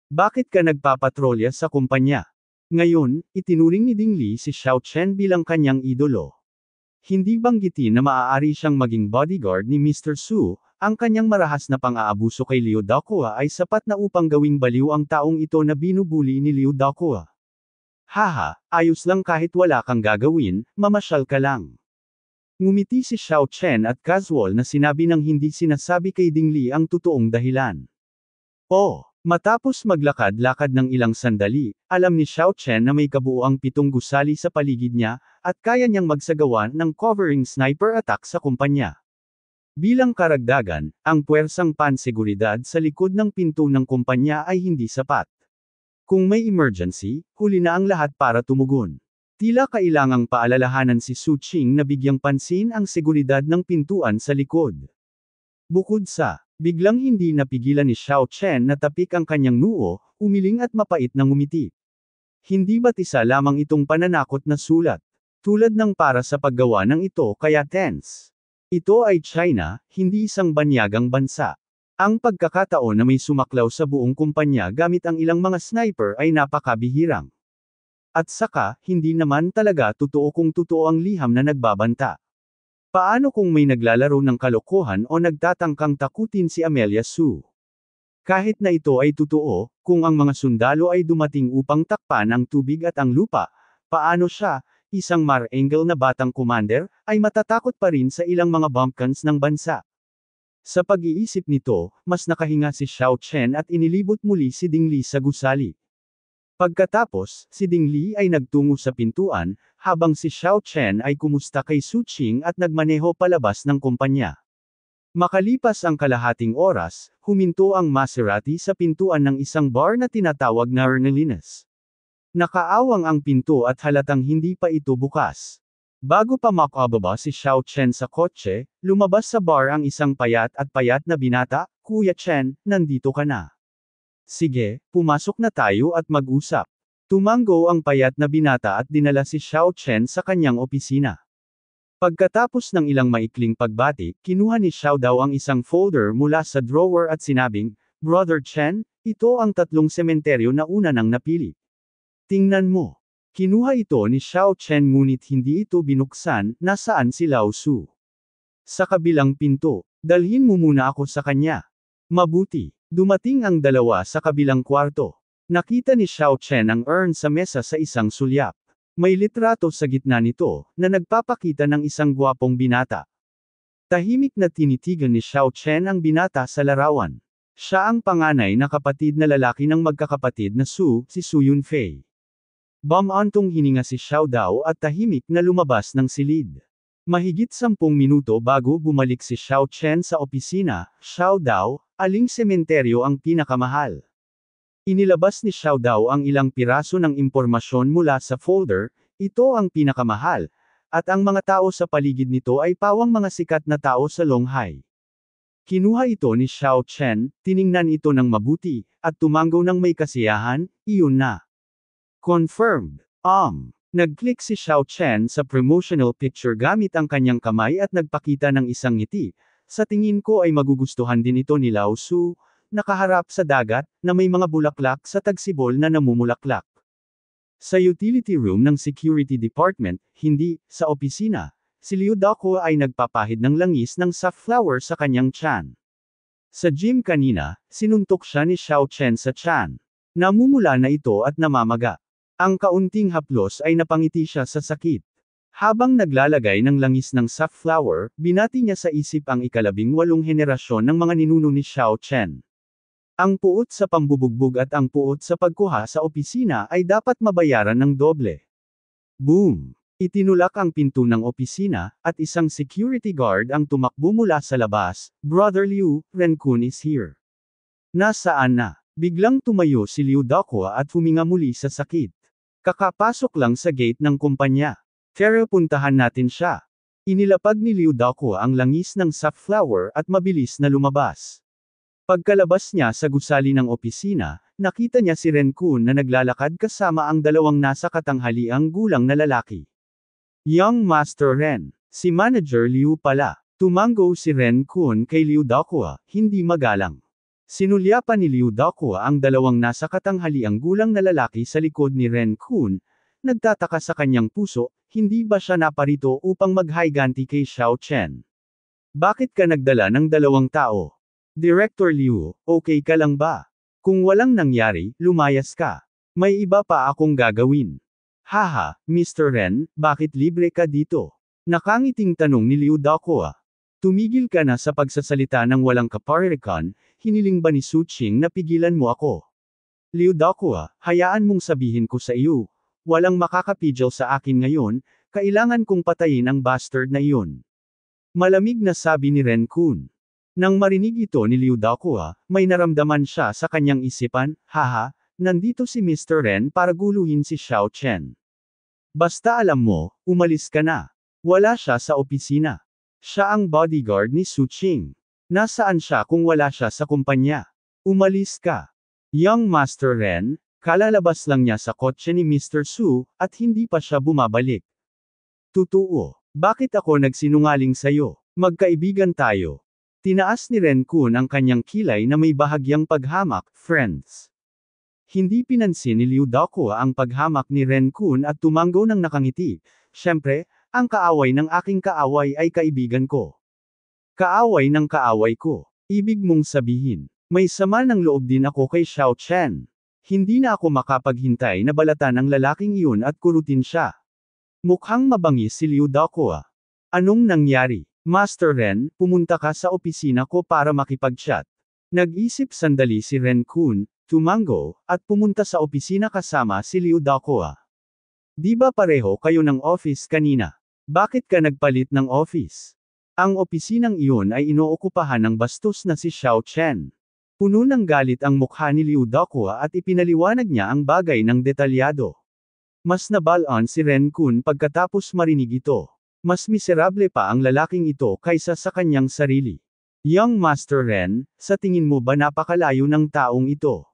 Bakit ka nagpapatrolya sa kumpanya? Ngayon, itinuring ni Ding Li si Xiao Chen bilang kanyang idolo. Hindi banggitin na maaari siyang maging bodyguard ni Mr. Su, ang kanyang marahas na pang-aabuso kay Liu Dakua ay sapat na upang gawing baliw ang taong ito na binubuli ni Liu Dakua. Haha, ayos lang kahit wala kang gagawin, mamasyal ka lang. Ngumiti si Xiao Chen at casual na sinabi ng hindi sinasabi kay Ding Li ang totoong dahilan. Oh, matapos maglakad-lakad ng ilang sandali, alam ni Xiao Chen na may kabuuang pitong gusali sa paligid niya, at kaya niyang magsagawa ng covering sniper attack sa kumpanya. Bilang karagdagan, ang puwersang panseguridad sa likod ng pinto ng kumpanya ay hindi sapat. Kung may emergency, huli na ang lahat para tumugon. Tila kailangang paalalahanan si Su Qing na bigyang pansin ang seguridad ng pintuan sa likod. Bukod sa, biglang hindi napigilan ni Xiao Chen na tapik ang kanyang nuo, umiling at mapait na ngumiti. Hindi ba't isa lamang itong pananakot na sulat? Tulad ng para sa paggawa ng ito kaya tense. Ito ay China, hindi isang banyagang bansa. Ang pagkakataon na may sumaklaw sa buong kumpanya gamit ang ilang mga sniper ay napakabihirang. At saka, hindi naman talaga totoo kung totoo ang liham na nagbabanta. Paano kung may naglalaro ng kalokohan o nagtatangkang takutin si Amelia Sue? Kahit na ito ay totoo, kung ang mga sundalo ay dumating upang takpan ang tubig at ang lupa, paano siya, isang Mar Engel na batang commander, ay matatakot pa rin sa ilang mga bumpkins ng bansa? Sa pag-iisip nito, mas nakahinga si Xiao Chen at inilibot muli si Ding Li sa gusali. Pagkatapos, si Ding Li ay nagtungo sa pintuan, habang si Xiao Chen ay kumusta kay Su Qing at nagmaneho palabas ng kumpanya. Makalipas ang kalahating oras, huminto ang Maserati sa pintuan ng isang bar na tinatawag na Ernelinas. Nakaawang ang pinto at halatang hindi pa ito bukas. Bago pa makababa si Xiao Chen sa kotse, lumabas sa bar ang isang payat at payat na binata, Kuya Chen, nandito ka na. Sige, pumasok na tayo at mag-usap. Tumanggo ang payat na binata at dinala si Xiao Chen sa kanyang opisina. Pagkatapos ng ilang maikling pagbati, kinuha ni Xiao daw ang isang folder mula sa drawer at sinabing, Brother Chen, ito ang tatlong sementeryo na una nang napili. Tingnan mo. Kinuha ito ni Xiao Chen ngunit hindi ito binuksan, nasaan si Lao Su. Sa kabilang pinto, dalhin mo muna ako sa kanya. Mabuti. Dumating ang dalawa sa kabilang kwarto. Nakita ni Xiao Chen ang urn sa mesa sa isang sulyap. May litrato sa gitna nito, na nagpapakita ng isang gwapong binata. Tahimik na tinitigan ni Xiao Chen ang binata sa larawan. Siya ang panganay na kapatid na lalaki ng magkakapatid na Su, si Su Yunfei. Bumantong hininga si Xiao Dao at tahimik na lumabas ng silid. Mahigit sampung minuto bago bumalik si Xiao Chen sa opisina, Xiao Dao, Aling sementeryo ang pinakamahal? Inilabas ni Xiao Dao ang ilang piraso ng impormasyon mula sa folder, ito ang pinakamahal, at ang mga tao sa paligid nito ay pawang mga sikat na tao sa Longhai. Kinuha ito ni Xiao Chen, tiningnan ito ng mabuti, at tumanggaw ng may kasiyahan, iyon na. Confirmed. Um. Nag-click si Xiao Chen sa promotional picture gamit ang kanyang kamay at nagpakita ng isang ngiti, sa tingin ko ay magugustuhan din ito ni Lao Su, nakaharap sa dagat, na may mga bulaklak sa tagsibol na namumulaklak. Sa utility room ng security department, hindi, sa opisina, si Liu Dako ay nagpapahid ng langis ng safflower sa kanyang chan. Sa gym kanina, sinuntok siya ni Xiao Chen sa chan. Namumula na ito at namamaga. Ang kaunting haplos ay napangiti siya sa sakit. Habang naglalagay ng langis ng safflower, binati niya sa isip ang ikalabing walong henerasyon ng mga ninuno ni Xiao Chen. Ang puot sa pambubugbog at ang puot sa pagkuha sa opisina ay dapat mabayaran ng doble. Boom! Itinulak ang pinto ng opisina, at isang security guard ang tumakbo mula sa labas, Brother Liu, Renkun is here. Nasaan na? Biglang tumayo si Liu Dakwa at huminga muli sa sakit. Kakapasok lang sa gate ng kumpanya. Pero puntahan natin siya. Inilapag ni Liu Daoku ang langis ng safflower at mabilis na lumabas. Pagkalabas niya sa gusali ng opisina, nakita niya si Ren Kun na naglalakad kasama ang dalawang nasa katanghaliang gulang na lalaki. Young Master Ren, si Manager Liu pala. Tumanggo si Ren Kun kay Liu Dakua, hindi magalang. Sinulyapan ni Liu Dakua ang dalawang nasa katanghaliang gulang na lalaki sa likod ni Ren Kun, Nagtataka sa kanyang puso, hindi ba siya naparito upang maghayganti kay Xiao Chen? Bakit ka nagdala ng dalawang tao? Director Liu, okay ka lang ba? Kung walang nangyari, lumayas ka. May iba pa akong gagawin. Haha, Mr. Ren, bakit libre ka dito? Nakangiting tanong ni Liu Dakoa. Tumigil ka na sa pagsasalita ng walang kaparikan, hiniling ba ni Su Qing na pigilan mo ako? Liu Dakoa, hayaan mong sabihin ko sa iyo, walang makakapigil sa akin ngayon, kailangan kong patayin ang bastard na iyon. Malamig na sabi ni Ren Kun. Nang marinig ito ni Liu Daokua, may naramdaman siya sa kanyang isipan, haha, nandito si Mr. Ren para guluhin si Xiao Chen. Basta alam mo, umalis ka na. Wala siya sa opisina. Siya ang bodyguard ni Su Qing. Nasaan siya kung wala siya sa kumpanya? Umalis ka. Young Master Ren, Kalalabas lang niya sa kotse ni Mr. Su, at hindi pa siya bumabalik. Totoo. Bakit ako nagsinungaling sa'yo? Magkaibigan tayo. Tinaas ni Ren Kun ang kanyang kilay na may bahagyang paghamak, friends. Hindi pinansin ni Liu Daokua ang paghamak ni Ren Kun at tumanggo ng nakangiti. Siyempre, ang kaaway ng aking kaaway ay kaibigan ko. Kaaway ng kaaway ko. Ibig mong sabihin, may sama ng loob din ako kay Xiao Chen. Hindi na ako makapaghintay na balatan ang lalaking iyon at kurutin siya. Mukhang mabangis si Liu Dakoa. Anong nangyari? Master Ren, pumunta ka sa opisina ko para makipag-chat. Nag-isip sandali si Ren Kun, tumango, at pumunta sa opisina kasama si Liu Dakoa. Di ba pareho kayo ng office kanina? Bakit ka nagpalit ng office? Ang opisinang iyon ay inookupahan ng bastos na si Xiao Chen. Puno ng galit ang mukha ni Liu Dakua at ipinaliwanag niya ang bagay ng detalyado. Mas nabalaan si Ren Kun pagkatapos marinig ito. Mas miserable pa ang lalaking ito kaysa sa kanyang sarili. Young Master Ren, sa tingin mo ba napakalayo ng taong ito?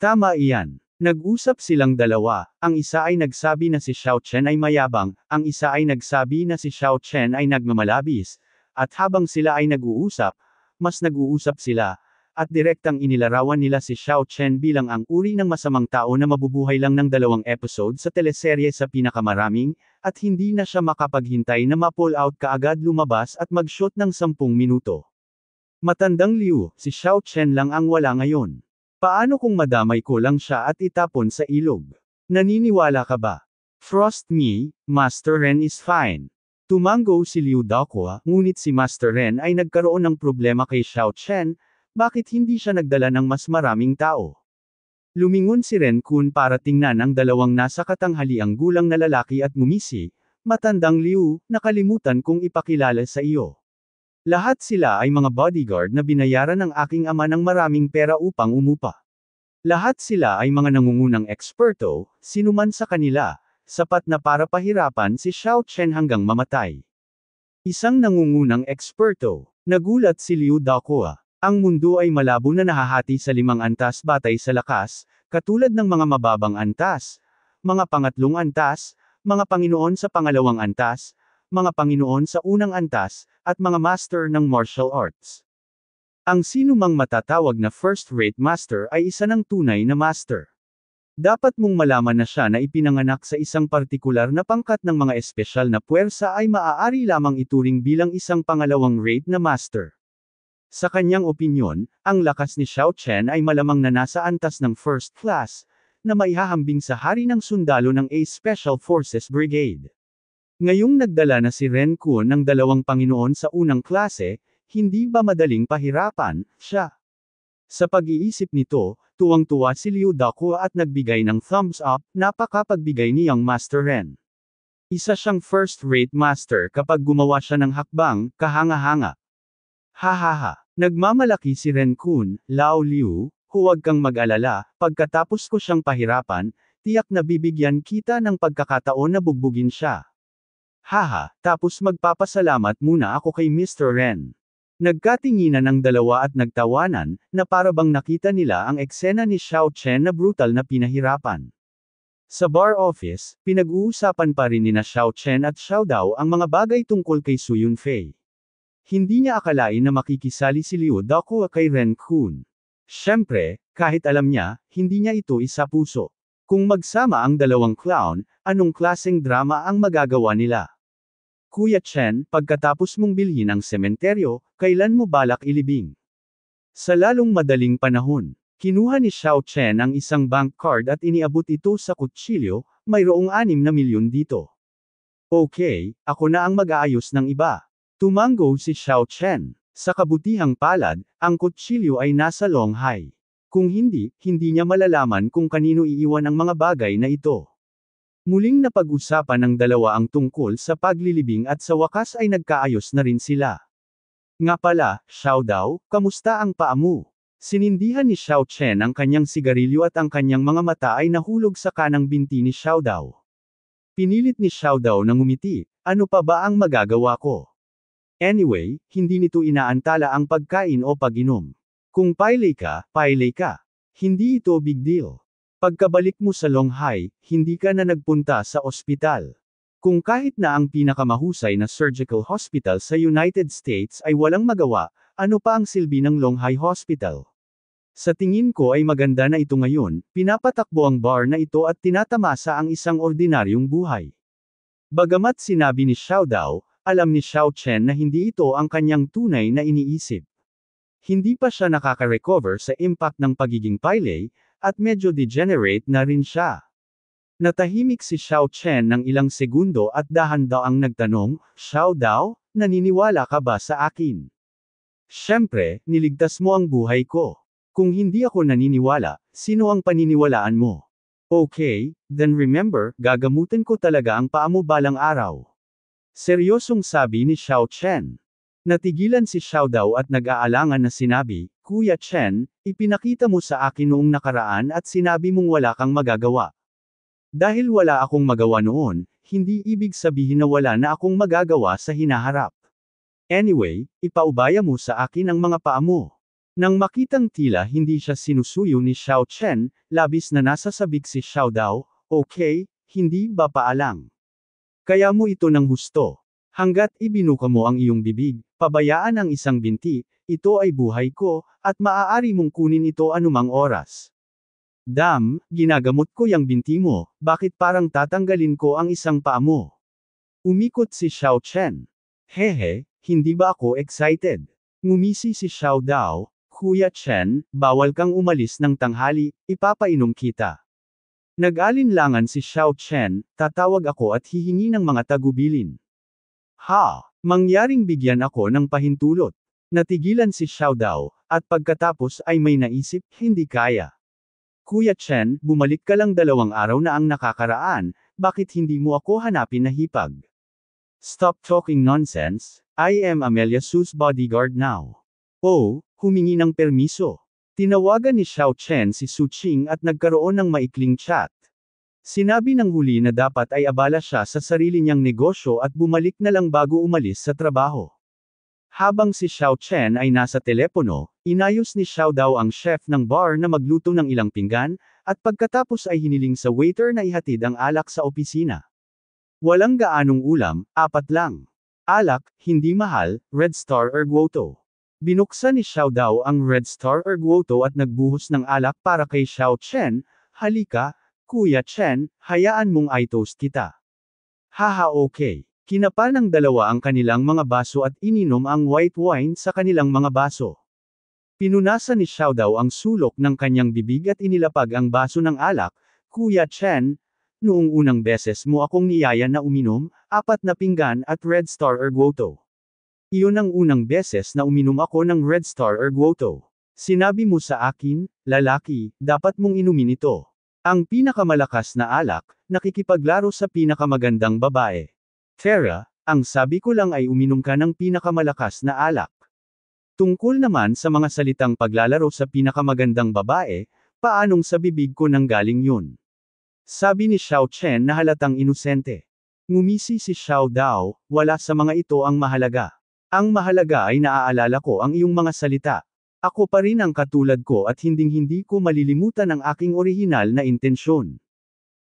Tama iyan. Nag-usap silang dalawa, ang isa ay nagsabi na si Xiao Chen ay mayabang, ang isa ay nagsabi na si Xiao Chen ay nagmamalabis, at habang sila ay nag-uusap, mas nag-uusap sila, at direktang inilarawan nila si Xiao Chen bilang ang uri ng masamang tao na mabubuhay lang ng dalawang episode sa teleserye sa pinakamaraming, at hindi na siya makapaghintay na ma-pull out kaagad lumabas at mag-shoot ng 10 minuto. Matandang Liu, si Xiao Chen lang ang wala ngayon. Paano kung madamay ko lang siya at itapon sa ilog? Naniniwala ka ba? Frost me, Master Ren is fine. Tumango si Liu Daokua, ngunit si Master Ren ay nagkaroon ng problema kay Xiao Chen, bakit hindi siya nagdala ng mas maraming tao? Lumingon si Ren Kun para tingnan ang dalawang nasa katanghaliang gulang na lalaki at ngumisi, matandang Liu, nakalimutan kong ipakilala sa iyo. Lahat sila ay mga bodyguard na binayaran ng aking ama ng maraming pera upang umupa. Lahat sila ay mga nangungunang eksperto, sinuman sa kanila, sapat na para pahirapan si Xiao Chen hanggang mamatay. Isang nangungunang eksperto, nagulat si Liu Dakua. Ang mundo ay malabo na nahahati sa limang antas batay sa lakas, katulad ng mga mababang antas, mga pangatlong antas, mga Panginoon sa pangalawang antas, mga Panginoon sa unang antas, at mga master ng martial arts. Ang sinumang matatawag na first-rate master ay isa ng tunay na master. Dapat mong malaman na siya na ipinanganak sa isang partikular na pangkat ng mga espesyal na puwersa ay maaari lamang ituring bilang isang pangalawang rate na master. Sa kanyang opinyon, ang lakas ni Xiao Chen ay malamang na nasa antas ng first class, na maihahambing sa hari ng sundalo ng A Special Forces Brigade. Ngayong nagdala na si Ren Kun ng dalawang Panginoon sa unang klase, hindi ba madaling pahirapan, siya? Sa pag-iisip nito, tuwang-tuwa si Liu Daku at nagbigay ng thumbs up, napakapagbigay niyang Master Ren. Isa siyang first-rate master kapag gumawa siya ng hakbang, kahanga-hanga. Hahaha. Nagmamalaki si Renkun, Lao Liu, huwag kang mag-alala, pagkatapos ko siyang pahirapan, tiyak na bibigyan kita ng pagkakataon na bugbugin siya. Haha, tapos magpapasalamat muna ako kay Mr. Ren. Nagkatinginan ang dalawa at nagtawanan, na parabang nakita nila ang eksena ni Xiao Chen na brutal na pinahirapan. Sa bar office, pinag-uusapan pa rin ni na Xiao Chen at Xiao Dao ang mga bagay tungkol kay Su Yunfei. Hindi niya akalain na makikisali si Liu Dakuo kay Ren Kun. Siyempre, kahit alam niya, hindi niya ito isa puso. Kung magsama ang dalawang clown, anong klaseng drama ang magagawa nila? Kuya Chen, pagkatapos mong bilhin ang sementeryo, kailan mo balak ilibing? Sa lalong madaling panahon, kinuha ni Xiao Chen ang isang bank card at iniabot ito sa kutsilyo, mayroong 6 na milyon dito. Okay, ako na ang mag-aayos ng iba. Tumanggo si Xiao Chen. Sa kabutihang palad, ang kutsilyo ay nasa Longhai. Kung hindi, hindi niya malalaman kung kanino iiwan ang mga bagay na ito. Muling napag-usapan ng dalawa ang tungkol sa paglilibing at sa wakas ay nagkaayos na rin sila. Nga pala, Xiao Dao, kamusta ang paa Sinindihan ni Xiao Chen ang kanyang sigarilyo at ang kanyang mga mata ay nahulog sa kanang binti ni Xiao Dao. Pinilit ni Xiao Dao na ngumiti, ano pa ba ang magagawa ko? Anyway, hindi nito inaantala ang pagkain o pag-inom. Kung pilay ka, pilay ka. Hindi ito big deal. Pagkabalik mo sa Longhai, hindi ka na nagpunta sa ospital. Kung kahit na ang pinakamahusay na surgical hospital sa United States ay walang magawa, ano pa ang silbi ng Longhai Hospital? Sa tingin ko ay maganda na ito ngayon, pinapatakbo ang bar na ito at tinatamasa ang isang ordinaryong buhay. Bagamat sinabi ni Xiaodao, alam ni Xiao Chen na hindi ito ang kanyang tunay na iniisip. Hindi pa siya nakaka-recover sa impact ng pagiging pilay, at medyo degenerate na rin siya. Natahimik si Xiao Chen ng ilang segundo at dahan ang nagtanong, Xiao Dao, naniniwala ka ba sa akin? Siyempre, niligtas mo ang buhay ko. Kung hindi ako naniniwala, sino ang paniniwalaan mo? Okay, then remember, gagamutin ko talaga ang paa mo balang araw. Seryosong sabi ni Xiao Chen. Natigilan si Xiao Dao at nag-aalangan na sinabi, Kuya Chen, ipinakita mo sa akin noong nakaraan at sinabi mong wala kang magagawa. Dahil wala akong magawa noon, hindi ibig sabihin na wala na akong magagawa sa hinaharap. Anyway, ipaubaya mo sa akin ang mga paa mo. Nang makitang tila hindi siya sinusuyo ni Xiao Chen, labis na nasasabik si Xiao Dao, okay, hindi ba paalang? Kaya mo ito ng husto. Hanggat ibinuka mo ang iyong bibig, pabayaan ang isang binti, ito ay buhay ko, at maaari mong kunin ito anumang oras. Dam, ginagamot ko yung binti mo, bakit parang tatanggalin ko ang isang paa mo? Umikot si Xiao Chen. Hehe, hindi ba ako excited? Ngumisi si Xiao Dao, Kuya Chen, bawal kang umalis ng tanghali, ipapainom kita. Nag-alinlangan si Xiao Chen, tatawag ako at hihingi ng mga tagubilin. Ha! Mangyaring bigyan ako ng pahintulot. Natigilan si Xiao Dao, at pagkatapos ay may naisip, hindi kaya. Kuya Chen, bumalik ka lang dalawang araw na ang nakakaraan, bakit hindi mo ako hanapin na hipag? Stop talking nonsense, I am Amelia Su's bodyguard now. Oh, humingi ng permiso. Tinawagan ni Xiao Chen si Su Qing at nagkaroon ng maikling chat. Sinabi ng huli na dapat ay abala siya sa sarili niyang negosyo at bumalik na lang bago umalis sa trabaho. Habang si Xiao Chen ay nasa telepono, inayos ni Xiao Dao ang chef ng bar na magluto ng ilang pinggan, at pagkatapos ay hiniling sa waiter na ihatid ang alak sa opisina. Walang gaanong ulam, apat lang. Alak, hindi mahal, Red Star or Guoto. Binuksan ni Xiao Dao ang Red Star Erguoto at nagbuhos ng alak para kay Xiao Chen, halika, Kuya Chen, hayaan mong i-toast kita. Haha okay. Kinapa ng dalawa ang kanilang mga baso at ininom ang white wine sa kanilang mga baso. Pinunasan ni Xiao Dao ang sulok ng kanyang bibig at inilapag ang baso ng alak, Kuya Chen, noong unang beses mo akong niyaya na uminom, apat na pinggan at Red Star Erguoto. Iyon ang unang beses na uminom ako ng Red Star or Guoto. Sinabi mo sa akin, lalaki, dapat mong inumin ito. Ang pinakamalakas na alak, nakikipaglaro sa pinakamagandang babae. Tara, ang sabi ko lang ay uminom ka ng pinakamalakas na alak. Tungkol naman sa mga salitang paglalaro sa pinakamagandang babae, paanong sa bibig ko nang galing yun? Sabi ni Xiao Chen na halatang inusente. Ngumisi si Xiao Dao, wala sa mga ito ang mahalaga. Ang mahalaga ay naaalala ko ang iyong mga salita. Ako pa rin ang katulad ko at hinding-hindi ko malilimutan ang aking orihinal na intensyon.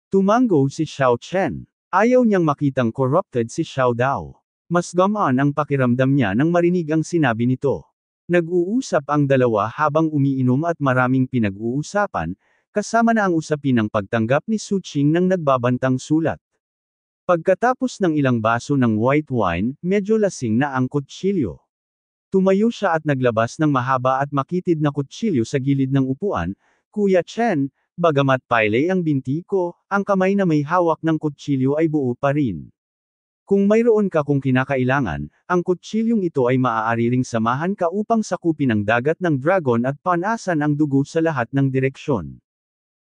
Tumango si Xiao Chen. Ayaw niyang makitang corrupted si Xiao Dao. Mas gamaan ang pakiramdam niya nang marinig ang sinabi nito. Nag-uusap ang dalawa habang umiinom at maraming pinag-uusapan, kasama na ang usapin ng pagtanggap ni Su Qing ng nagbabantang sulat. Pagkatapos ng ilang baso ng white wine, medyo lasing na ang kutsilyo. Tumayo siya at naglabas ng mahaba at makitid na kutsilyo sa gilid ng upuan, Kuya Chen, bagamat pailay ang binti ko, ang kamay na may hawak ng kutsilyo ay buo pa rin. Kung mayroon ka kung kinakailangan, ang kutsilyong ito ay maaari ring samahan ka upang sakupin ang dagat ng dragon at panasan ang dugo sa lahat ng direksyon.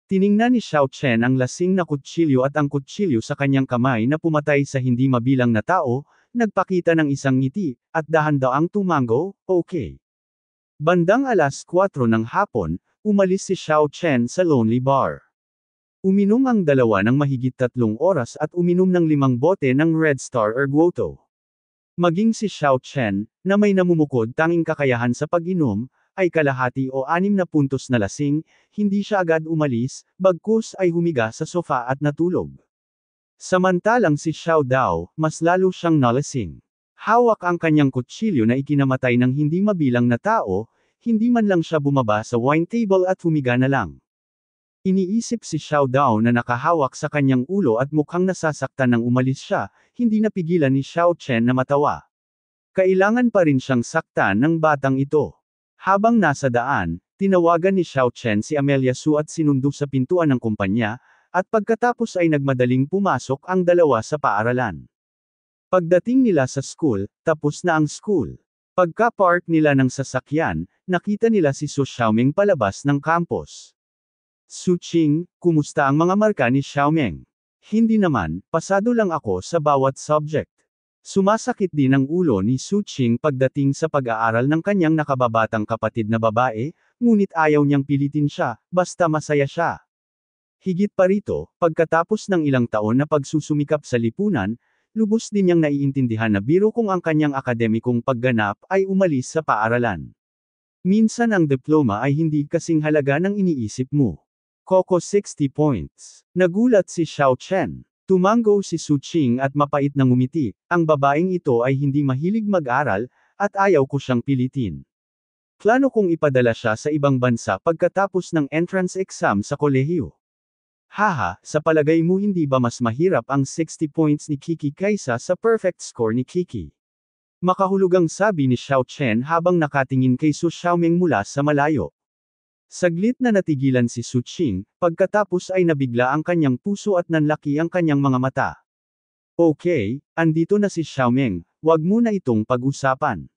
Tiningnan ni Xiao Chen ang lasing na kutsilyo at ang kutsilyo sa kanyang kamay na pumatay sa hindi mabilang na tao, nagpakita ng isang ngiti, at dahan ang tumango, okay. Bandang alas 4 ng hapon, umalis si Xiao Chen sa Lonely Bar. Uminom ang dalawa ng mahigit tatlong oras at uminom ng limang bote ng Red Star or Maging si Xiao Chen, na may namumukod tanging kakayahan sa pag-inom, ay kalahati o anim na puntos na lasing, hindi siya agad umalis, bagkus ay humiga sa sofa at natulog. Samantalang si Xiao Dao, mas lalo siyang nalasing. Hawak ang kanyang kutsilyo na ikinamatay ng hindi mabilang na tao, hindi man lang siya bumaba sa wine table at humiga na lang. Iniisip si Xiao Dao na nakahawak sa kanyang ulo at mukhang nasasaktan nang umalis siya, hindi napigilan ni Xiao Chen na matawa. Kailangan pa rin siyang saktan ng batang ito. Habang nasa daan, tinawagan ni Xiao Chen si Amelia Su at sinundo sa pintuan ng kumpanya, at pagkatapos ay nagmadaling pumasok ang dalawa sa paaralan. Pagdating nila sa school, tapos na ang school. Pagka-park nila ng sasakyan, nakita nila si Su Xiaoming palabas ng campus. Su Qing, kumusta ang mga marka ni Xiaoming? Hindi naman, pasado lang ako sa bawat subject. Sumasakit din ang ulo ni Su Qing pagdating sa pag-aaral ng kanyang nakababatang kapatid na babae, ngunit ayaw niyang pilitin siya, basta masaya siya. Higit pa rito, pagkatapos ng ilang taon na pagsusumikap sa lipunan, lubos din niyang naiintindihan na biro kung ang kanyang akademikong pagganap ay umalis sa paaralan. Minsan ang diploma ay hindi kasing halaga ng iniisip mo. Coco 60 points. Nagulat si Xiao Chen. Tumango si Su Qing at mapait na ngumiti, ang babaeng ito ay hindi mahilig mag-aral, at ayaw ko siyang pilitin. Plano kong ipadala siya sa ibang bansa pagkatapos ng entrance exam sa kolehiyo. Haha, sa palagay mo hindi ba mas mahirap ang 60 points ni Kiki kaysa sa perfect score ni Kiki? Makahulugang sabi ni Xiao Chen habang nakatingin kay Su Xiaoming mula sa malayo. Saglit na natigilan si Su Qing, pagkatapos ay nabigla ang kanyang puso at nanlaki ang kanyang mga mata. Okay, andito na si Xiaomeng, huwag muna itong pag-usapan.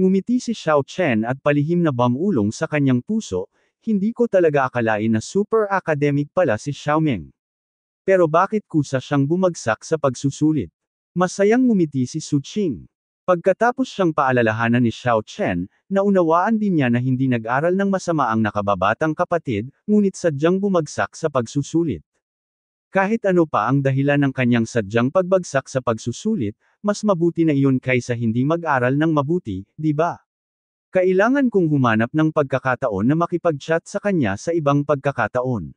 Ngumiti si Xiao Chen at palihim na bamulong sa kanyang puso, hindi ko talaga akalain na super academic pala si Xiaomeng. Pero bakit kusa siyang bumagsak sa pagsusulit? Masayang ngumiti si Su Qing. Pagkatapos siyang paalalahanan ni Xiao Chen, naunawaan din niya na hindi nag-aral ng masama ang nakababatang kapatid, ngunit sadyang bumagsak sa pagsusulit. Kahit ano pa ang dahilan ng kanyang sadyang pagbagsak sa pagsusulit, mas mabuti na iyon kaysa hindi mag-aral ng mabuti, di ba? Kailangan kong humanap ng pagkakataon na makipag-chat sa kanya sa ibang pagkakataon.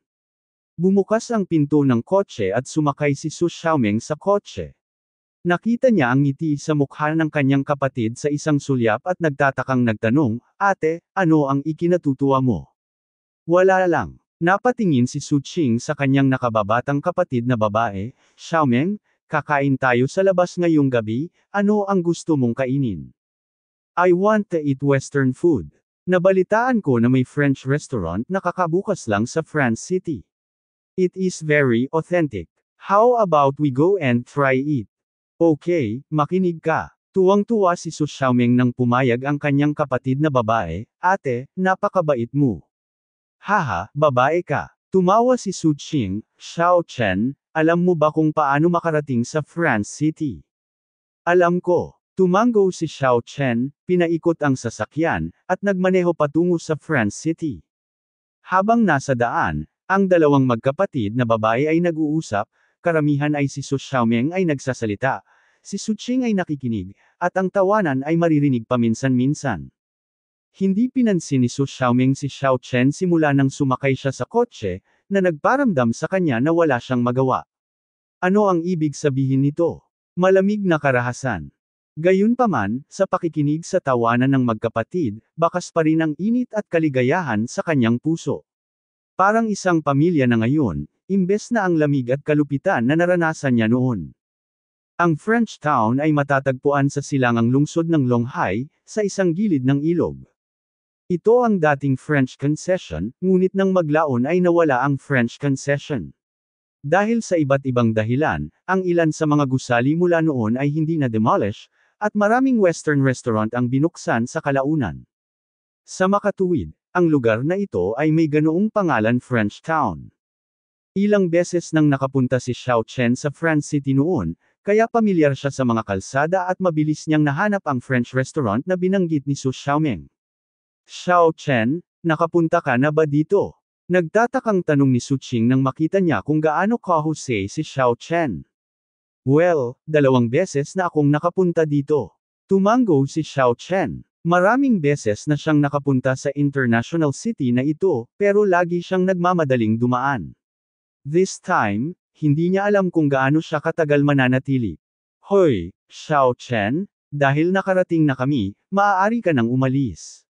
Bumukas ang pinto ng kotse at sumakay si Su Xiaoming sa kotse. Nakita niya ang ngiti sa mukha ng kanyang kapatid sa isang sulyap at nagtatakang nagtanong, Ate, ano ang ikinatutuwa mo? Wala lang. Napatingin si Su Qing sa kanyang nakababatang kapatid na babae, Xiaomeng, kakain tayo sa labas ngayong gabi, ano ang gusto mong kainin? I want to eat western food. Nabalitaan ko na may French restaurant na kakabukas lang sa France City. It is very authentic. How about we go and try it? Okay, makinig ka. Tuwang-tuwa si Su Susyameng nang pumayag ang kanyang kapatid na babae, ate, napakabait mo. Haha, babae ka. Tumawa si Su Qing, Xiao Chen, alam mo ba kung paano makarating sa France City? Alam ko. Tumango si Xiao Chen, pinaikot ang sasakyan, at nagmaneho patungo sa France City. Habang nasa daan, ang dalawang magkapatid na babae ay nag-uusap, karamihan ay si Su Xiaomeng ay nagsasalita, si Su Qing ay nakikinig, at ang tawanan ay maririnig paminsan-minsan. Hindi pinansin ni Su Xiaomeng si Xiao Chen simula nang sumakay siya sa kotse, na nagparamdam sa kanya na wala siyang magawa. Ano ang ibig sabihin nito? Malamig na karahasan. Gayunpaman, sa pakikinig sa tawanan ng magkapatid, bakas pa rin ang init at kaligayahan sa kanyang puso. Parang isang pamilya na ngayon, Imbes na ang lamig at kalupitan na naranasan niya noon. Ang French Town ay matatagpuan sa silangang lungsod ng Longhai, sa isang gilid ng ilog. Ito ang dating French concession, ngunit nang maglaon ay nawala ang French concession. Dahil sa iba't ibang dahilan, ang ilan sa mga gusali mula noon ay hindi na demolish, at maraming western restaurant ang binuksan sa kalaunan. Sa makatuwid, ang lugar na ito ay may ganoong pangalan French Town. Ilang beses nang nakapunta si Xiao Chen sa France City noon, kaya pamilyar siya sa mga kalsada at mabilis niyang nahanap ang French restaurant na binanggit ni Su Xiaomeng. Xiao Chen, nakapunta ka na ba dito? Nagtatakang tanong ni Su Qing nang makita niya kung gaano kahusay si Xiao Chen. Well, dalawang beses na akong nakapunta dito. Tumango si Xiao Chen. Maraming beses na siyang nakapunta sa international city na ito, pero lagi siyang nagmamadaling dumaan. This time, hindi niya alam kung gaano siya katagal mananatili. Hoy, Xiao Chen, dahil nakarating na kami, maaari ka nang umalis.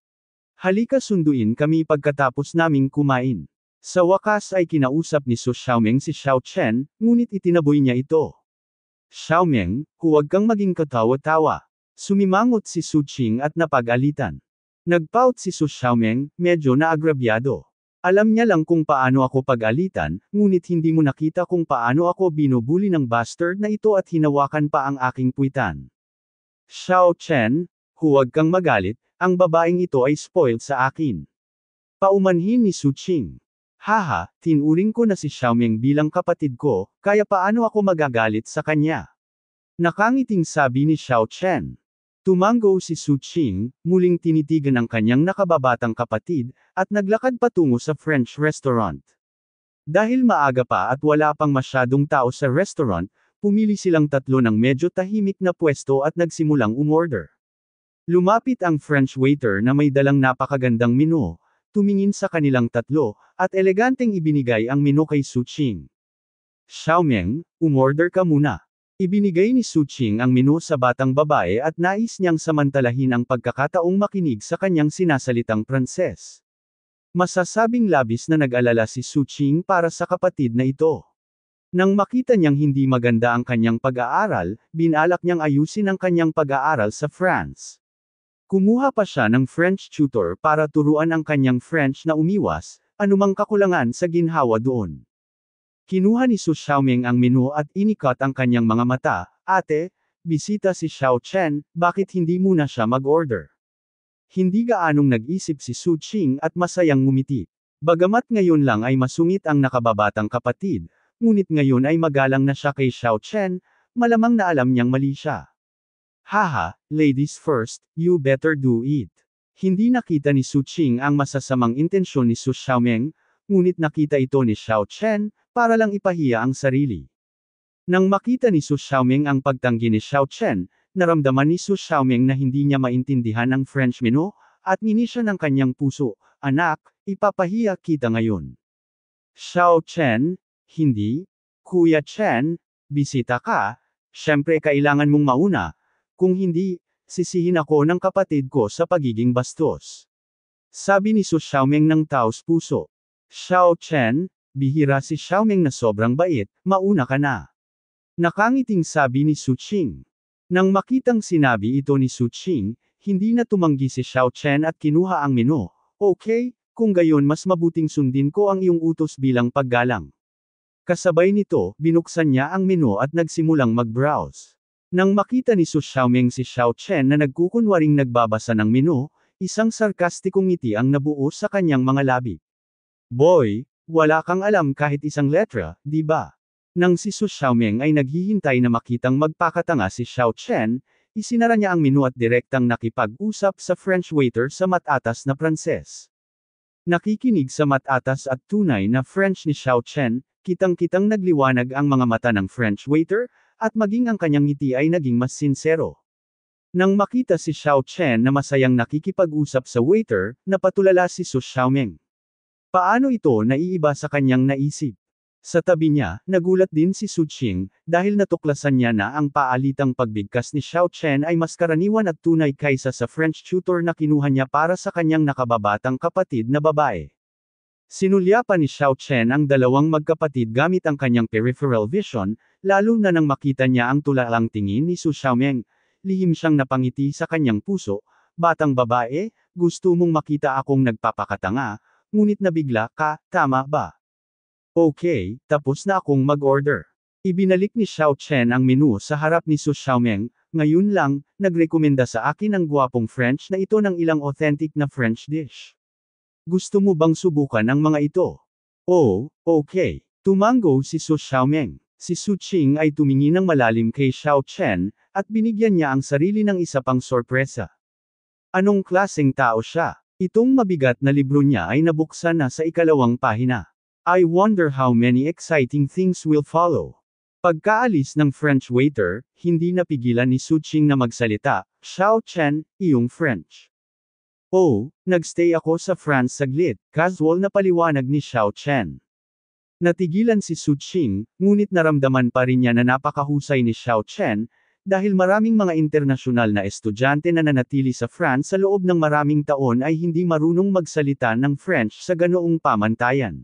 Halika sunduin kami pagkatapos naming kumain. Sa wakas ay kinausap ni Su Xiaomeng si Xiao Chen, ngunit itinaboy niya ito. Xiaomeng, huwag kang maging katawa-tawa. Sumimangot si Su Qing at napag-alitan. Nagpout si Su Xiaomeng, medyo naagrabyado. Alam niya lang kung paano ako pag-alitan, ngunit hindi mo nakita kung paano ako binubuli ng bastard na ito at hinawakan pa ang aking puwitan. Xiao Chen, huwag kang magalit, ang babaeng ito ay spoiled sa akin. Paumanhin ni Su Qing. Haha, tinuring ko na si Xiaoming bilang kapatid ko, kaya paano ako magagalit sa kanya? Nakangiting sabi ni Xiao Chen. Tumango si Su Qing, muling tinitigan ang kanyang nakababatang kapatid, at naglakad patungo sa French restaurant. Dahil maaga pa at wala pang masyadong tao sa restaurant, pumili silang tatlo ng medyo tahimik na pwesto at nagsimulang umorder. Lumapit ang French waiter na may dalang napakagandang menu, tumingin sa kanilang tatlo, at eleganteng ibinigay ang menu kay Su Qing. Xiaomeng, umorder ka muna. Ibinigay ni Suching ang menu sa batang babae at nais niyang samantalahin ang pagkakataong makinig sa kanyang sinasalitang Pranses. Masasabing labis na nag-alala si Suching para sa kapatid na ito. Nang makita niyang hindi maganda ang kanyang pag-aaral, binalak niyang ayusin ang kanyang pag-aaral sa France. Kumuha pa siya ng French tutor para turuan ang kanyang French na umiwas, anumang kakulangan sa ginhawa doon. Kinuha ni Su Xiaoming ang menu at inikot ang kanyang mga mata, ate, bisita si Xiao Chen, bakit hindi muna siya mag-order? Hindi gaanong nag-isip si Su Qing at masayang ngumiti. Bagamat ngayon lang ay masungit ang nakababatang kapatid, ngunit ngayon ay magalang na siya kay Xiao Chen, malamang na alam niyang mali siya. Haha, ladies first, you better do it. Hindi nakita ni Su Qing ang masasamang intensyon ni Su Xiaomeng, ngunit nakita ito ni Xiao Chen, para lang ipahiya ang sarili. Nang makita ni Su Xiaoming ang pagtanggi ni Xiao Chen, naramdaman ni Su Xiaoming na hindi niya maintindihan ang French menu, at ninisya ng kanyang puso, Anak, ipapahiya kita ngayon. Xiao Chen, hindi, Kuya Chen, bisita ka, syempre kailangan mong mauna, kung hindi, sisihin ako ng kapatid ko sa pagiging bastos. Sabi ni Su Xiaoming ng taos puso. Xiao Chen, bihira si Xiaoming na sobrang bait, mauna ka na. Nakangiting sabi ni Su Qing. Nang makitang sinabi ito ni Su Qing, hindi na tumanggi si Xiao Chen at kinuha ang menu. Okay, kung gayon mas mabuting sundin ko ang iyong utos bilang paggalang. Kasabay nito, binuksan niya ang menu at nagsimulang mag-browse. Nang makita ni Su Xiaoming si Xiao Chen na nagkukunwaring nagbabasa ng menu, isang sarkastikong ngiti ang nabuo sa kanyang mga labi. Boy, wala kang alam kahit isang letra, di ba? Nang si Su Xiaomeng ay naghihintay na makitang magpakatanga si Xiao Chen, isinara niya ang menu at direktang nakipag-usap sa French waiter sa matatas na Pranses. Nakikinig sa matatas at tunay na French ni Xiao Chen, kitang-kitang nagliwanag ang mga mata ng French waiter, at maging ang kanyang ngiti ay naging mas sinsero. Nang makita si Xiao Chen na masayang nakikipag-usap sa waiter, napatulala si Su Xiaomeng. Paano ito naiiba sa kanyang naisip? Sa tabi niya, nagulat din si Su Qing, dahil natuklasan niya na ang paalitang pagbigkas ni Xiao Chen ay mas karaniwan at tunay kaysa sa French tutor na kinuha niya para sa kanyang nakababatang kapatid na babae. Sinulya pa ni Xiao Chen ang dalawang magkapatid gamit ang kanyang peripheral vision, lalo na nang makita niya ang tulalang tingin ni Su Xiaomeng. Lihim siyang napangiti sa kanyang puso, Batang babae, gusto mong makita akong nagpapakatanga, ngunit nabigla ka, tama ba? Okay, tapos na akong mag-order. Ibinalik ni Xiao Chen ang menu sa harap ni Su Xiaomeng, ngayon lang, nagrekomenda sa akin ang gwapong French na ito ng ilang authentic na French dish. Gusto mo bang subukan ang mga ito? Oh, okay. Tumango si Su Xiaomeng. Si Su Qing ay tumingin ng malalim kay Xiao Chen, at binigyan niya ang sarili ng isa pang sorpresa. Anong klaseng tao siya? Itong mabigat na libro niya ay nabuksan na sa ikalawang pahina. I wonder how many exciting things will follow. Pagkaalis ng French waiter, hindi napigilan ni Suching na magsalita, Xiao Chen, iyong French. Oh, nagstay ako sa France saglit, casual na paliwanag ni Xiao Chen. Natigilan si Suching, ngunit naramdaman pa rin niya na napakahusay ni Xiao Chen, dahil maraming mga internasyonal na estudyante na nanatili sa France sa loob ng maraming taon ay hindi marunong magsalita ng French sa ganoong pamantayan.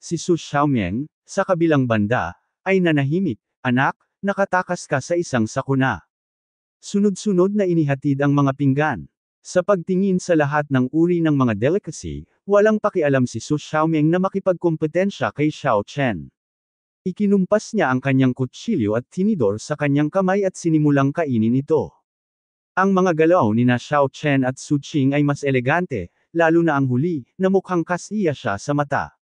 Si Su Xiaomeng, sa kabilang banda, ay nanahimik, anak, nakatakas ka sa isang sakuna. Sunod-sunod na inihatid ang mga pinggan. Sa pagtingin sa lahat ng uri ng mga delicacy, walang pakialam si Su Xiaomeng na makipagkompetensya kay Xiao Chen. Ikinumpas niya ang kanyang kutsilyo at tinidor sa kanyang kamay at sinimulang kainin ito. Ang mga galaw ni na Xiao Chen at Su Qing ay mas elegante, lalo na ang huli, na mukhang kasiya siya sa mata.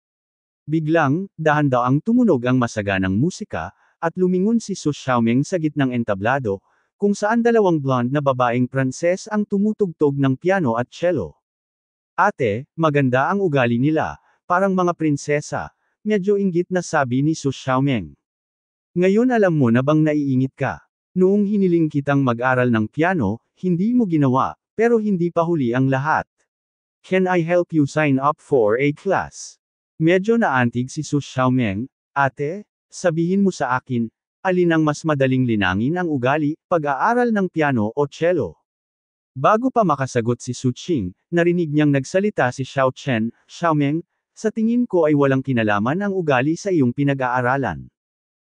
Biglang, dahan ang tumunog ang masaganang musika, at lumingon si Su Xiaoming sa gitnang entablado, kung saan dalawang blonde na babaeng Pranses ang tumutugtog ng piano at cello. Ate, maganda ang ugali nila, parang mga prinsesa, Medyo inggit na sabi ni Su Xiaomeng. Ngayon alam mo na bang naiingit ka? Noong hiniling kitang mag-aral ng piano, hindi mo ginawa, pero hindi pa huli ang lahat. Can I help you sign up for a class? Medyo naantig si Su Xiaomeng, ate, sabihin mo sa akin, alin ang mas madaling linangin ang ugali, pag-aaral ng piano o cello? Bago pa makasagot si Su Qing, narinig niyang nagsalita si Xiao Chen, Xiaomeng, sa tingin ko ay walang kinalaman ang ugali sa iyong pinag-aaralan.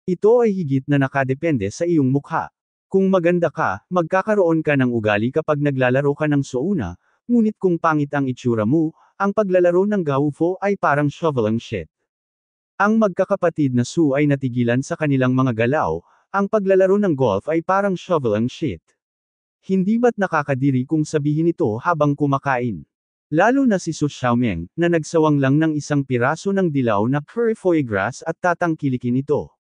Ito ay higit na nakadepende sa iyong mukha. Kung maganda ka, magkakaroon ka ng ugali kapag naglalaro ka ng souna, ngunit kung pangit ang itsura mo, ang paglalaro ng gaufo ay parang shoveling shit. Ang magkakapatid na Su ay natigilan sa kanilang mga galaw, ang paglalaro ng golf ay parang shoveling shit. Hindi ba't nakakadiri kung sabihin ito habang kumakain? Lalo na si Su Xiaomeng, na nagsawang lang ng isang piraso ng dilaw na foie gras at tatangkilikin ito.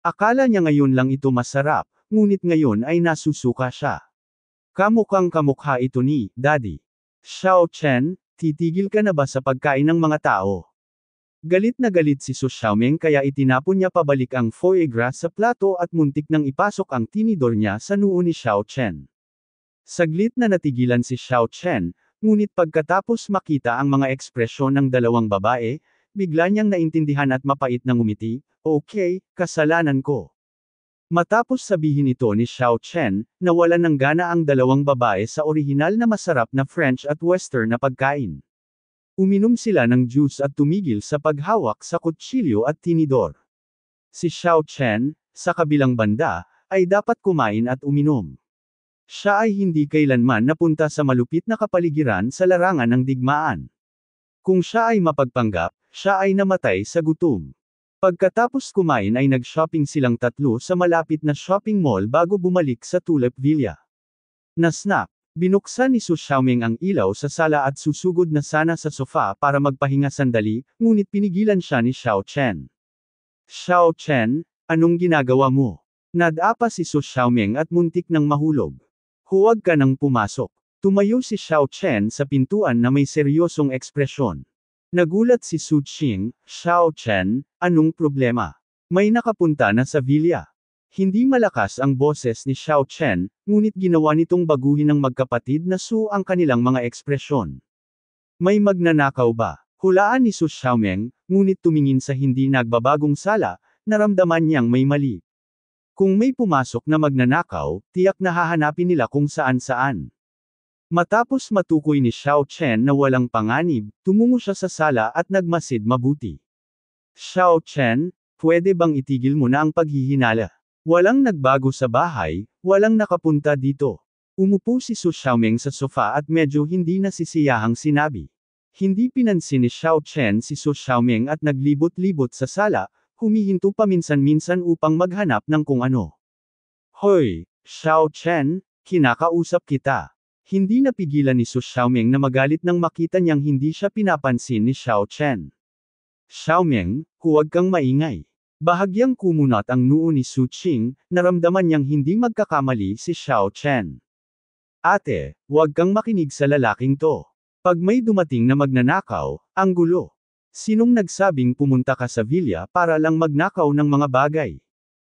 Akala niya ngayon lang ito masarap, ngunit ngayon ay nasusuka siya. Kamukhang kamukha ito ni, Daddy. Xiao Chen, titigil ka na ba sa pagkain ng mga tao? Galit na galit si Su Xiaomeng kaya itinapon niya pabalik ang foie gras sa plato at muntik nang ipasok ang tinidor niya sa noo ni Xiao Chen. Saglit na natigilan si Xiao Chen, Ngunit pagkatapos makita ang mga ekspresyon ng dalawang babae, bigla niyang naintindihan at mapait na ngumiti, okay, kasalanan ko. Matapos sabihin ito ni Xiao Chen, nawalan ng gana ang dalawang babae sa orihinal na masarap na French at Western na pagkain. Uminom sila ng juice at tumigil sa paghawak sa kutsilyo at tinidor. Si Xiao Chen, sa kabilang banda, ay dapat kumain at uminom. Siya ay hindi kailanman napunta sa malupit na kapaligiran sa larangan ng digmaan. Kung siya ay mapagpanggap, siya ay namatay sa gutom. Pagkatapos kumain ay nag-shopping silang tatlo sa malapit na shopping mall bago bumalik sa Tulip Villa. Nasnap, binuksan ni Su Xiaoming ang ilaw sa sala at susugod na sana sa sofa para magpahinga sandali, ngunit pinigilan siya ni Xiao Chen. Xiao Chen, anong ginagawa mo? Nadapa si Su Xiaoming at muntik ng mahulog. Huwag ka nang pumasok. Tumayo si Xiao Chen sa pintuan na may seryosong ekspresyon. Nagulat si Su Qing, Xiao Chen, anong problema? May nakapunta na sa Villa. Hindi malakas ang boses ni Xiao Chen, ngunit ginawa nitong baguhin ng magkapatid na Su ang kanilang mga ekspresyon. May magnanakaw ba? Hulaan ni Su Xiaomeng, ngunit tumingin sa hindi nagbabagong sala, naramdaman niyang may mali. Kung may pumasok na magnanakaw, tiyak na hahanapin nila kung saan-saan. Matapos matukoy ni Xiao Chen na walang panganib, tumungo siya sa sala at nagmasid mabuti. Xiao Chen, pwede bang itigil mo na ang paghihinala? Walang nagbago sa bahay, walang nakapunta dito. Umupo si Su Xiaoming sa sofa at medyo hindi nasisiyahang sinabi. Hindi pinansin ni Xiao Chen si Su Xiaoming at naglibot-libot sa sala, humihinto paminsan-minsan upang maghanap ng kung ano. Hoy, Xiao Chen, kinakausap kita. Hindi napigilan ni Su Xiaomeng na magalit nang makita niyang hindi siya pinapansin ni Xiao Chen. Xiaomeng, huwag kang maingay. Bahagyang kumunat ang noo ni Su Qing, naramdaman niyang hindi magkakamali si Xiao Chen. Ate, huwag kang makinig sa lalaking to. Pag may dumating na magnanakaw, ang gulo. Sinong nagsabing pumunta ka sa villa para lang magnakaw ng mga bagay?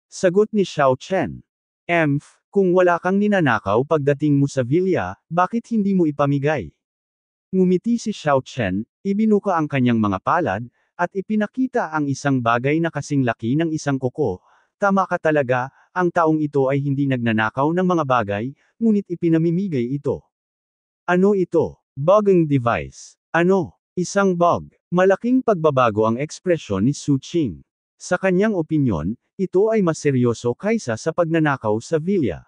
Sagot ni Xiao Chen. Emph, kung wala kang ninanakaw pagdating mo sa villa, bakit hindi mo ipamigay? Ngumiti si Xiao Chen, ibinuka ang kanyang mga palad, at ipinakita ang isang bagay na kasing laki ng isang kuko. Tama ka talaga, ang taong ito ay hindi nagnanakaw ng mga bagay, ngunit ipinamimigay ito. Ano ito? Bugging device. Ano? Isang bog. Malaking pagbabago ang ekspresyon ni Su Qing. Sa kanyang opinyon, ito ay mas seryoso kaysa sa pagnanakaw sa Villa.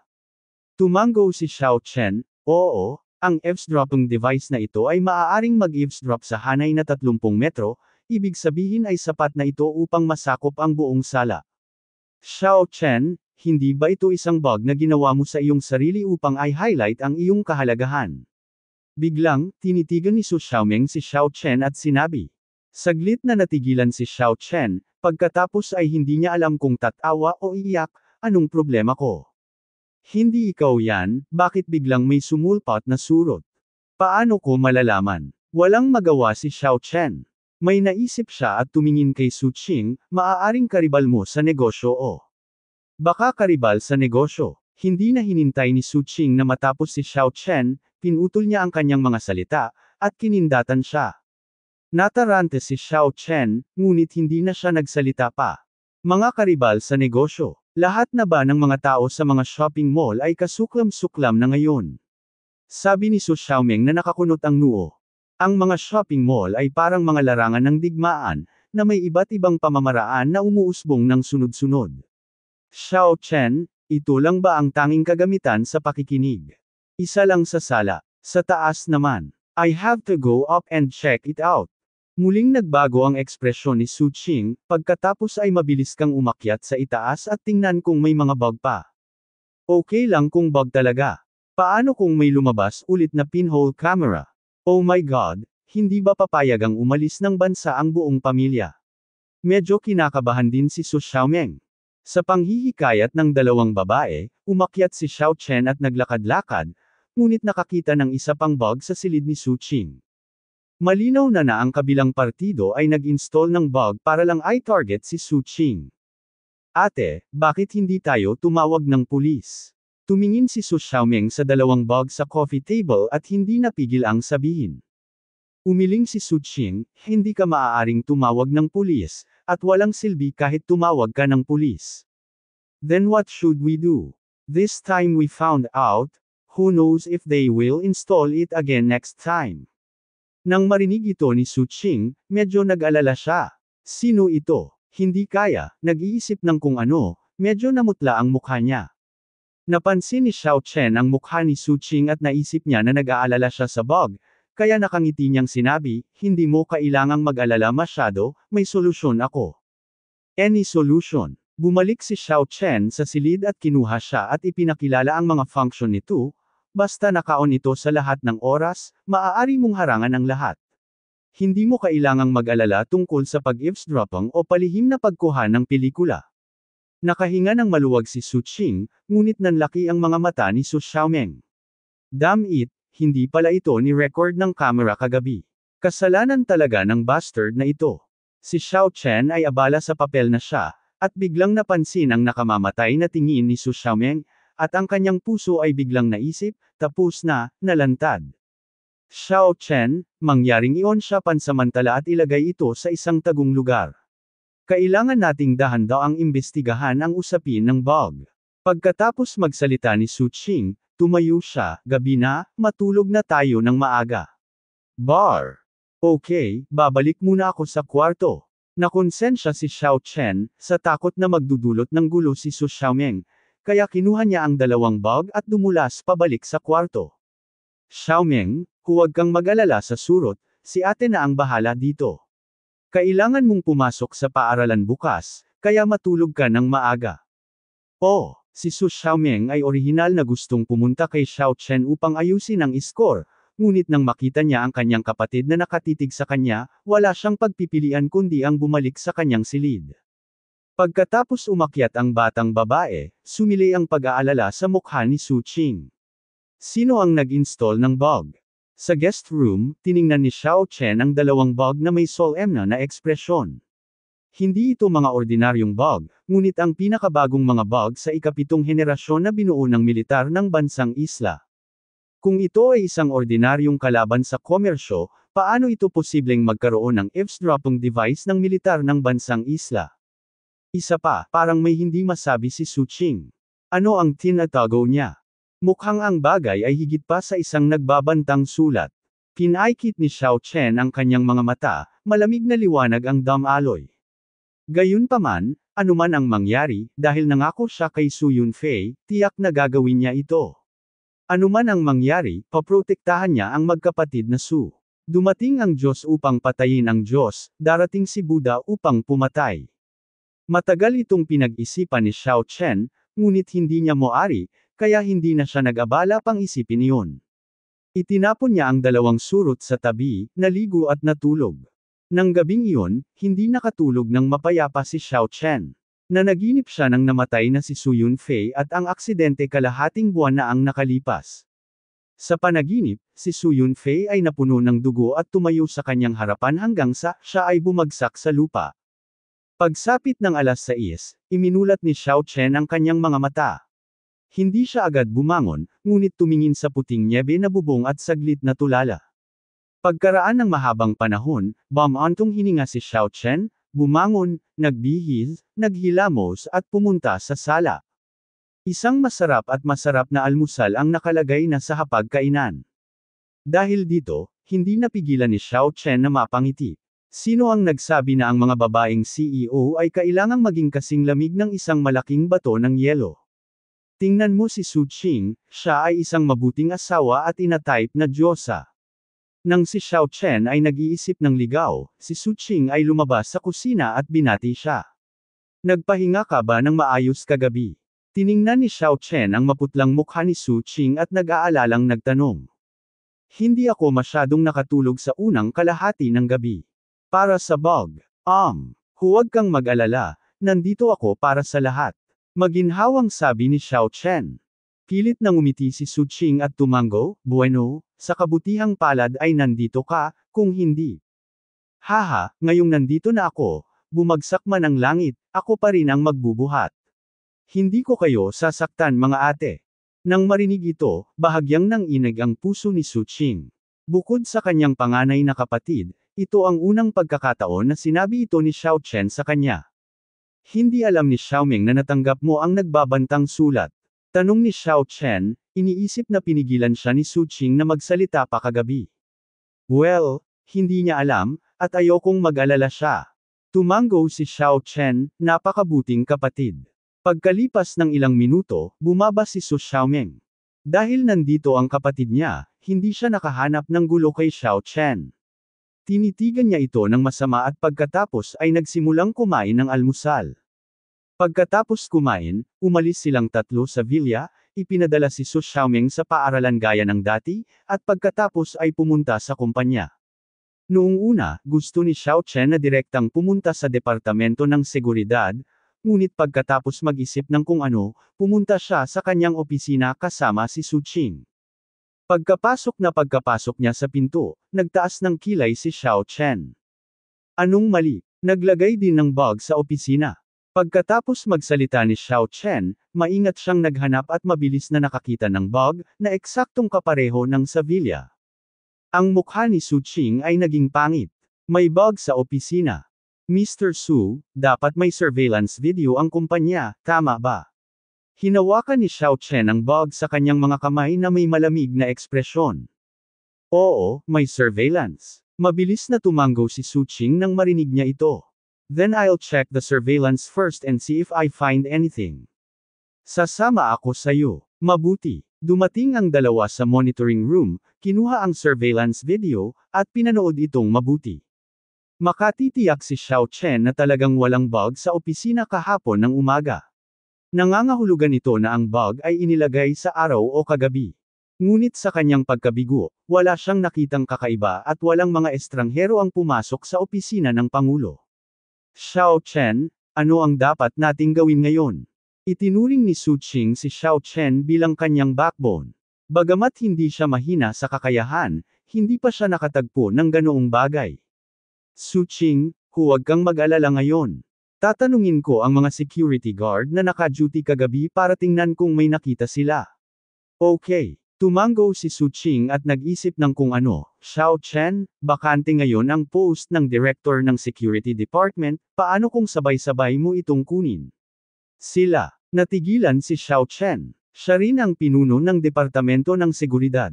Tumango si Xiao Chen, oo, ang eavesdropping device na ito ay maaaring mag-eavesdrop sa hanay na 30 metro, ibig sabihin ay sapat na ito upang masakop ang buong sala. Xiao Chen, hindi ba ito isang bug na ginawa mo sa iyong sarili upang i-highlight ang iyong kahalagahan? Biglang, tinitigan ni Su Xiaomeng si Xiao Chen at sinabi. Saglit na natigilan si Xiao Chen, pagkatapos ay hindi niya alam kung tatawa o iiyak, anong problema ko? Hindi ikaw yan, bakit biglang may sumulpot na surot? Paano ko malalaman? Walang magawa si Xiao Chen. May naisip siya at tumingin kay Su Qing, maaaring karibal mo sa negosyo o. Baka karibal sa negosyo. Hindi na hinintay ni Su Qing na matapos si Xiao Chen, pinutol niya ang kanyang mga salita, at kinindatan siya. Natarante si Xiao Chen, ngunit hindi na siya nagsalita pa. Mga karibal sa negosyo, lahat na ba ng mga tao sa mga shopping mall ay kasuklam-suklam na ngayon? Sabi ni Su Xiaomeng na nakakunot ang nuo. Ang mga shopping mall ay parang mga larangan ng digmaan, na may iba't ibang pamamaraan na umuusbong ng sunod-sunod. Xiao Chen, ito lang ba ang tanging kagamitan sa pakikinig? Isa lang sa sala. Sa taas naman. I have to go up and check it out. Muling nagbago ang ekspresyon ni Su Qing, pagkatapos ay mabilis kang umakyat sa itaas at tingnan kung may mga bug pa. Okay lang kung bug talaga. Paano kung may lumabas ulit na pinhole camera? Oh my god, hindi ba papayag ang umalis ng bansa ang buong pamilya? Medyo kinakabahan din si Su Xiaomeng. Sa panghihikayat ng dalawang babae, umakyat si Xiao Chen at naglakad-lakad, ngunit nakakita ng isa pang bug sa silid ni Su Qing. Malinaw na na ang kabilang partido ay nag-install ng bug para lang i target si Su Qing. Ate, bakit hindi tayo tumawag ng pulis? Tumingin si Su Xiaomeng sa dalawang bug sa coffee table at hindi napigil ang sabihin. Umiling si Su Qing, hindi ka maaaring tumawag ng pulis, at walang silbi kahit tumawag ka ng pulis. Then what should we do? This time we found out, who knows if they will install it again next time. Nang marinig ito ni Su Qing, medyo nag-alala siya. Sino ito? Hindi kaya, nag-iisip ng kung ano, medyo namutla ang mukha niya. Napansin ni Xiao Chen ang mukha ni Su Qing at naisip niya na nag-aalala siya sa bug, kaya nakangiti niyang sinabi, hindi mo kailangang mag-alala masyado, may solusyon ako. Any solution? Bumalik si Xiao Chen sa silid at kinuha siya at ipinakilala ang mga function nito, basta nakaon ito sa lahat ng oras, maaari mong harangan ang lahat. Hindi mo kailangang mag-alala tungkol sa pag-eavesdropping o palihim na pagkuha ng pelikula. Nakahinga ng maluwag si Su Qing, ngunit nanlaki ang mga mata ni Su Xiaomeng. Damn it, hindi pala ito ni-record ng kamera kagabi. Kasalanan talaga ng bastard na ito. Si Xiao Chen ay abala sa papel na siya, at biglang napansin ang nakamamatay na tingin ni Su Xiaomeng, at ang kanyang puso ay biglang naisip, tapos na, nalantad. Xiao Chen, mangyaring iyon siya pansamantala at ilagay ito sa isang tagong lugar. Kailangan nating dahan daw ang imbestigahan ang usapin ng bog. Pagkatapos magsalita ni Su Qing, Tumayo siya, gabi na, matulog na tayo ng maaga. Bar. Okay, babalik muna ako sa kwarto. Nakonsensya si Xiao Chen, sa takot na magdudulot ng gulo si Su Xiaomeng, kaya kinuha niya ang dalawang bag at dumulas pabalik sa kwarto. Xiaomeng, huwag kang mag-alala sa surot, si ate na ang bahala dito. Kailangan mong pumasok sa paaralan bukas, kaya matulog ka ng maaga. Oh! Si Su Xiaomeng ay orihinal na gustong pumunta kay Xiao Chen upang ayusin ang iskor, ngunit nang makita niya ang kanyang kapatid na nakatitig sa kanya, wala siyang pagpipilian kundi ang bumalik sa kanyang silid. Pagkatapos umakyat ang batang babae, sumili ang pag-aalala sa mukha ni Su Qing. Sino ang nag-install ng bug? Sa guest room, tiningnan ni Xiao Chen ang dalawang bug na may solemna na ekspresyon. Hindi ito mga ordinaryong bug, ngunit ang pinakabagong mga bug sa ikapitong henerasyon na binuo ng militar ng bansang isla. Kung ito ay isang ordinaryong kalaban sa komersyo, paano ito posibleng magkaroon ng eavesdropping device ng militar ng bansang isla? Isa pa, parang may hindi masabi si Su Ching. Ano ang tinatago niya? Mukhang ang bagay ay higit pa sa isang nagbabantang sulat. Pinaikit ni Xiao Chen ang kanyang mga mata, malamig na liwanag ang damaloy. Gayunpaman, anuman ang mangyari, dahil nangako siya kay Su Yunfei, tiyak na gagawin niya ito. Anuman ang mangyari, paprotektahan niya ang magkapatid na Su. Dumating ang Diyos upang patayin ang Diyos, darating si Buddha upang pumatay. Matagal itong pinag-isipan ni Xiao Chen, ngunit hindi niya moari, kaya hindi na siya nag-abala pang isipin iyon. Itinapon niya ang dalawang surut sa tabi, naligo at natulog. Nang gabing iyon, hindi nakatulog ng mapayapa si Xiao Chen. Nanaginip siya nang namatay na si Suyun Fei at ang aksidente kalahating buwan na ang nakalipas. Sa panaginip, si Suyun Fei ay napuno ng dugo at tumayo sa kanyang harapan hanggang sa siya ay bumagsak sa lupa. Pagsapit ng alas 6, iminulat ni Xiao Chen ang kanyang mga mata. Hindi siya agad bumangon, ngunit tumingin sa puting niebe na bubong at saglit na tulala. Pagkaraan ng mahabang panahon, bamantong hininga si Xiao Chen, bumangon, nagbihis, naghilamos at pumunta sa sala. Isang masarap at masarap na almusal ang nakalagay na sa hapagkainan. Dahil dito, hindi napigilan ni Xiao Chen na mapangiti. Sino ang nagsabi na ang mga babaeng CEO ay kailangang maging kasing lamig ng isang malaking bato ng yelo? Tingnan mo si Su Qing, siya ay isang mabuting asawa at ina na diyosa. Nang si Xiao Chen ay nag-iisip ng ligaw, si Su Qing ay lumabas sa kusina at binati siya. Nagpahinga ka ba ng maayos kagabi? Tiningnan ni Xiao Chen ang maputlang mukha ni Su Qing at nag-aalalang nagtanong. Hindi ako masyadong nakatulog sa unang kalahati ng gabi. Para sa bug, um, huwag kang mag-alala, nandito ako para sa lahat. Maginhawang sabi ni Xiao Chen. Pilit nang umiti si Su Qing at tumango, bueno, sa kabutihang palad ay nandito ka, kung hindi. Haha, ngayong nandito na ako, bumagsak man ang langit, ako pa rin ang magbubuhat. Hindi ko kayo sasaktan mga ate. Nang marinig ito, bahagyang nang inig ang puso ni Su Qing. Bukod sa kanyang panganay na kapatid, ito ang unang pagkakataon na sinabi ito ni Xiao Chen sa kanya. Hindi alam ni Xiaoming na natanggap mo ang nagbabantang sulat. Tanong ni Xiao Chen, Iniisip na pinigilan siya ni Suching na magsalita pa kagabi. Well, hindi niya alam, at ayokong mag-alala siya. Tumango si Xiao Chen, napakabuting kapatid. Pagkalipas ng ilang minuto, bumaba si Su Xiaomeng. Dahil nandito ang kapatid niya, hindi siya nakahanap ng gulo kay Xiao Chen. Tinitigan niya ito ng masama at pagkatapos ay nagsimulang kumain ng almusal. Pagkatapos kumain, umalis silang tatlo sa villa, ipinadala si Su Xiaoming sa paaralan gaya ng dati, at pagkatapos ay pumunta sa kumpanya. Noong una, gusto ni Xiao Chen na direktang pumunta sa Departamento ng Seguridad, ngunit pagkatapos mag-isip ng kung ano, pumunta siya sa kanyang opisina kasama si Su Qing. Pagkapasok na pagkapasok niya sa pinto, nagtaas ng kilay si Xiao Chen. Anong mali? Naglagay din ng bug sa opisina. Pagkatapos magsalita ni Xiao Chen, maingat siyang naghanap at mabilis na nakakita ng bug, na eksaktong kapareho ng Sevilla. Ang mukha ni Su Qing ay naging pangit. May bug sa opisina. Mr. Su, dapat may surveillance video ang kumpanya, tama ba? Hinawakan ni Xiao Chen ang bug sa kanyang mga kamay na may malamig na ekspresyon. Oo, may surveillance. Mabilis na tumango si Su Qing nang marinig niya ito. Then I'll check the surveillance first and see if I find anything. Sasama ako sa'yo. Mabuti. Dumating ang dalawa sa monitoring room, kinuha ang surveillance video, at pinanood itong mabuti. Makatitiyak si Xiao Chen na talagang walang bug sa opisina kahapon ng umaga. Nangangahulugan ito na ang bug ay inilagay sa araw o kagabi. Ngunit sa kanyang pagkabigo, wala siyang nakitang kakaiba at walang mga estranghero ang pumasok sa opisina ng Pangulo. Xiao Chen, ano ang dapat nating gawin ngayon? Itinuring ni Su Qing si Xiao Chen bilang kanyang backbone. Bagamat hindi siya mahina sa kakayahan, hindi pa siya nakatagpo ng ganoong bagay. Su Qing, huwag kang mag-alala ngayon. Tatanungin ko ang mga security guard na naka-duty kagabi para tingnan kung may nakita sila. Okay. Tumanggo si Su Qing at nag-isip ng kung ano, Xiao Chen, bakante ngayon ang post ng Director ng Security Department, paano kung sabay-sabay mo itong kunin? Sila, natigilan si Xiao Chen. Siya rin ang pinuno ng Departamento ng Seguridad.